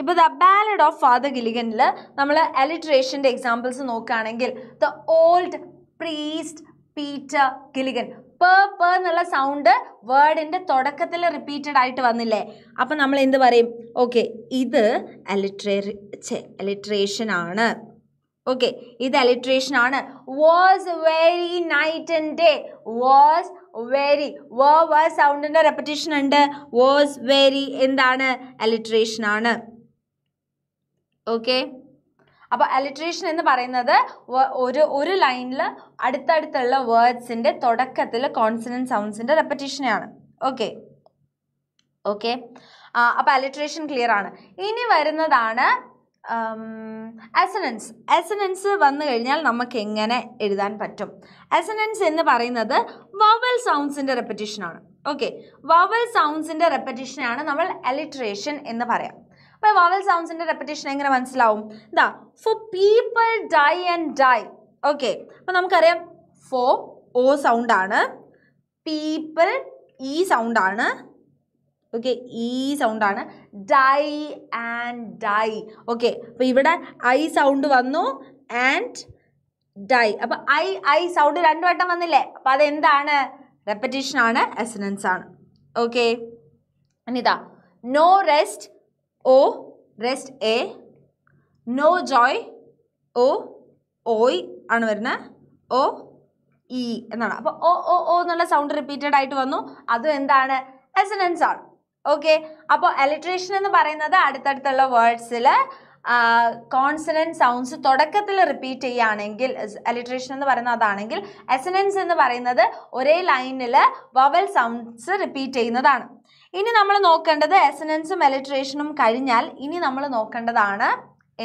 ഇപ്പോൾ ദ ബാലഡ് ഓഫ് ഫാദർ ഗിലിഗനിൽ നമ്മൾ അലിട്രേഷൻ്റെ എക്സാമ്പിൾസ് നോക്കുകയാണെങ്കിൽ the old priest Peter Gilligan P P എന്നുള്ള സൗണ്ട് വേർഡിൻ്റെ തുടക്കത്തിൽ റിപ്പീറ്റഡ് ആയിട്ട് വന്നില്ലേ അപ്പം നമ്മൾ എന്ത് പറയും ഓക്കെ ഇത് അലിട്രേ അലിട്രേഷൻ ആണ് ഓക്കെ ഇത് അലിട്രേഷൻ ആണ് was very night and day was very v സൗണ്ടിൻ്റെ റെപ്പറ്റീഷൻ ഉണ്ട് വാസ് വെരി എന്താണ് അലിട്രേഷൻ ആണ് ഓക്കെ അപ്പോൾ അലിട്രേഷൻ എന്ന് പറയുന്നത് ഒരു ഒരു ലൈനിൽ അടുത്തടുത്തുള്ള വേർഡ്സിൻ്റെ തുടക്കത്തിൽ കോൺസണൻറ്റ് സൗണ്ട്സിൻ്റെ റെപ്പറ്റീഷനെയാണ് ഓക്കെ ഓക്കെ അപ്പോൾ അലിട്രേഷൻ ക്ലിയർ ആണ് ഇനി വരുന്നതാണ് അസനൻസ് അസനൻസ് വന്നു കഴിഞ്ഞാൽ നമുക്ക് എങ്ങനെ എഴുതാൻ പറ്റും അസനൻസ് എന്ന് പറയുന്നത് വവൽ സൗണ്ട്സിൻ്റെ റെപ്പറ്റീഷനാണ് ഓക്കെ വവൽ സൗണ്ട്സിൻ്റെ റെപ്പറ്റീഷനാണ് നമ്മൾ അലിട്രേഷൻ എന്ന് പറയാം അപ്പോൾ വവൽ സൗണ്ട്സിൻ്റെ റെപ്പറ്റേഷൻ എങ്ങനെ മനസ്സിലാവും ഇതാ four people die and die okay അപ്പോൾ നമുക്കറിയാം ഫോ ഓ സൗണ്ടാണ് പീപ്പിൾ ഈ സൗണ്ടാണ് ഓക്കെ ഈ സൗണ്ടാണ് ഡൈ ആൻഡ് ഡൈ ഓക്കെ അപ്പോൾ ഇവിടെ ഐ സൗണ്ട് വന്നു ആൻഡ് ഡൈ അപ്പോൾ ഐ ഐ സൗണ്ട് രണ്ടു വട്ടം വന്നില്ലേ അപ്പോൾ അതെന്താണ് റെപ്പറ്റീഷൻ ആണ് എസനൻസ് ആണ് ഓക്കെ ഇനിതാ no rest O rest A no joy O Oi. ആണ് വരുന്നത് O E. എന്നാണ് അപ്പോൾ O O O എന്നുള്ള സൗണ്ട് റിപ്പീറ്റഡ് ആയിട്ട് വന്നു അതും എന്താണ് എസനൻസ് ആണ് ഓക്കെ അപ്പോൾ അലിട്രേഷൻ എന്ന് പറയുന്നത് അടുത്തടുത്തുള്ള വേർഡ്സിൽ കോൺസണൻറ്റ് സൗണ്ട്സ് തുടക്കത്തിൽ റിപ്പീറ്റ് ചെയ്യുകയാണെങ്കിൽ അലിട്രേഷൻ എന്ന് പറയുന്നത് അതാണെങ്കിൽ എസനൻസ് എന്ന് പറയുന്നത് ഒരേ ലൈനിൽ വവൽ സൗണ്ട്സ് റിപ്പീറ്റ് ചെയ്യുന്നതാണ് ഇനി നമ്മൾ നോക്കേണ്ടത് എസനൻസും എലിട്രേഷനും കഴിഞ്ഞാൽ ഇനി നമ്മൾ നോക്കേണ്ടതാണ്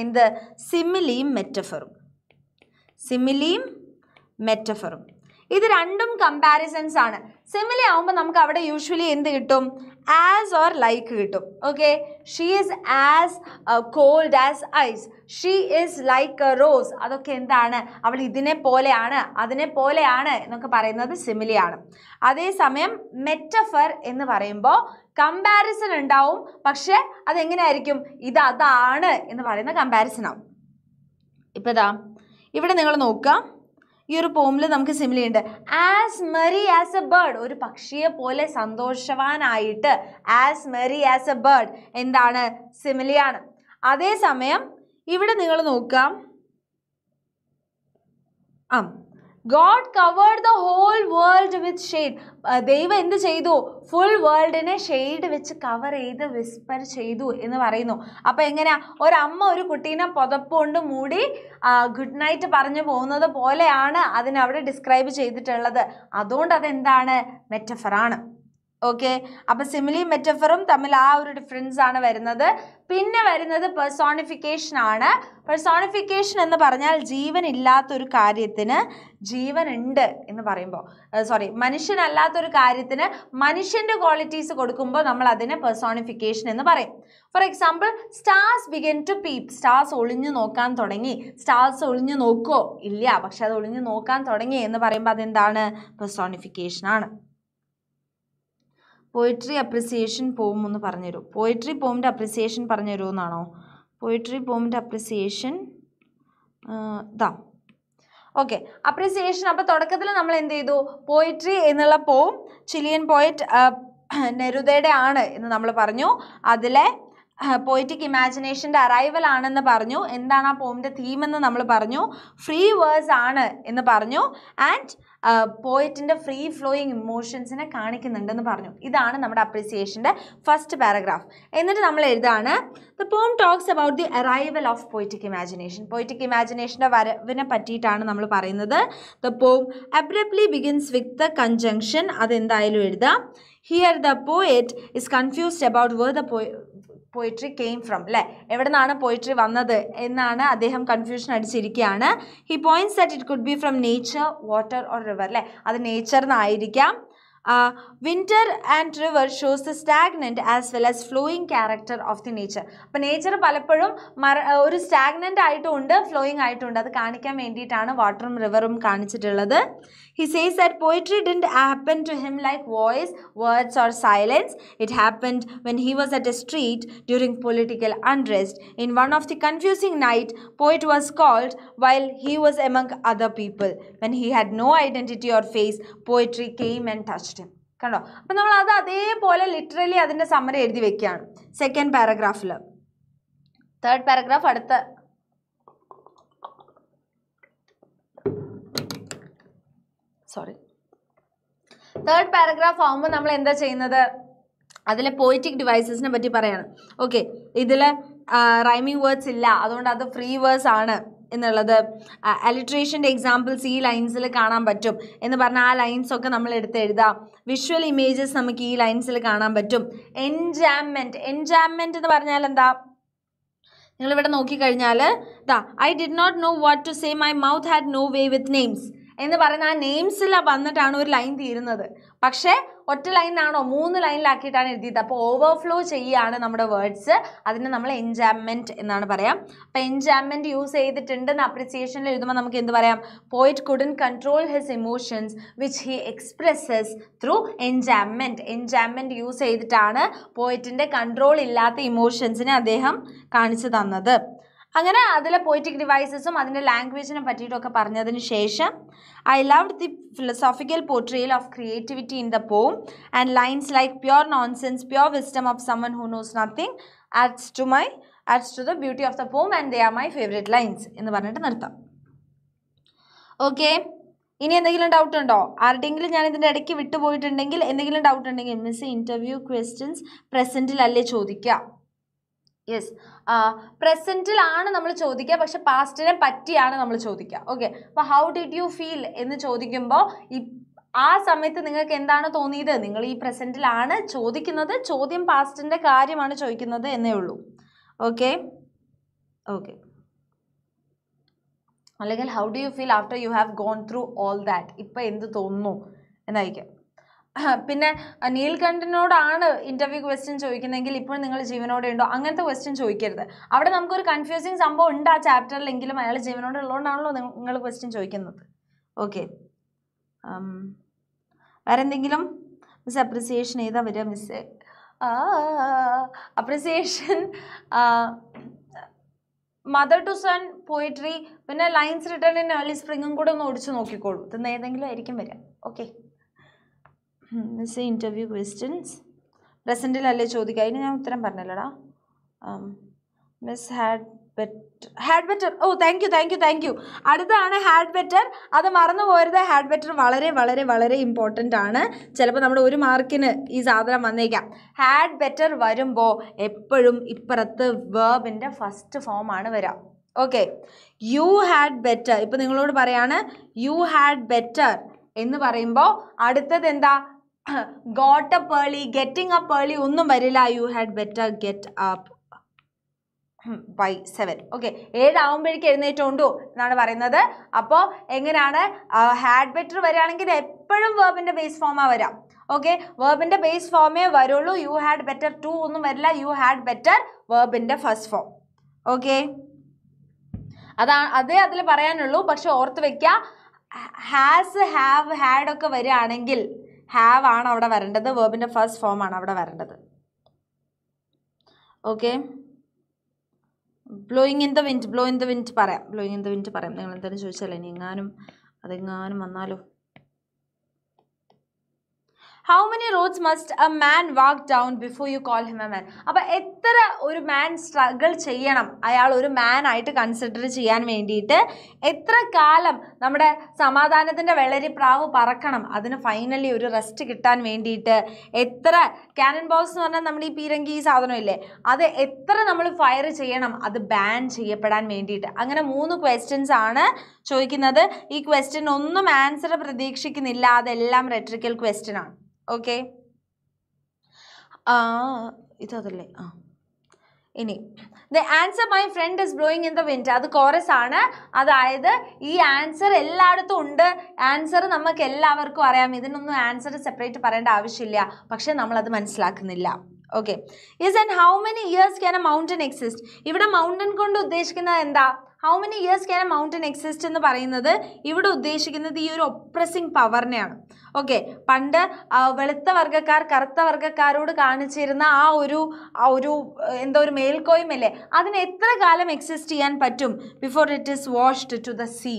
എന്ത് സിമിലിയും മെറ്റഫറും സിമിലിയും മെറ്റഫറും ഇത് രണ്ടും കമ്പാരിസൺസ് ആണ് സിമിലി ആവുമ്പോൾ നമുക്ക് അവിടെ യൂഷ്വലി എന്ത് കിട്ടും ആസ് ഓർ ലൈക്ക് കിട്ടും okay she is as cold as ice she is like a rose അതൊക്കെ എന്താണ് അവൾ ഇതിനെ പോലെയാണ് അതിനെ പോലെയാണ് എന്നൊക്കെ പറയുന്നത് സിമിലിയാണ് അതേസമയം മെറ്റഫർ എന്ന് പറയുമ്പോൾ കമ്പാരിസൺ ഉണ്ടാവും പക്ഷെ അതെങ്ങനെയായിരിക്കും ഇത് അതാണ് എന്ന് പറയുന്ന കമ്പാരിസൺ ആവും ഇപ്പം ഇതാ ഇവിടെ നിങ്ങൾ നോക്കുക ഈ ഒരു പോമിൽ നമുക്ക് സിമിലിയുണ്ട് as merry as a bird ഒരു പക്ഷിയെ പോലെ സന്തോഷവാനായിട്ട് as merry as a bird എന്താണ് സിമിലിയാണ് അതേസമയം ഇവിടെ നിങ്ങൾ നോക്കാം ആ god covered the whole world with shade ദൈവം എന്ത് ചെയ്തു ഫുൾ വേൾഡിനെ ഷെയ്ഡ് വെച്ച് കവർ ചെയ്ത് വിസ്പർ ചെയ്തു എന്ന് പറയുന്നു അപ്പോൾ എങ്ങനെയാ ഒരമ്മ ഒരു കുട്ടീനെ പുതപ്പുകൊണ്ട് മൂടി ഗുഡ് നൈറ്റ് പറഞ്ഞു പോകുന്നത് പോലെയാണ് അതിനവിടെ ഡിസ്ക്രൈബ് ചെയ്തിട്ടുള്ളത് അതുകൊണ്ട് അതെന്താണ് മെറ്റഫറാണ് ഓക്കെ അപ്പോൾ സിമിലി മെറ്റഫറും തമ്മിൽ ആ ഒരു ഡിഫറൻസ് ആണ് വരുന്നത് പിന്നെ വരുന്നത് പെർസോണിഫിക്കേഷൻ ആണ് പെർസോണിഫിക്കേഷൻ എന്ന് പറഞ്ഞാൽ ജീവനില്ലാത്തൊരു കാര്യത്തിന് ജീവനുണ്ട് എന്ന് പറയുമ്പോൾ സോറി മനുഷ്യനല്ലാത്തൊരു കാര്യത്തിന് മനുഷ്യൻ്റെ ക്വാളിറ്റീസ് കൊടുക്കുമ്പോൾ നമ്മൾ അതിനെ പെർസോണിഫിക്കേഷൻ എന്ന് പറയും for example stars begin to peep stars ഒളിഞ്ഞു നോക്കാൻ തുടങ്ങി സ്റ്റാർസ് ഒളിഞ്ഞു നോക്കോ ഇല്ല പക്ഷെ അത് ഒളിഞ്ഞു നോക്കാൻ തുടങ്ങി എന്ന് പറയുമ്പോൾ അതെന്താണ് പെർസോണിഫിക്കേഷൻ ആണ് പോയിട്രി അപ്രിസിയേഷൻ പോം എന്ന് പറഞ്ഞുതരൂ പോയിട്രി പോമിൻ്റെ അപ്രിസിയേഷൻ പറഞ്ഞുതരുമോ എന്നാണോ പോയിട്രി പോമിൻ്റെ അപ്രിസിയേഷൻ ഇതാ ഓക്കെ അപ്രീസിയേഷൻ അപ്പോൾ തുടക്കത്തിൽ നമ്മൾ എന്ത് ചെയ്തു പോയിട്രി എന്നുള്ള പോവും ചിലിയൻ പോയിറ്റ് നെരുതയുടെ ആണ് എന്ന് നമ്മൾ പറഞ്ഞു അതിലെ പോയിറ്റിക് ഇമാജിനേഷൻ്റെ അറൈവൽ ആണെന്ന് പറഞ്ഞു എന്താണ് ആ പോമിൻ്റെ തീം എന്ന് നമ്മൾ പറഞ്ഞു ഫ്രീ വേഴ്സ് ആണ് എന്ന് പറഞ്ഞു ആൻഡ് പോയറ്റിൻ്റെ ഫ്രീ ഫ്ലോയിങ് ഇമോഷൻസിനെ കാണിക്കുന്നുണ്ടെന്ന് പറഞ്ഞു ഇതാണ് നമ്മുടെ അപ്രീസിയേഷൻ്റെ ഫസ്റ്റ് പാരഗ്രാഫ് എന്നിട്ട് നമ്മൾ എഴുതാണ് the poem talks about the arrival of poetic imagination poetic ഇമാജിനേഷൻ്റെ വരവിനെ പറ്റിയിട്ടാണ് നമ്മൾ പറയുന്നത് the poem abruptly begins with the conjunction അതെന്തായാലും എഴുതാം here the poet is confused about where the പോയ പോയിട്രി കെയിം ഫ്രം അല്ലേ എവിടെ നിന്നാണ് പോയിട്രി വന്നത് എന്നാണ് അദ്ദേഹം കൺഫ്യൂഷൻ അടിച്ചിരിക്കുകയാണ് he points that it could B from nature water or river അല്ലേ അത് നേച്ചറിൽ നിന്നായിരിക്കാം winter and river shows the stagnant as well as flowing character of the nature അപ്പോൾ നേച്ചർ പലപ്പോഴും മറ ഒരു സ്റ്റാഗ്നൻ്റ് ആയിട്ടും ഉണ്ട് ഫ്ലോയിങ് ആയിട്ടും ഉണ്ട് അത് കാണിക്കാൻ വേണ്ടിയിട്ടാണ് വാട്ടറും റിവറും കാണിച്ചിട്ടുള്ളത് He says that poetry didn't happen to him like voice, words or silence. It happened when he was at a street during political unrest. In one of the confusing night, poet was called while he was among other people. When he had no identity or face, poetry came and touched him. കണ്ടോ അപ്പം നമ്മൾ അത് അതേപോലെ literally അതിൻ്റെ സമരം എഴുതി വെക്കുകയാണ് second പാരഗ്രാഫിൽ തേർഡ് പാരഗ്രാഫ് അടുത്ത സോറി തേർഡ് പാരഗ്രാഫ് ആകുമ്പോൾ നമ്മൾ എന്താ ചെയ്യുന്നത് അതിലെ പോയിറ്റിക് ഡിവൈസസിനെ പറ്റി പറയാണ് ഓക്കെ ഇതിൽ റൈമിംഗ് വേർഡ്സ് ഇല്ല അതുകൊണ്ട് അത് ഫ്രീ വേഴ്സ് ആണ് എന്നുള്ളത് അലിട്രേഷൻ്റെ എക്സാമ്പിൾസ് ഈ ലൈൻസിൽ കാണാൻ പറ്റും എന്ന് പറഞ്ഞാൽ ആ ലൈൻസൊക്കെ നമ്മൾ എടുത്ത് എഴുതാം വിഷ്വൽ ഇമേജസ് നമുക്ക് ഈ ലൈൻസിൽ കാണാൻ പറ്റും എൻജാമെൻറ്റ് എൻജാമെൻറ്റ് എന്ന് പറഞ്ഞാൽ എന്താ നിങ്ങളിവിടെ നോക്കിക്കഴിഞ്ഞാൽ ദാ I did not know what to say my mouth had no way with names എന്ന് പറയുന്ന ആ നെയിംസിൽ വന്നിട്ടാണ് ഒരു ലൈൻ തീരുന്നത് പക്ഷേ ഒറ്റ ലൈനാണോ മൂന്ന് ലൈനിലാക്കിയിട്ടാണ് എഴുതിയത് അപ്പോൾ ഓവർഫ്ലോ ചെയ്യുകയാണ് നമ്മുടെ വേർഡ്സ് അതിനെ നമ്മൾ എൻജാമ്മെൻറ്റ് എന്നാണ് പറയാം അപ്പോൾ എൻജാമ്മെൻറ്റ് യൂസ് ചെയ്തിട്ടുണ്ടെന്ന് അപ്രിസിയേഷനിൽ എഴുതുമ്പോൾ നമുക്ക് എന്ത് പറയാം poet couldn't control his emotions which he expresses through enjambment enjambment use ചെയ്തിട്ടാണ് പോയിറ്റിൻ്റെ കൺട്രോൾ ഇല്ലാത്ത ഇമോഷൻസിനെ അദ്ദേഹം കാണിച്ചു തന്നത് അങ്ങനെ അതിലെ പോയിറ്റിക് ഡിവൈസസും അതിൻ്റെ ലാംഗ്വേജിനെ പറ്റിയിട്ടൊക്കെ പറഞ്ഞതിന് ശേഷം I love the philosophical portrayal of creativity in the poem and lines like pure nonsense pure wisdom of someone who knows nothing adds to my adds to the beauty of the poem and they are my favourite lines എന്ന് പറഞ്ഞിട്ട് നിർത്താം okay ഇനി എന്തെങ്കിലും doubt ഉണ്ടോ ആരുടെങ്കിലും ഞാൻ ഇതിൻ്റെ ഇടയ്ക്ക് വിട്ടുപോയിട്ടുണ്ടെങ്കിൽ എന്തെങ്കിലും ഡൗട്ട് ഉണ്ടെങ്കിൽ മിസ് ഇൻ്റർവ്യൂ ക്വസ്റ്റ്യൻസ് പ്രസൻറ്റിലല്ലേ ചോദിക്കുക യെസ് പ്രസൻറ്റിലാണ് നമ്മൾ ചോദിക്കുക പക്ഷെ പാസ്റ്റിനെ പറ്റിയാണ് നമ്മൾ ചോദിക്കുക ഓക്കെ അപ്പോൾ ഹൗ ഡിഡ് യു ഫീൽ എന്ന് ചോദിക്കുമ്പോൾ ഈ ആ സമയത്ത് നിങ്ങൾക്ക് എന്താണ് തോന്നിയത് നിങ്ങൾ ഈ പ്രസൻറ്റിലാണ് ചോദിക്കുന്നത് ചോദ്യം പാസ്റ്റിൻ്റെ കാര്യമാണ് ചോദിക്കുന്നത് എന്നേ ഉള്ളൂ ഓക്കെ ഓക്കെ അല്ലെങ്കിൽ how do you feel after you have gone through all that ഇപ്പം എന്ത് തോന്നുന്നു എന്നായിരിക്കും പിന്നെ നീൽകണ്ഠനോടാണ് ഇന്റർവ്യൂ ക്വസ്റ്റ്യൻ ചോദിക്കുന്നതെങ്കിൽ ഇപ്പോൾ നിങ്ങൾ ജീവനോടെ ഉണ്ടോ അങ്ങനത്തെ ക്വസ്റ്റ്യൻ ചോദിക്കരുത് അവിടെ നമുക്കൊരു കൺഫ്യൂസിങ് സംഭവം ഉണ്ട് ആ ചാപ്റ്ററിലെങ്കിലും അയാൾ ജീവനോടെ ഉള്ളതുകൊണ്ടാണല്ലോ നിങ്ങൾ ക്വസ്റ്റ്യൻ ചോദിക്കുന്നത് ഓക്കെ വേറെ എന്തെങ്കിലും മിസ് അപ്രിസിയേഷൻ ചെയ്താൽ വരിക miss appreciation mother to son poetry പിന്നെ ലൈൻസ് റിട്ടേൺ ഇൻ ഏർലി സ്പ്രിങ്ങും കൂടെ ഒന്ന് ഓടിച്ചു നോക്കിക്കോളൂ ഇതെന്ന് ഏതെങ്കിലും ആയിരിക്കും വരിക ഓക്കെ മിസ് ഇൻ്റർവ്യൂ ക്വസ്റ്റ്യൻസ് പ്രസൻറ്റിലല്ലേ ചോദിക്കുക അതിന് ഞാൻ ഉത്തരം പറഞ്ഞല്ലോടാ miss had better had better oh thank you thank you thank you അടുത്താണ് ഹാഡ് ബെറ്റർ അത് മറന്നു പോരുത് ഹാഡ് ബെറ്റർ വളരെ വളരെ വളരെ ഇമ്പോർട്ടൻ്റ് ആണ് ചിലപ്പോൾ നമ്മുടെ ഒരു മാർക്കിന് ഈ സാധനം വന്നേക്കാം ഹാഡ് ബെറ്റർ വരുമ്പോൾ എപ്പോഴും ഇപ്പുറത്ത് വേബിൻ്റെ ഫസ്റ്റ് ഫോമാണ് വരാം ഓക്കെ യു ഹാഡ് ബെറ്റർ ഇപ്പം നിങ്ങളോട് പറയാണ് യു ഹാഡ് ബെറ്റർ എന്ന് പറയുമ്പോൾ അടുത്തത് എന്താ got up early getting up early ഒന്നും വരില്ല you had better get up by seven okay ഏഴാവുമ്പോഴേക്ക് എഴുന്നേറ്റുണ്ടോ എന്നാണ് പറയുന്നത് അപ്പോൾ എങ്ങനെയാണ് ഹാഡ് ബെറ്റർ വരികയാണെങ്കിൽ എപ്പോഴും വേർബിൻ്റെ ബേസ് ഫോമാണ് വരാം ഓക്കെ വേർബിൻ്റെ ബേസ് ഫോമേ വരുള്ളൂ യു ഹാഡ് ബെറ്റർ ടു ഒന്നും വരില്ല യു ഹാഡ് ബെറ്റർ വേർബിൻ്റെ ഫസ്റ്റ് ഫോം ഓക്കെ അതാണ് അതേ അതിൽ പറയാനുള്ളൂ പക്ഷെ ഓർത്ത് വെക്കുക ഹാസ് ഹാവ് ഹാഡ് ഒക്കെ വരികയാണെങ്കിൽ ഹാവ് ആണ് അവിടെ വരേണ്ടത് വേബിൻ്റെ ഫസ്റ്റ് ഫോം ആണ് അവിടെ വരേണ്ടത് okay blowing in the wind blow in the wind പറയാം ബ്ലോയിങ് ഇൻ ദ വിൻഡ് പറയാം നിങ്ങൾ എന്തായാലും ചോദിച്ചാലേ ഇനി എങ്ങാനും അതെങ്ങാനും വന്നാലോ how many roads must a man walk down before you call him a man അപ്പം എത്ര ഒരു മാൻ സ്ട്രഗിൾ ചെയ്യണം അയാൾ ഒരു മാൻ ആയിട്ട് കൺസിഡർ ചെയ്യാൻ വേണ്ടിയിട്ട് എത്ര കാലം നമ്മുടെ സമാധാനത്തിൻ്റെ പ്രാവ് പറക്കണം അതിന് ഫൈനലി ഒരു റെസ്റ്റ് കിട്ടാൻ വേണ്ടിയിട്ട് എത്ര ക്യാനൻ ബോക്സ് എന്ന് പറഞ്ഞാൽ നമ്മൾ ഈ പീരങ്കി ഈ സാധനമില്ലേ അത് എത്ര നമ്മൾ ഫയർ ചെയ്യണം അത് ബാൻ ചെയ്യപ്പെടാൻ വേണ്ടിയിട്ട് അങ്ങനെ മൂന്ന് ക്വസ്റ്റ്യൻസ് ആണ് ചോദിക്കുന്നത് ഈ ക്വസ്റ്റ്യൻ ഒന്നും ആൻസർ പ്രതീക്ഷിക്കുന്നില്ല അതെല്ലാം റെട്രിക്കൽ ക്വസ്റ്റ്യൻ ആണ് ഓക്കെ ഇതല്ലേ ആ ഇനി the answer my friend is blowing in the wind അത് കോറസ് ആണ് അതായത് ഈ ആൻസർ എല്ലായിടത്തും ഉണ്ട് ആൻസർ നമുക്ക് എല്ലാവർക്കും അറിയാം ഇതിനൊന്നും ആൻസർ സെപ്പറേറ്റ് പറയേണ്ട ആവശ്യമില്ല പക്ഷെ നമ്മളത് മനസ്സിലാക്കുന്നില്ല okay is and how many years can a mountain exist ഇവിടെ മൗണ്ടൻ കൊണ്ട് ഉദ്ദേശിക്കുന്നത് എന്താ how many years can a mountain exist എന്ന് പറയുന്നത് ഇവിടെ ഉദ്ദേശിക്കുന്നത് ഈ ഒരു ഒപ്രസിങ് പവറിനെയാണ് ഓക്കെ പണ്ട് വെളുത്ത വർഗ്ഗക്കാർ കറുത്ത വർഗ്ഗക്കാരോട് കാണിച്ചിരുന്ന ആ ഒരു ഒരു എന്തോ ഒരു മേൽക്കോയ്മല്ലേ അതിന് എത്ര കാലം എക്സിസ്റ്റ് ചെയ്യാൻ പറ്റും before it is washed to the sea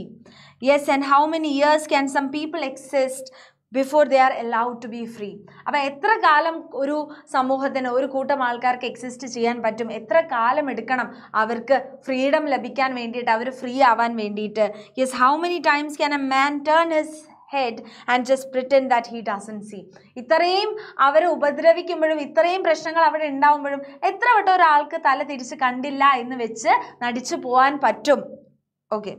yes and how many years can some people exist before they are allowed to be free അപ്പം എത്ര കാലം ഒരു സമൂഹത്തിന് ഒരു കൂട്ടം ആൾക്കാർക്ക് എക്സിസ്റ്റ് ചെയ്യാൻ പറ്റും എത്ര കാലം എടുക്കണം അവർക്ക് ഫ്രീഡം ലഭിക്കാൻ വേണ്ടിയിട്ട് അവർ ഫ്രീ ആവാൻ വേണ്ടിയിട്ട് yes how many times can a man turn his head and just pretend that he doesn't see ഇത്രയും അവരെ ഉപദ്രവിക്കുമ്പോഴും ഇത്രയും പ്രശ്നങ്ങൾ അവിടെ ഉണ്ടാവുമ്പോഴും എത്ര വട്ടം ഒരാൾക്ക് തല തിരിച്ച് കണ്ടില്ല എന്ന് വെച്ച് നടിച്ചു പോകാൻ പറ്റും okay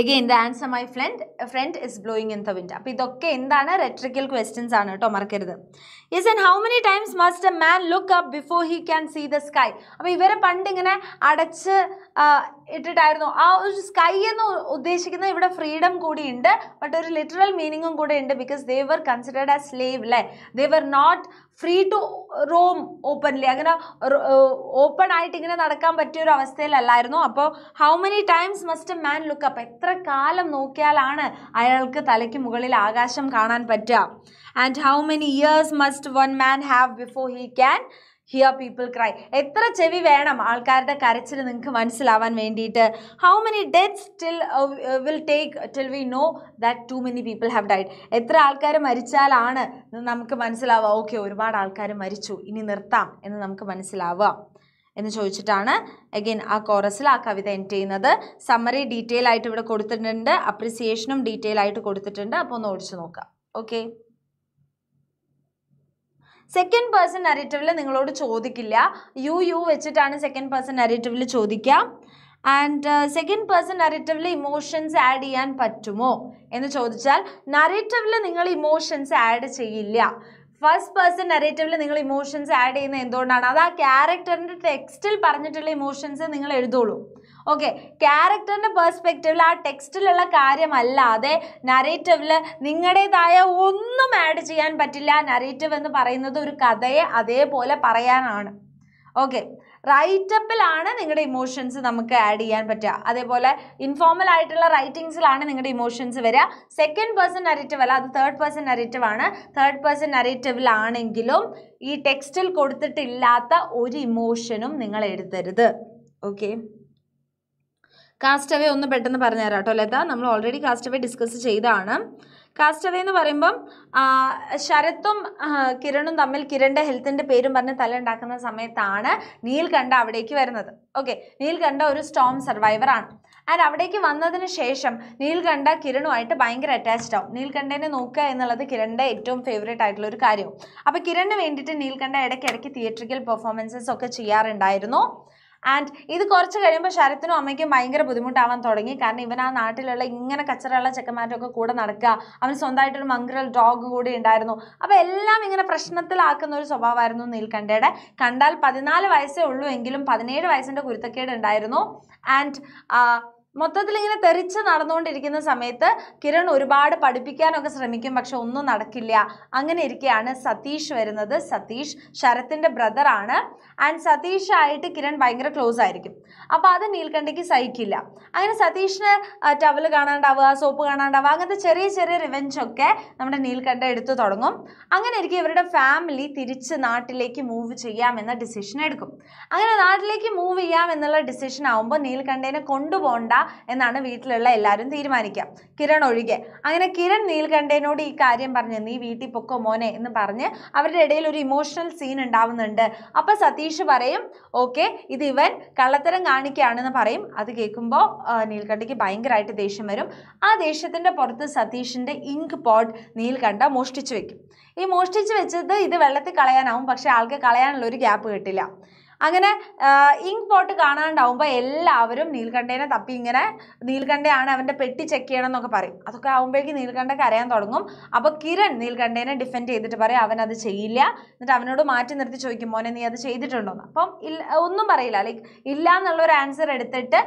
Again, the answer, my friend, a friend is blowing in the wind. Now, this is rhetorical questions. Yes, and how many times must a man look up before he can see the sky? Now, if you are ഇട്ടിട്ടായിരുന്നു ആ ഒരു sky എന്ന് ഉദ്ദേശിക്കുന്നത് ഇവിടെ freedom കൂടി ഉണ്ട് but ഒരു literal മീനിങ്ങും കൂടെ ഉണ്ട് because they were considered as slave അല്ലേ they were not free to roam openly അങ്ങനെ ഓപ്പൺ ആയിട്ട് ഇങ്ങനെ നടക്കാൻ പറ്റിയ ഒരു അവസ്ഥയിലല്ലായിരുന്നു അപ്പോൾ how many times must man look up എത്ര കാലം നോക്കിയാലാണ് അയാൾക്ക് തലയ്ക്ക് മുകളിൽ ആകാശം കാണാൻ പറ്റുക and how many years must one man have before he can hear people cry എത്ര ചെവി വേണം ആൾക്കാരുടെ കരച്ചിൽ നിങ്ങൾക്ക് മനസ്സിലാവാൻ വേണ്ടിയിട്ട് how many deaths till will take till we know that too many people have died എത്ര ആൾക്കാർ മരിച്ചാലാണ് നമുക്ക് മനസ്സിലാവുക ഓക്കെ ഒരുപാട് ആൾക്കാർ മരിച്ചു ഇനി നിർത്താം എന്ന് നമുക്ക് മനസ്സിലാവുക എന്ന് ചോദിച്ചിട്ടാണ് അഗെയിൻ ആ കോറസിൽ ആ കവിത എൻ്റ് ചെയ്യുന്നത് സമ്മറി ഡീറ്റെയിൽ ആയിട്ട് ഇവിടെ കൊടുത്തിട്ടുണ്ട് അപ്രിസിയേഷനും ഡീറ്റെയിൽ ആയിട്ട് കൊടുത്തിട്ടുണ്ട് അപ്പോൾ ഒന്ന് ഓടിച്ചു നോക്കാം ഓക്കെ സെക്കൻഡ് പേഴ്സൺ നരേറ്റീവിൽ നിങ്ങളോട് ചോദിക്കില്ല യു യു വെച്ചിട്ടാണ് സെക്കൻഡ് പേഴ്സൺ നരേറ്റീവിൽ ചോദിക്കുക ആൻഡ് സെക്കൻഡ് പേഴ്സൺ നരേറ്റീവിൽ ഇമോഷൻസ് ആഡ് ചെയ്യാൻ പറ്റുമോ എന്ന് ചോദിച്ചാൽ നരേറ്റീവിൽ നിങ്ങൾ ഇമോഷൻസ് ആഡ് ചെയ്യില്ല ഫസ്റ്റ് പേഴ്സൺ നരേറ്റീവിൽ നിങ്ങൾ ഇമോഷൻസ് ആഡ് ചെയ്യുന്നത് എന്തുകൊണ്ടാണ് അത് ആ ക്യാരക്ടറിൻ്റെ ടെക്സ്റ്റിൽ പറഞ്ഞിട്ടുള്ള ഇമോഷൻസ് നിങ്ങൾ എഴുതുള്ളൂ ഓക്കെ ക്യാരക്ടറിൻ്റെ പെർസ്പെക്റ്റീവിൽ ആ ടെക്സ്റ്റിലുള്ള കാര്യമല്ലാതെ നരേറ്റീവിൽ നിങ്ങളുടേതായ ഒന്നും ആഡ് ചെയ്യാൻ പറ്റില്ല നരേറ്റീവ് എന്ന് പറയുന്നത് ഒരു കഥയെ അതേപോലെ പറയാനാണ് ഓക്കെ റൈറ്റപ്പിലാണ് നിങ്ങളുടെ ഇമോഷൻസ് നമുക്ക് ആഡ് ചെയ്യാൻ പറ്റുക അതേപോലെ ഇൻഫോർമൽ ആയിട്ടുള്ള റൈറ്റിങ്സിലാണ് നിങ്ങളുടെ ഇമോഷൻസ് വരിക സെക്കൻഡ് പേഴ്സൺ നരേറ്റീവ് അല്ല അത് തേർഡ് പേഴ്സൺ നരേറ്റീവ് ആണ് തേർഡ് പേഴ്സൺ നരേറ്റീവിലാണെങ്കിലും ഈ ടെക്സ്റ്റിൽ കൊടുത്തിട്ടില്ലാത്ത ഒരു ഇമോഷനും നിങ്ങൾ എഴുതരുത് ഓക്കെ അവേ ഒന്ന് പെട്ടെന്ന് പറഞ്ഞുതരാം കേട്ടോ ലത നമ്മൾ ഓൾറെഡി അവേ ഡിസ്കസ് ചെയ്താണ് അവേ എന്ന് പറയുമ്പം ശരത്തും കിരണും തമ്മിൽ കിരണിൻ്റെ ഹെൽത്തിൻ്റെ പേരും പറഞ്ഞ് തല ഉണ്ടാക്കുന്ന സമയത്താണ് നീൽകണ്ഠ അവിടേക്ക് വരുന്നത് ഓക്കെ നീൽകണ്ഠ ഒരു സ്റ്റോം സർവൈവർ ആണ് ആൻഡ് അവിടേക്ക് വന്നതിന് ശേഷം നീൽകണ്ഠ കിരണുമായിട്ട് ഭയങ്കര അറ്റാച്ച്ഡ് ആവും നീൽകണ്ഠേനെ നോക്കുക എന്നുള്ളത് കിരണിൻ്റെ ഏറ്റവും ഫേവറേറ്റ് ആയിട്ടുള്ള ഒരു കാര്യവും അപ്പോൾ കിരണിന് വേണ്ടിയിട്ട് നീൽകണ്ഠ ഇടയ്ക്കിടയ്ക്ക് തിയേറ്ററിക്കൽ പെർഫോമൻസസ് ഒക്കെ ചെയ്യാറുണ്ടായിരുന്നു ആൻഡ് ഇത് കുറച്ച് കഴിയുമ്പോൾ ശരത്തിനും അമ്മയ്ക്കും ഭയങ്കര ബുദ്ധിമുട്ടാവാൻ തുടങ്ങി കാരണം ഇവൻ ആ നാട്ടിലുള്ള ഇങ്ങനെ കച്ചറയുള്ള ചെക്കന്മാരുടെ ഒക്കെ കൂടെ നടക്കുക അവൻ സ്വന്തമായിട്ടൊരു മംഗ്രൽ ഡോഗ് കൂടി ഉണ്ടായിരുന്നു അപ്പോൾ എല്ലാം ഇങ്ങനെ പ്രശ്നത്തിലാക്കുന്ന ഒരു സ്വഭാവമായിരുന്നു നീൽക്കണ്ഠയുടെ കണ്ടാൽ പതിനാല് വയസ്സേ ഉള്ളൂ എങ്കിലും പതിനേഴ് വയസ്സിൻ്റെ കുരുത്തക്കേട് ഉണ്ടായിരുന്നു ആൻഡ് മൊത്തത്തിൽ ഇങ്ങനെ തെറിച്ച് നടന്നുകൊണ്ടിരിക്കുന്ന സമയത്ത് കിരൺ ഒരുപാട് പഠിപ്പിക്കാനൊക്കെ ശ്രമിക്കും പക്ഷെ ഒന്നും നടക്കില്ല അങ്ങനെ ഇരിക്കെയാണ് സതീഷ് വരുന്നത് സതീഷ് ശരത്തിൻ്റെ ബ്രദറാണ് ആൻഡ് സതീഷായിട്ട് കിരൺ ഭയങ്കര ക്ലോസ് ആയിരിക്കും അപ്പോൾ അത് നീൽക്കണ്ടിക്ക് സഹിക്കില്ല അങ്ങനെ സതീഷിന് ടവൽ കാണാണ്ടാവുക സോപ്പ് കാണാണ്ടാവുക അങ്ങനത്തെ ചെറിയ ചെറിയ റിവെഞ്ചൊക്കെ നമ്മുടെ നീൽക്കണ്ട എടുത്തു തുടങ്ങും അങ്ങനെ ഇരിക്കും ഇവരുടെ ഫാമിലി തിരിച്ച് നാട്ടിലേക്ക് മൂവ് ചെയ്യാമെന്ന ഡിസിഷൻ എടുക്കും അങ്ങനെ നാട്ടിലേക്ക് മൂവ് ചെയ്യാം എന്നുള്ള ഡിസിഷൻ ആവുമ്പോൾ നീൽക്കണ്ടേനെ കൊണ്ടുപോകണ്ട എന്നാണ് വീട്ടിലുള്ള എല്ലാവരും തീരുമാനിക്കുക കിരൺ ഒഴികെ അങ്ങനെ കിരൺ നീൽകണ്ഠേനോട് ഈ കാര്യം പറഞ്ഞ് നീ വീട്ടിൽ പൊക്കോ മോനെ എന്ന് പറഞ്ഞ് അവരുടെ ഇടയിൽ ഒരു ഇമോഷണൽ സീൻ ഉണ്ടാവുന്നുണ്ട് അപ്പോൾ സതീഷ് പറയും ഓക്കെ ഇത് ഇവൻ കള്ളത്തരം കാണിക്കുകയാണെന്ന് പറയും അത് കേൾക്കുമ്പോൾ നീൽകണ്ഠയ്ക്ക് ഭയങ്കരമായിട്ട് ദേഷ്യം വരും ആ ദേഷ്യത്തിൻ്റെ പുറത്ത് സതീഷിൻ്റെ ഇങ്ക് പോട്ട് നീൽകണ്ഠ മോഷ്ടിച്ചു വെക്കും ഈ മോഷ്ടിച്ചു വെച്ചത് ഇത് വെള്ളത്തിൽ കളയാനാവും പക്ഷേ ആൾക്ക് കളയാനുള്ള ഒരു ഗ്യാപ്പ് കിട്ടില്ല അങ്ങനെ ഇങ്ക് പോട്ട് കാണാണ്ടാവുമ്പോൾ എല്ലാവരും നീൽകണ്ഠേനെ തപ്പി ഇങ്ങനെ നീൽകണ്ഠയാണ് അവൻ്റെ പെട്ടി ചെക്ക് ചെയ്യണം എന്നൊക്കെ പറയും അതൊക്കെ ആവുമ്പോഴേക്കും നീൽകണ്ഠ കരയാൻ തുടങ്ങും അപ്പോൾ കിരൺ നീൽകണ്ഠേനെ ഡിഫെൻഡ് ചെയ്തിട്ട് പറയും അവൻ അത് ചെയ്യില്ല എന്നിട്ട് അവനോട് മാറ്റി നിർത്തി ചോദിക്കും മോനെ നീ അത് ചെയ്തിട്ടുണ്ടോ അപ്പം ഇല്ല ഒന്നും പറയില്ല ലൈക്ക് ഇല്ല എന്നുള്ള ഒരു ആൻസർ എടുത്തിട്ട്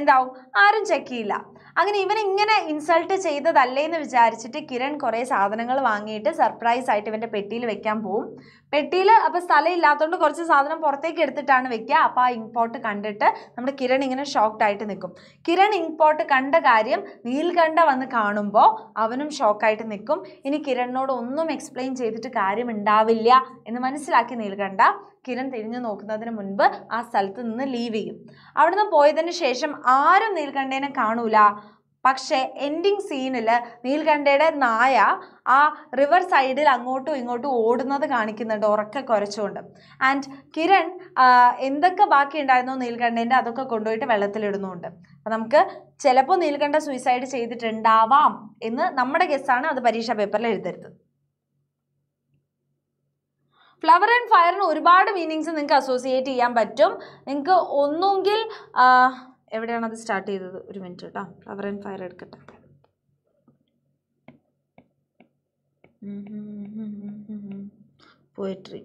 എന്താവും ആരും ചെക്ക് ചെയ്യില്ല അങ്ങനെ ഇവൻ ഇങ്ങനെ ഇൻസൾട്ട് ചെയ്തതല്ലേ എന്ന് വിചാരിച്ചിട്ട് കിരൺ കുറേ സാധനങ്ങൾ വാങ്ങിയിട്ട് സർപ്രൈസ് ആയിട്ട് ഇവൻ്റെ പെട്ടിയിൽ വെക്കാൻ പോവും പെട്ടിയിൽ അപ്പോൾ സ്ഥലം ഇല്ലാത്തതുകൊണ്ട് കുറച്ച് സാധനം പുറത്തേക്ക് എടുത്തിട്ടാണ് വെക്കുക അപ്പോൾ ആ ഇമ്പോർട്ട് കണ്ടിട്ട് നമ്മുടെ കിരൺ ഇങ്ങനെ ഷോക്ക്ഡ് ആയിട്ട് നിൽക്കും കിരൺ ഇമ്പോർട്ട് കണ്ട കാര്യം നീൽകണ്ഠ വന്ന് കാണുമ്പോൾ അവനും ഷോക്കായിട്ട് നിൽക്കും ഇനി കിരണിനോട് ഒന്നും എക്സ്പ്ലെയിൻ ചെയ്തിട്ട് കാര്യം ഉണ്ടാവില്ല എന്ന് മനസ്സിലാക്കി നീൽകണ്ഠ കിരൺ തിരിഞ്ഞു നോക്കുന്നതിന് മുൻപ് ആ സ്ഥലത്ത് നിന്ന് ലീവ് ചെയ്യും അവിടുന്ന് പോയതിന് ശേഷം ആരും നീൽകണ്ഠേനെ കാണൂല പക്ഷേ എൻഡിങ് സീനിൽ നീൽകണ്ഠയുടെ നായ ആ റിവർ സൈഡിൽ അങ്ങോട്ടും ഇങ്ങോട്ടും ഓടുന്നത് കാണിക്കുന്നുണ്ട് ഉറക്കെ കുറച്ചുകൊണ്ട് ആൻഡ് കിരൺ എന്തൊക്കെ ബാക്കി ഉണ്ടായിരുന്നോ നീൽകണ്ഠേൻ്റെ അതൊക്കെ കൊണ്ടുപോയിട്ട് വെള്ളത്തിലിടുന്നുണ്ട് അപ്പം നമുക്ക് ചിലപ്പോൾ നീൽകണ്ഠ സൂയിസൈഡ് ചെയ്തിട്ടുണ്ടാവാം എന്ന് നമ്മുടെ ഗസ്സാണ് അത് പരീക്ഷാ പേപ്പറിൽ എഴുതരുത് ഫ്ലവർ ആൻഡ് ഫയറിന് ഒരുപാട് മീനിങ്സ് നിങ്ങൾക്ക് അസോസിയേറ്റ് ചെയ്യാൻ പറ്റും നിങ്ങൾക്ക് ഒന്നുകിൽ എവിടെയാണ് അത് സ്റ്റാർട്ട് ചെയ്തത് ഒരു മിനിറ്റ് കേട്ടോ കവർ ആൻഡ് ഫയർ എടുക്കട്ടെ poetry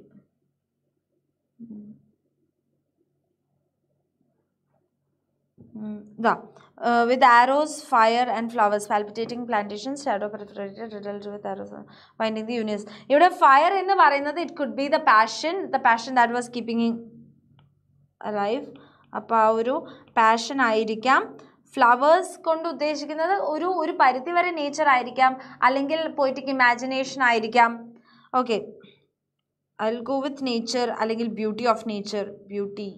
with arrows fire and flowers palpitating plantation സ്റ്റാഡോ perforated with arrows finding the universe ഇവിടെ ഫയർ എന്ന് പറയുന്നത് it could be the passion the passion that was keeping life അപ്പോൾ ആ ഒരു പാഷൻ ആയിരിക്കാം ഫ്ലവേഴ്സ് കൊണ്ട് ഉദ്ദേശിക്കുന്നത് ഒരു ഒരു പരിധിവരെ നേച്ചർ ആയിരിക്കാം അല്ലെങ്കിൽ പോയിറ്റിക് ഇമാജിനേഷൻ ആയിരിക്കാം okay I go with nature അല്ലെങ്കിൽ beauty of nature beauty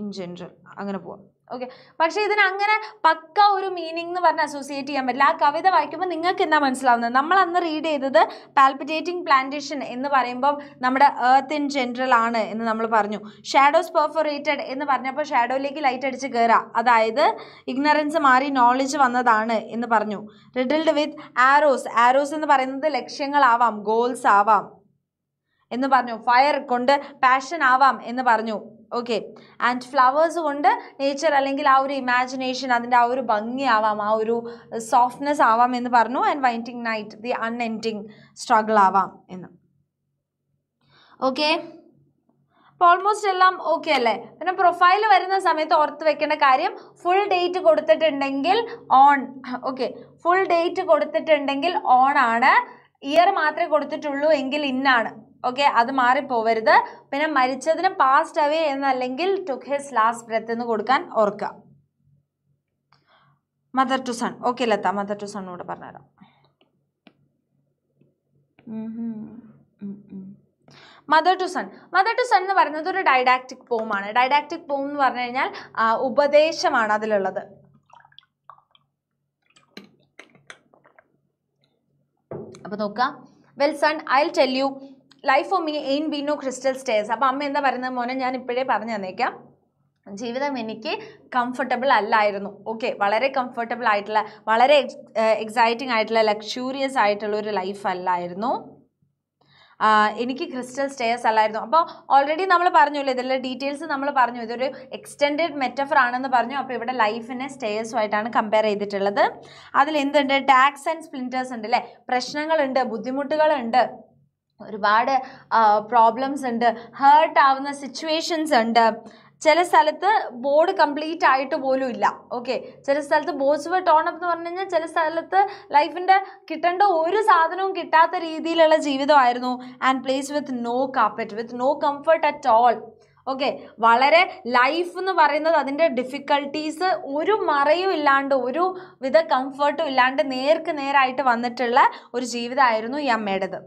in general അങ്ങനെ പോവാം ഓക്കെ പക്ഷേ ഇതിനങ്ങനെ അങ്ങനെ പക്ക ഒരു മീനിങ് എന്ന് പറഞ്ഞ് അസോസിയേറ്റ് ചെയ്യാൻ പറ്റില്ല ആ കവിത വായിക്കുമ്പോൾ നിങ്ങൾക്ക് എന്താ മനസ്സിലാവുന്നത് നമ്മൾ അന്ന് റീഡ് ചെയ്തത് പാൽപിറ്റേറ്റിംഗ് പ്ലാന്റേഷൻ എന്ന് പറയുമ്പം നമ്മുടെ എർത്ത് ഇൻ ജനറൽ ആണ് എന്ന് നമ്മൾ പറഞ്ഞു ഷാഡോസ് പെർഫോറേറ്റഡ് എന്ന് പറഞ്ഞപ്പോൾ ഷാഡോയിലേക്ക് ലൈറ്റ് അടിച്ച് കയറാം അതായത് ഇഗ്നറൻസ് മാറി നോളജ് വന്നതാണ് എന്ന് പറഞ്ഞു റിഡിൽഡ് വിത്ത് ആരോസ് ആരോസ് എന്ന് പറയുന്നത് ലക്ഷ്യങ്ങളാവാം ഗോൾസ് ആവാം എന്ന് പറഞ്ഞു ഫയർ കൊണ്ട് പാഷൻ ആവാം എന്ന് പറഞ്ഞു ഓക്കെ ആൻഡ് ഫ്ലവേഴ്സ് കൊണ്ട് നേച്ചർ അല്ലെങ്കിൽ ആ ഒരു ഇമാജിനേഷൻ അതിൻ്റെ ആ ഒരു ഭംഗിയാവാം ആ ഒരു സോഫ്റ്റ്നെസ് ആവാം എന്ന് പറഞ്ഞു and winding night the unending struggle ആവാം എന്ന് ഓക്കെ അപ്പോൾ ഓൾമോസ്റ്റ് എല്ലാം ഓക്കെ അല്ലേ പിന്നെ പ്രൊഫൈൽ വരുന്ന സമയത്ത് ഓർത്ത് വെക്കേണ്ട കാര്യം ഫുൾ ഡേറ്റ് കൊടുത്തിട്ടുണ്ടെങ്കിൽ ഓൺ ഓക്കെ ഫുൾ ഡേറ്റ് കൊടുത്തിട്ടുണ്ടെങ്കിൽ ഓൺ ആണ് ഇയർ മാത്രമേ കൊടുത്തിട്ടുള്ളൂ എങ്കിൽ ഇന്നാണ് ഓക്കെ അത് മാറിപ്പോവരുത് പിന്നെ മരിച്ചതിന് പാസ്റ്റ് അവേ എന്നല്ലെങ്കിൽ ടുക്ക് ഹിസ് ലാസ്റ്റ് ബ്രെത്ത് എന്ന് കൊടുക്കാൻ ഓർക്കുക mother to son okay Latha mother to സണ്ണോട് പറഞ്ഞുതരാം mother to son mother to son എന്ന് പറയുന്നത് ഒരു ഡൈഡാക്റ്റിക് പോമാണ് ഡൈഡാക്റ്റിക് പോം എന്ന് പറഞ്ഞു കഴിഞ്ഞാൽ ഉപദേശമാണ് അതിലുള്ളത് അപ്പോൾ നോക്കാം well son I tell you life me ain't been no crystal stairs അപ്പം അമ്മ എന്താ പറയുന്നത് മോനെ ഞാൻ ഇപ്പോഴേ പറഞ്ഞു തന്നേക്കാം ജീവിതം എനിക്ക് കംഫർട്ടബിൾ അല്ലായിരുന്നു ഓക്കെ വളരെ കംഫർട്ടബിൾ ആയിട്ടുള്ള വളരെ എക്സൈറ്റിംഗ് ആയിട്ടുള്ള ലക്ഷൂറിയസ് ആയിട്ടുള്ള ഒരു ലൈഫ് അല്ലായിരുന്നു എനിക്ക് ക്രിസ്റ്റൽ സ്റ്റേഴ്സ് അല്ലായിരുന്നു അപ്പോൾ ഓൾറെഡി നമ്മൾ പറഞ്ഞല്ലോ ഇതിലെ ഡീറ്റെയിൽസ് നമ്മൾ പറഞ്ഞു ഇതൊരു എക്സ്റ്റെൻഡഡ് മെറ്റഫർ ആണെന്ന് പറഞ്ഞു അപ്പോൾ ഇവിടെ ലൈഫിനെ സ്റ്റേഴ്സുമായിട്ടാണ് കമ്പയർ ചെയ്തിട്ടുള്ളത് അതിൽ എന്തുണ്ട് ടാക്സ് ആൻഡ് സ്പ്ലിൻറ്റേഴ്സ് ഉണ്ട് അല്ലേ പ്രശ്നങ്ങളുണ്ട് ബുദ്ധിമുട്ടുകളുണ്ട് ഒരുപാട് പ്രോബ്ലംസ് ഉണ്ട് ഹേർട്ട് ആവുന്ന സിറ്റുവേഷൻസ് ഉണ്ട് ചില സ്ഥലത്ത് ബോർഡ് കംപ്ലീറ്റ് ആയിട്ട് പോലും ഇല്ല ഓക്കെ ചില സ്ഥലത്ത് ബോസ് വർ ടോൺ അപ്പ് എന്ന് പറഞ്ഞു ചില സ്ഥലത്ത് ലൈഫിൻ്റെ കിട്ടേണ്ട ഒരു സാധനവും കിട്ടാത്ത രീതിയിലുള്ള ജീവിതമായിരുന്നു and place with no carpet with no comfort at all okay വളരെ ലൈഫ് എന്ന് പറയുന്നത് അതിൻ്റെ ഡിഫിക്കൽട്ടീസ് ഒരു മറയും ഇല്ലാണ്ട് ഒരു വിധ കംഫർട്ടും ഇല്ലാണ്ട് നേർക്ക് നേരായിട്ട് വന്നിട്ടുള്ള ഒരു ജീവിതമായിരുന്നു ഈ അമ്മയുടേത്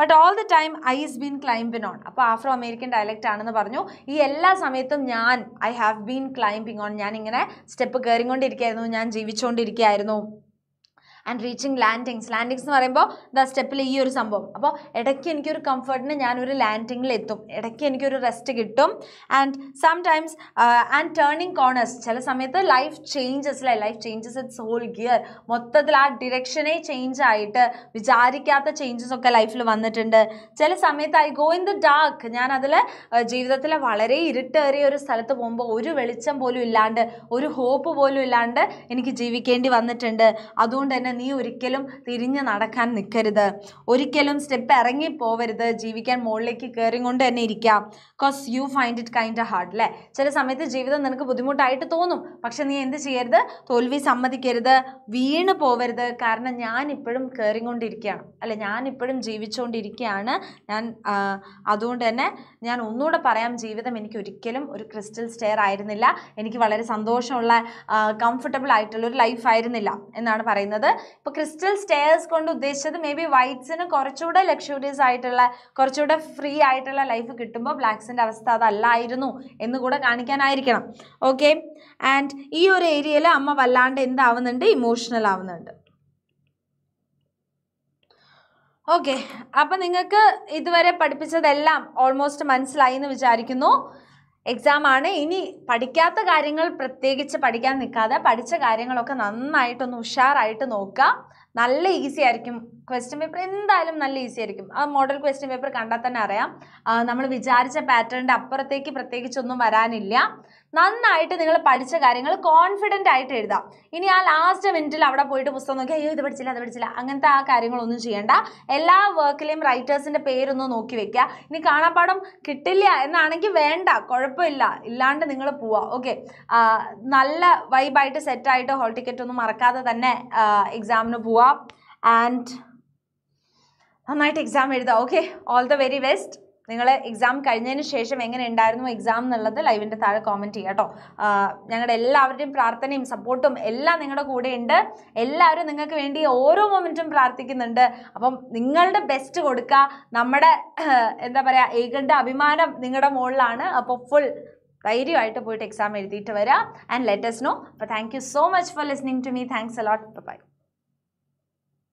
but all the time I is been climbing on അപ്പോൾ ആഫ്രോ അമേരിക്കൻ ഡയലക്റ്റ് ആണെന്ന് പറഞ്ഞു ഈ എല്ലാ സമയത്തും ഞാൻ I have been climbing on ഞാൻ ഇങ്ങനെ സ്റ്റെപ്പ് കയറിക്കൊണ്ടിരിക്കുകയായിരുന്നു ഞാൻ ജീവിച്ചുകൊണ്ടിരിക്കുകയായിരുന്നു ആൻഡ് റീച്ചിങ് ലാൻഡിങ്സ് ലാൻഡിങ്സ് എന്ന് പറയുമ്പോൾ ദ സ്റ്റെപ്പിൽ ഈ ഒരു സംഭവം അപ്പോൾ ഇടയ്ക്ക് എനിക്കൊരു കംഫർട്ടിന് ഞാനൊരു ലാൻഡിങ്ങിൽ എത്തും ഇടയ്ക്ക് എനിക്കൊരു റെസ്റ്റ് കിട്ടും and sometimes and turning corners ചില സമയത്ത് ലൈഫ് ചേഞ്ചസ് അല്ലേ life changes it's whole gear മൊത്തത്തിൽ ആ ഡിറക്ഷനെ ചേഞ്ച് ആയിട്ട് വിചാരിക്കാത്ത ചേഞ്ചസ് ഒക്കെ ലൈഫിൽ വന്നിട്ടുണ്ട് ചില സമയത്ത് I go in the dark ഞാൻ അതിൽ uh, ജീവിതത്തിലെ വളരെ ഇരുട്ടേറിയ ഒരു സ്ഥലത്ത് പോകുമ്പോൾ ഒരു വെളിച്ചം പോലും ഇല്ലാണ്ട് ഒരു ഹോപ്പ് പോലും ഇല്ലാണ്ട് എനിക്ക് ജീവിക്കേണ്ടി വന്നിട്ടുണ്ട് അതുകൊണ്ട് തന്നെ നീ ഒരിക്കലും തിരിഞ്ഞ് നടക്കാൻ നിൽക്കരുത് ഒരിക്കലും സ്റ്റെപ്പ് ഇറങ്ങി പോവരുത് ജീവിക്കാൻ മുകളിലേക്ക് കൊണ്ട് തന്നെ ഇരിക്കാം because you find it kind hard അല്ലേ ചില സമയത്ത് ജീവിതം നിനക്ക് ബുദ്ധിമുട്ടായിട്ട് തോന്നും പക്ഷെ നീ എന്ത് ചെയ്യരുത് തോൽവി സമ്മതിക്കരുത് വീണ് പോവരുത് കാരണം ഞാൻ ഇപ്പോഴും കയറിക്കൊണ്ടിരിക്കുകയാണ് ഞാൻ ഞാനിപ്പോഴും ജീവിച്ചുകൊണ്ടിരിക്കുകയാണ് ഞാൻ അതുകൊണ്ട് തന്നെ ഞാൻ ഒന്നുകൂടെ പറയാം ജീവിതം എനിക്ക് ഒരിക്കലും ഒരു ക്രിസ്റ്റൽ സ്റ്റെയർ ആയിരുന്നില്ല എനിക്ക് വളരെ സന്തോഷമുള്ള കംഫർട്ടബിൾ ആയിട്ടുള്ള ഒരു ലൈഫ് ആയിരുന്നില്ല എന്നാണ് പറയുന്നത് ഇപ്പോൾ ക്രിസ്റ്റൽ സ്റ്റെയർസ് കൊണ്ട് ഉദ്ദേശിച്ചത് മേ ബി വൈറ്റ്സിന് കുറച്ചുകൂടെ ലക്ഷറിയസ് ആയിട്ടുള്ള കുറച്ചുകൂടെ ഫ്രീ ആയിട്ടുള്ള ലൈഫ് കിട്ടുമ്പോൾ ബ്ലാക്സിൻ്റെ അവസ്ഥ അതല്ലായിരുന്നു എന്ന് കൂടെ കാണിക്കാനായിരിക്കണം ഓക്കെ ആൻഡ് ഈ ഒരു ഏരിയയിൽ അമ്മ വല്ലാണ്ട് എന്താവുന്നുണ്ട് ഇമോഷണൽ ആവുന്നുണ്ട് ഓക്കെ അപ്പം നിങ്ങൾക്ക് ഇതുവരെ പഠിപ്പിച്ചതെല്ലാം ഓൾമോസ്റ്റ് മനസ്സിലായി എന്ന് വിചാരിക്കുന്നു എക്സാം ആണ് ഇനി പഠിക്കാത്ത കാര്യങ്ങൾ പ്രത്യേകിച്ച് പഠിക്കാൻ നിൽക്കാതെ പഠിച്ച കാര്യങ്ങളൊക്കെ നന്നായിട്ടൊന്ന് ഉഷാറായിട്ട് നോക്കുക നല്ല ഈസി ആയിരിക്കും ക്വസ്റ്റ്യൻ പേപ്പർ എന്തായാലും നല്ല ഈസി ആയിരിക്കും ആ മോഡൽ ക്വസ്റ്റ്യൻ പേപ്പർ കണ്ടാൽ തന്നെ അറിയാം നമ്മൾ വിചാരിച്ച പാറ്റേണിൻ്റെ അപ്പുറത്തേക്ക് പ്രത്യേകിച്ചൊന്നും വരാനില്ല നന്നായിട്ട് നിങ്ങൾ പഠിച്ച കാര്യങ്ങൾ കോൺഫിഡൻ്റ് ആയിട്ട് എഴുതാം ഇനി ആ ലാസ്റ്റ് മിനിറ്റിൽ അവിടെ പോയിട്ട് പുസ്തകം നോക്കി അയ്യോ ഇത് പഠിച്ചില്ല അത് പഠിച്ചില്ല അങ്ങനത്തെ ആ കാര്യങ്ങളൊന്നും ചെയ്യേണ്ട എല്ലാ വർക്കിലെയും റൈറ്റേഴ്സിൻ്റെ പേരൊന്ന് നോക്കി വെക്കുക ഇനി കാണാപ്പാടം കിട്ടില്ല എന്നാണെങ്കിൽ വേണ്ട കുഴപ്പമില്ല ഇല്ലാണ്ട് നിങ്ങൾ പോവുക ഓക്കെ നല്ല വൈബായിട്ട് സെറ്റായിട്ട് ഹോൾ ടിക്കറ്റ് ഒന്നും മറക്കാതെ തന്നെ എക്സാമിന് പോവുക ആൻഡ് നന്നായിട്ട് എക്സാം എഴുതുക okay all the very best നിങ്ങൾ എക്സാം കഴിഞ്ഞതിന് ശേഷം എങ്ങനെ ഉണ്ടായിരുന്നു എക്സാം എന്നുള്ളത് ലൈവിൻ്റെ താഴെ കോമൻറ്റ് ചെയ്യുക കേട്ടോ ഞങ്ങളുടെ എല്ലാവരുടെയും പ്രാർത്ഥനയും സപ്പോർട്ടും എല്ലാം നിങ്ങളുടെ കൂടെ ഉണ്ട് എല്ലാവരും നിങ്ങൾക്ക് വേണ്ടി ഓരോ മൊമെൻറ്റും പ്രാർത്ഥിക്കുന്നുണ്ട് അപ്പം നിങ്ങളുടെ ബെസ്റ്റ് കൊടുക്കുക നമ്മുടെ എന്താ പറയുക ഏകന്റെ അഭിമാനം നിങ്ങളുടെ മുകളിലാണ് അപ്പോൾ ഫുൾ ധൈര്യമായിട്ട് പോയിട്ട് എക്സാം എഴുതിയിട്ട് വരാം ആൻഡ് ലെറ്റസ് നോ അപ്പോൾ thank so much for listening to me thanks a lot by